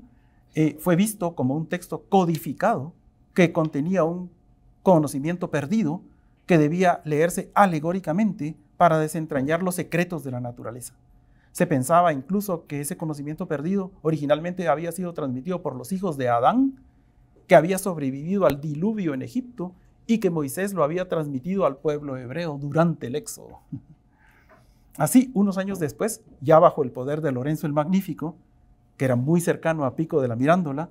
eh, fue visto como un texto codificado que contenía un conocimiento perdido que debía leerse alegóricamente para desentrañar los secretos de la naturaleza. Se pensaba incluso que ese conocimiento perdido originalmente había sido transmitido por los hijos de Adán, que había sobrevivido al diluvio en Egipto y que Moisés lo había transmitido al pueblo hebreo durante el Éxodo. Así, unos años después, ya bajo el poder de Lorenzo el Magnífico, que era muy cercano a Pico de la Mirándola,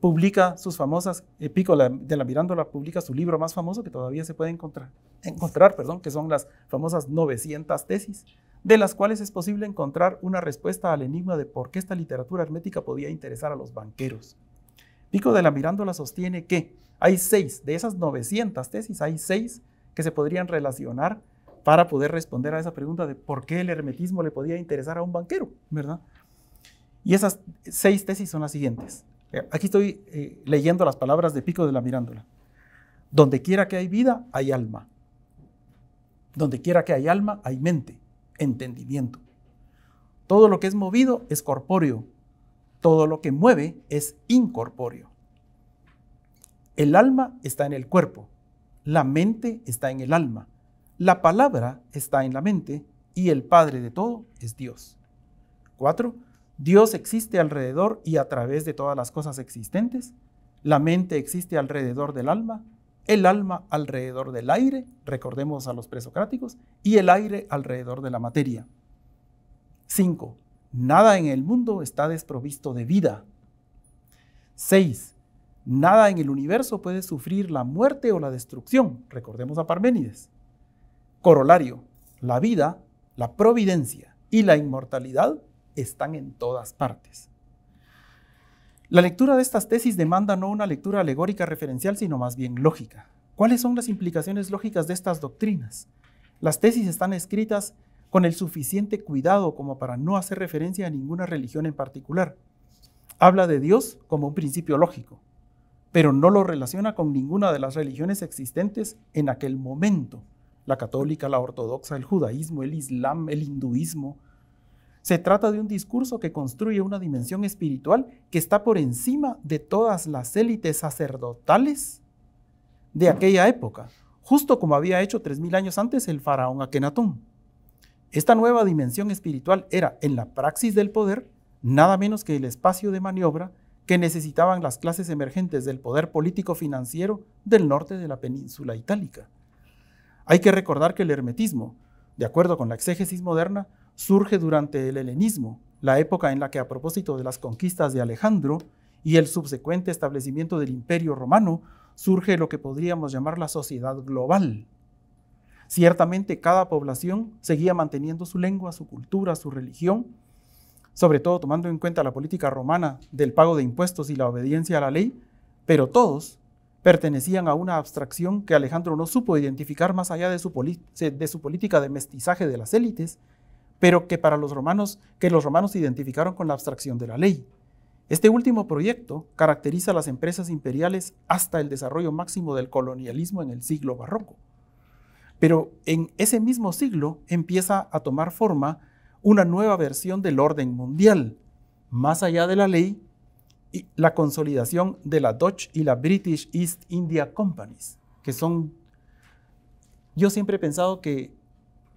publica sus famosas, eh, Pico de la Mirándola publica su libro más famoso que todavía se puede encontrar, encontrar que son las famosas 900 tesis, de las cuales es posible encontrar una respuesta al enigma de por qué esta literatura hermética podía interesar a los banqueros. Pico de la Mirándola sostiene que hay seis, de esas 900 tesis, hay seis que se podrían relacionar para poder responder a esa pregunta de por qué el hermetismo le podía interesar a un banquero, ¿verdad? Y esas seis tesis son las siguientes. Eh, aquí estoy eh, leyendo las palabras de Pico de la Mirándola. Donde quiera que hay vida, hay alma. Donde quiera que hay alma, hay mente, entendimiento. Todo lo que es movido es corpóreo. Todo lo que mueve es incorpóreo. El alma está en el cuerpo. La mente está en el alma. La palabra está en la mente. Y el Padre de todo es Dios. Cuatro. Dios existe alrededor y a través de todas las cosas existentes. La mente existe alrededor del alma, el alma alrededor del aire, recordemos a los presocráticos, y el aire alrededor de la materia. 5. Nada en el mundo está desprovisto de vida. 6. Nada en el universo puede sufrir la muerte o la destrucción. Recordemos a Parménides. Corolario. La vida, la providencia y la inmortalidad están en todas partes. La lectura de estas tesis demanda no una lectura alegórica referencial, sino más bien lógica. ¿Cuáles son las implicaciones lógicas de estas doctrinas? Las tesis están escritas con el suficiente cuidado como para no hacer referencia a ninguna religión en particular. Habla de Dios como un principio lógico, pero no lo relaciona con ninguna de las religiones existentes en aquel momento, la católica, la ortodoxa, el judaísmo, el islam, el hinduismo, se trata de un discurso que construye una dimensión espiritual que está por encima de todas las élites sacerdotales de aquella época, justo como había hecho 3.000 años antes el faraón Akenatón. Esta nueva dimensión espiritual era, en la praxis del poder, nada menos que el espacio de maniobra que necesitaban las clases emergentes del poder político-financiero del norte de la península itálica. Hay que recordar que el hermetismo, de acuerdo con la exégesis moderna, surge durante el helenismo, la época en la que a propósito de las conquistas de Alejandro y el subsecuente establecimiento del imperio romano, surge lo que podríamos llamar la sociedad global. Ciertamente cada población seguía manteniendo su lengua, su cultura, su religión, sobre todo tomando en cuenta la política romana del pago de impuestos y la obediencia a la ley, pero todos pertenecían a una abstracción que Alejandro no supo identificar más allá de su, política de mestizaje de las élites pero que para los romanos, que los romanos identificaron con la abstracción de la ley. Este último proyecto caracteriza las empresas imperiales hasta el desarrollo máximo del colonialismo en el siglo barroco. Pero en ese mismo siglo empieza a tomar forma una nueva versión del orden mundial, más allá de la ley y la consolidación de la Dutch y la British East India Companies, que son... Yo siempre he pensado que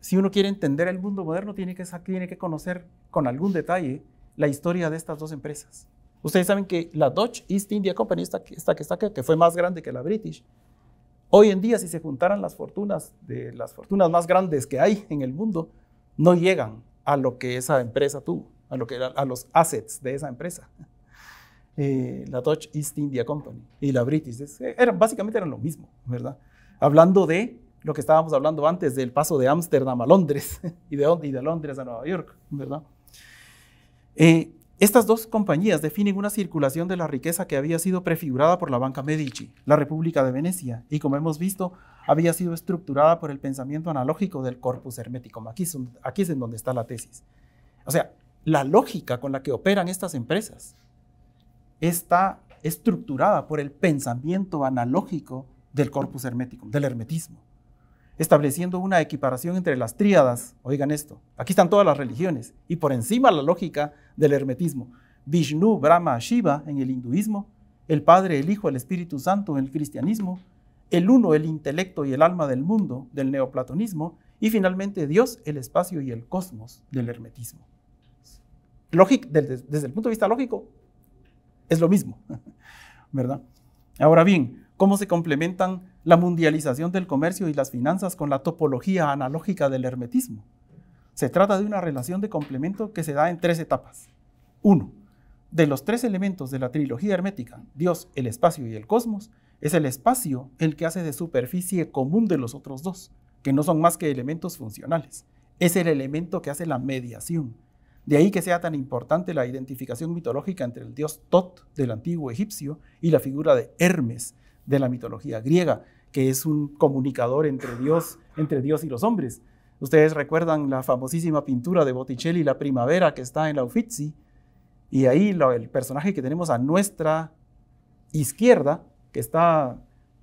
si uno quiere entender el mundo moderno, tiene que, tiene que conocer con algún detalle la historia de estas dos empresas. Ustedes saben que la Dutch East India Company, esta, que está aquí, que fue más grande que la British, hoy en día si se juntaran las fortunas de las fortunas más grandes que hay en el mundo, no llegan a lo que esa empresa tuvo, a, lo que, a, los assets de esa empresa. Eh, la Dutch East India Company y la British, eran, básicamente eran lo mismo, ¿verdad? Hablando de lo que estábamos hablando antes del paso de Ámsterdam a Londres y de, y de, Londres a Nueva York, ¿verdad? Eh, estas dos compañías definen una circulación de la riqueza que había sido prefigurada por la banca Medici, la República de Venecia, y como hemos visto, había sido estructurada por el pensamiento analógico del corpus hermético. aquí es en donde está la tesis. O sea, la lógica con la que operan estas empresas está estructurada por el pensamiento analógico del corpus hermético, del hermetismo estableciendo una equiparación entre las tríadas, oigan esto, aquí están todas las religiones, y por encima la lógica del hermetismo. Vishnu, Brahma, Shiva en el hinduismo, el Padre, el Hijo, el Espíritu Santo en el cristianismo, el uno, el intelecto y el alma del mundo del neoplatonismo, y finalmente Dios, el espacio y el cosmos del hermetismo. desde el punto de vista lógico, es lo mismo, ¿verdad? Ahora bien, ¿cómo se complementan la mundialización del comercio y las finanzas con la topología analógica del hermetismo. Se trata de una relación de complemento que se da en tres etapas. Uno, De los tres elementos de la trilogía hermética, Dios, el espacio y el cosmos, es el espacio el que hace de superficie común de los otros dos, que no son más que elementos funcionales. Es el elemento que hace la mediación. De ahí que sea tan importante la identificación mitológica entre el dios Tot del antiguo egipcio y la figura de Hermes, de la mitología griega, que es un comunicador entre Dios, entre Dios y los hombres. Ustedes recuerdan la famosísima pintura de Botticelli, La Primavera, que está en la Uffizi, y ahí el personaje que tenemos a nuestra izquierda, que está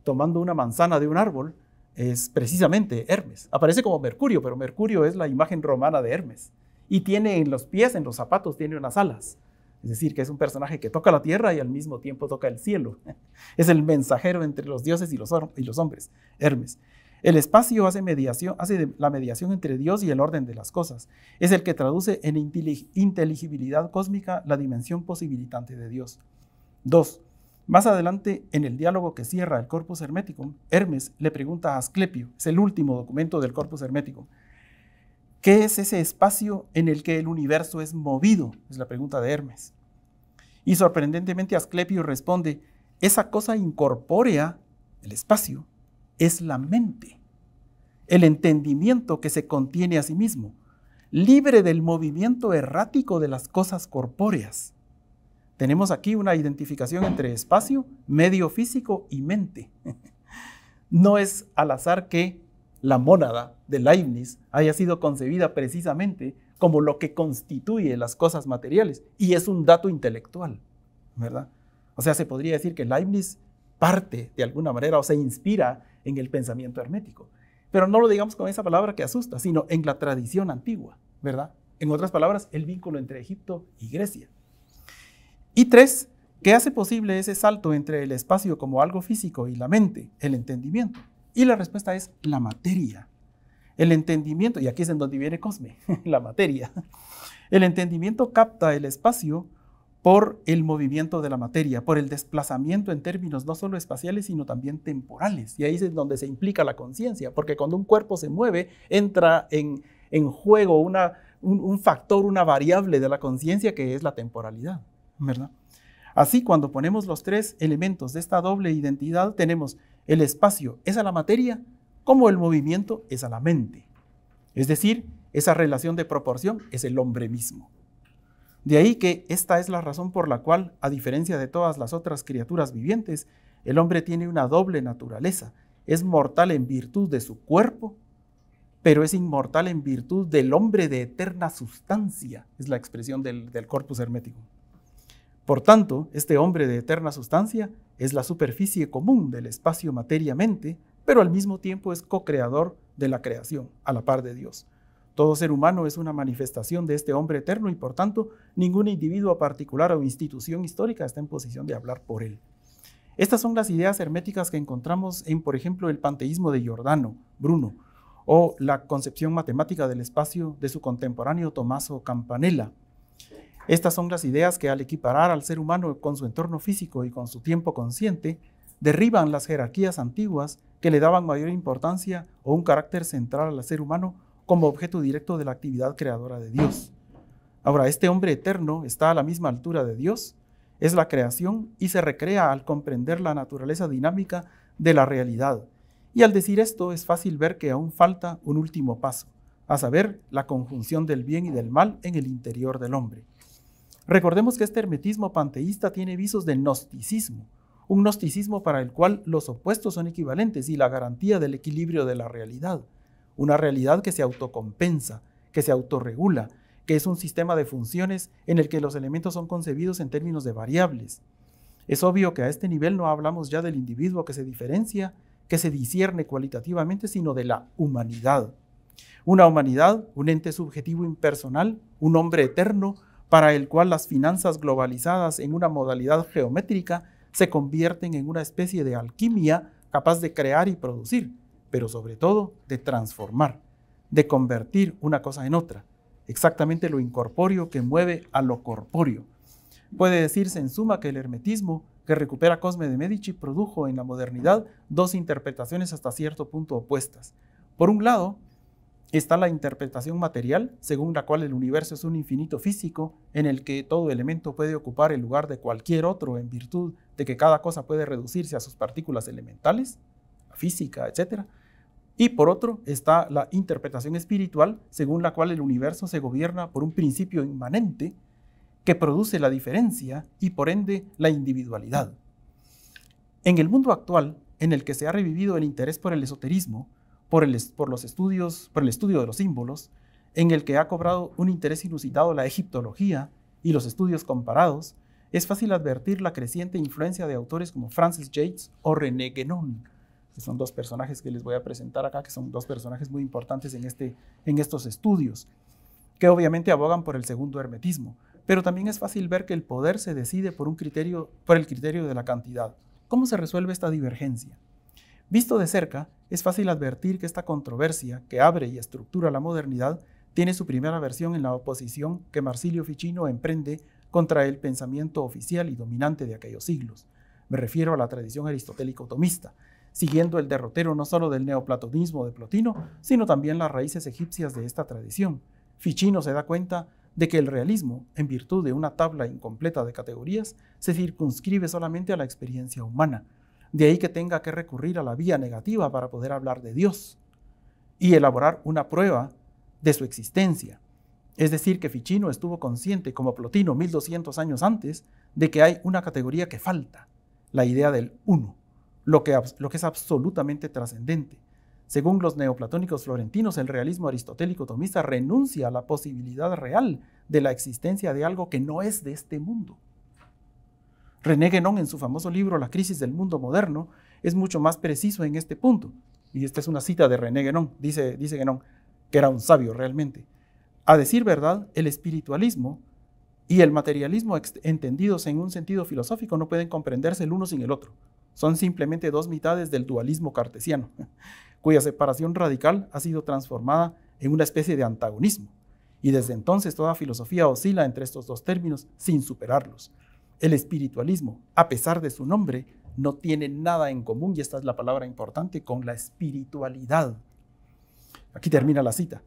tomando una manzana de un árbol, es precisamente Hermes. Aparece como Mercurio, pero Mercurio es la imagen romana de Hermes. Y tiene en los pies, en los zapatos, tiene unas alas. Es decir, que es un personaje que toca la tierra y al mismo tiempo toca el cielo. Es el mensajero entre los dioses y los, hombres, Hermes. El espacio hace, mediación, hace la mediación entre Dios y el orden de las cosas. Es el que traduce en inteligibilidad cósmica la dimensión posibilitante de Dios. 2. Más adelante, en el diálogo que cierra el Corpus Hermeticum, Hermes le pregunta a Asclepio, es el último documento del Corpus Hermeticum, ¿Qué es ese espacio en el que el universo es movido? Es la pregunta de Hermes. Y sorprendentemente Asclepio responde, esa cosa incorpórea, el espacio, es la mente, el entendimiento que se contiene a sí mismo, libre del movimiento errático de las cosas corpóreas. Tenemos aquí una identificación entre espacio, medio físico y mente. No es al azar que la mónada de Leibniz haya sido concebida precisamente como lo que constituye las cosas materiales y es un dato intelectual, ¿verdad? O sea, se podría decir que Leibniz parte de alguna manera o se inspira en el pensamiento hermético, pero no lo digamos con esa palabra que asusta, sino en la tradición antigua, ¿verdad? En otras palabras, el vínculo entre Egipto y Grecia. Y tres, ¿qué hace posible ese salto entre el espacio como algo físico y la mente, el entendimiento. Y la respuesta es la materia. El entendimiento, y aquí es en donde viene Cosme, la materia. El entendimiento capta el espacio por el movimiento de la materia, por el desplazamiento en términos no solo espaciales, sino también temporales. Y ahí es donde se implica la conciencia, porque cuando un cuerpo se mueve, entra en, juego un, factor, una variable de la conciencia que es la temporalidad, Así, cuando ponemos los tres elementos de esta doble identidad, tenemos el espacio es a la materia como el movimiento es a la mente. Es decir, esa relación de proporción es el hombre mismo. De ahí que esta es la razón por la cual, a diferencia de todas las otras criaturas vivientes, el hombre tiene una doble naturaleza. Es mortal en virtud de su cuerpo, pero es inmortal en virtud del hombre de eterna sustancia, es la expresión del, del corpus hermético. Por tanto, este hombre de eterna sustancia es la superficie común del espacio materiamente, pero al mismo tiempo es co-creador de la creación, a la par de Dios. Todo ser humano es una manifestación de este hombre eterno y por tanto ningún individuo particular o institución histórica está en posición de hablar por él. Estas son las ideas herméticas que encontramos en, por ejemplo, el panteísmo de Giordano, Bruno, o la concepción matemática del espacio de su contemporáneo Tommaso Campanella. Estas son las ideas que al equiparar al ser humano con su entorno físico y con su tiempo consciente, derriban las jerarquías antiguas que le daban mayor importancia o un carácter central al ser humano como objeto directo de la actividad creadora de Dios. Ahora, este hombre eterno está a la misma altura de Dios, es la creación y se recrea al comprender la naturaleza dinámica de la realidad. Y al decir esto es fácil ver que aún falta un último paso, a saber, la conjunción del bien y del mal en el interior del hombre. Recordemos que este hermetismo panteísta tiene visos del gnosticismo, un gnosticismo para el cual los opuestos son equivalentes y la garantía del equilibrio de la realidad, una realidad que se autocompensa, que se autorregula, que es un sistema de funciones en el que los elementos son concebidos en términos de variables. Es obvio que a este nivel no hablamos ya del individuo que se diferencia, que se discierne cualitativamente, sino de la humanidad. Una humanidad, un ente subjetivo impersonal, un hombre eterno, para el cual las finanzas globalizadas en una modalidad geométrica se convierten en una especie de alquimia capaz de crear y producir, pero sobre todo de transformar, de convertir una cosa en otra, exactamente lo incorpóreo que mueve a lo corpóreo. Puede decirse en suma que el hermetismo que recupera Cosme de Medici produjo en la modernidad dos interpretaciones hasta cierto punto opuestas. Por un lado, Está la interpretación material, según la cual el universo es un infinito físico en el que todo elemento puede ocupar el lugar de cualquier otro en virtud de que cada cosa puede reducirse a sus partículas elementales, física, etc. Y por otro está la interpretación espiritual, según la cual el universo se gobierna por un principio inmanente que produce la diferencia y por ende la individualidad. En el mundo actual, en el que se ha revivido el interés por el esoterismo, por, el, los estudios, por el estudio de los símbolos, en el que ha cobrado un interés inusitado la egiptología y los estudios comparados, es fácil advertir la creciente influencia de autores como Francis Yates o René Guénon, que son dos personajes que les voy a presentar acá, que son dos personajes muy importantes en, este, en estos estudios, que obviamente abogan por el segundo hermetismo, pero también es fácil ver que el poder se decide por, un criterio, por el criterio de la cantidad. ¿Cómo se resuelve esta divergencia? Visto de cerca, es fácil advertir que esta controversia que abre y estructura la modernidad tiene su primera versión en la oposición que Marsilio Ficino emprende contra el pensamiento oficial y dominante de aquellos siglos. Me refiero a la tradición aristotélico-tomista, siguiendo el derrotero no solo del neoplatonismo de Plotino, sino también las raíces egipcias de esta tradición. Ficino se da cuenta de que el realismo, en virtud de una tabla incompleta de categorías, se circunscribe solamente a la experiencia humana, de ahí que tenga que recurrir a la vía negativa para poder hablar de Dios y elaborar una prueba de su existencia. Es decir, que Ficino estuvo consciente, como Plotino 1200 años antes, de que hay una categoría que falta, la idea del uno, lo que, lo que es absolutamente trascendente. Según los neoplatónicos florentinos, el realismo aristotélico tomista renuncia a la posibilidad real de la existencia de algo que no es de este mundo. René Guénon, en su famoso libro La crisis del mundo moderno, es mucho más preciso en este punto. Y esta es una cita de René Guénon, dice, dice Guénon, que era un sabio realmente. A decir verdad, el espiritualismo y el materialismo entendidos en un sentido filosófico no pueden comprenderse el uno sin el otro. Son simplemente dos mitades del dualismo cartesiano, cuya separación radical ha sido transformada en una especie de antagonismo. Y desde entonces toda filosofía oscila entre estos dos términos sin superarlos. El espiritualismo, a pesar de su nombre, no tiene nada en común, y esta es la palabra importante, con la espiritualidad. Aquí termina la cita.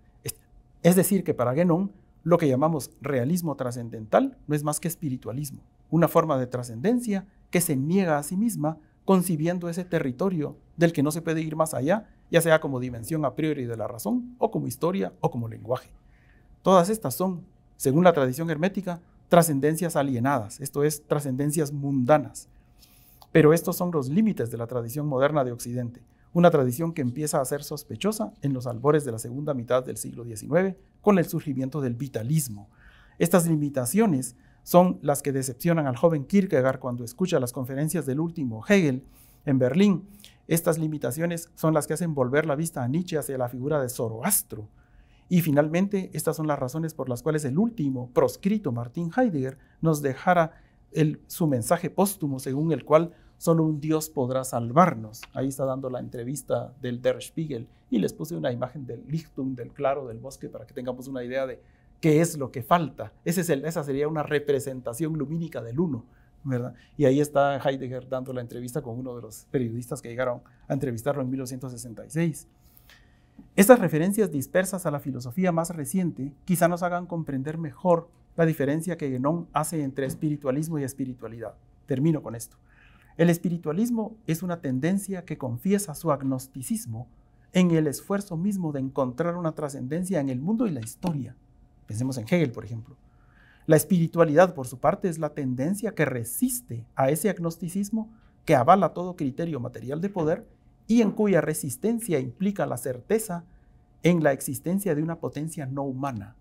Es decir, que para Guénon, lo que llamamos realismo trascendental no es más que espiritualismo, una forma de trascendencia que se niega a sí misma concibiendo ese territorio del que no se puede ir más allá, ya sea como dimensión a priori de la razón, o como historia, o como lenguaje. Todas estas son, según la tradición hermética, trascendencias alienadas, esto es, trascendencias mundanas. Pero estos son los límites de la tradición moderna de Occidente, una tradición que empieza a ser sospechosa en los albores de la segunda mitad del siglo XIX con el surgimiento del vitalismo. Estas limitaciones son las que decepcionan al joven Kierkegaard cuando escucha las conferencias del último Hegel en Berlín. Estas limitaciones son las que hacen volver la vista a Nietzsche hacia la figura de Zoroastro, y finalmente, estas son las razones por las cuales el último proscrito Martín Heidegger nos dejara su mensaje póstumo según el cual solo un Dios podrá salvarnos. Ahí está dando la entrevista del Der Spiegel y les puse una imagen del Lichtung, del claro, del bosque, para que tengamos una idea de qué es lo que falta. esa sería una representación lumínica del uno. ¿verdad? Y ahí está Heidegger dando la entrevista con uno de los periodistas que llegaron a entrevistarlo en 1966. Estas referencias dispersas a la filosofía más reciente quizá nos hagan comprender mejor la diferencia que Guénon hace entre espiritualismo y espiritualidad. Termino con esto. El espiritualismo es una tendencia que confiesa su agnosticismo en el esfuerzo mismo de encontrar una trascendencia en el mundo y la historia. Pensemos en Hegel, por ejemplo. La espiritualidad, por su parte, es la tendencia que resiste a ese agnosticismo que avala todo criterio material de poder y en cuya resistencia implica la certeza en la existencia de una potencia no humana.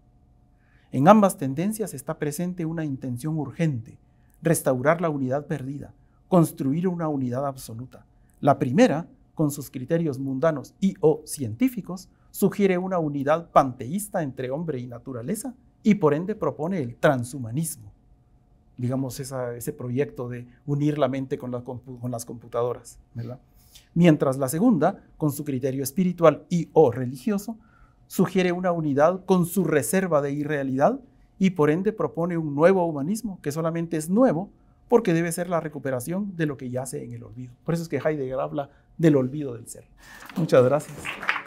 En ambas tendencias está presente una intención urgente, restaurar la unidad perdida, construir una unidad absoluta. La primera, con sus criterios mundanos y o científicos, sugiere una unidad panteísta entre hombre y naturaleza y por ende propone el transhumanismo, digamos ese proyecto de unir la mente con, con las computadoras, ¿verdad? mientras la segunda, con su criterio espiritual y o religioso, sugiere una unidad con su reserva de irrealidad y por ende propone un nuevo humanismo que solamente es nuevo porque debe ser la recuperación de lo que yace en el olvido. Por eso es que Heidegger habla del olvido del ser. Muchas gracias.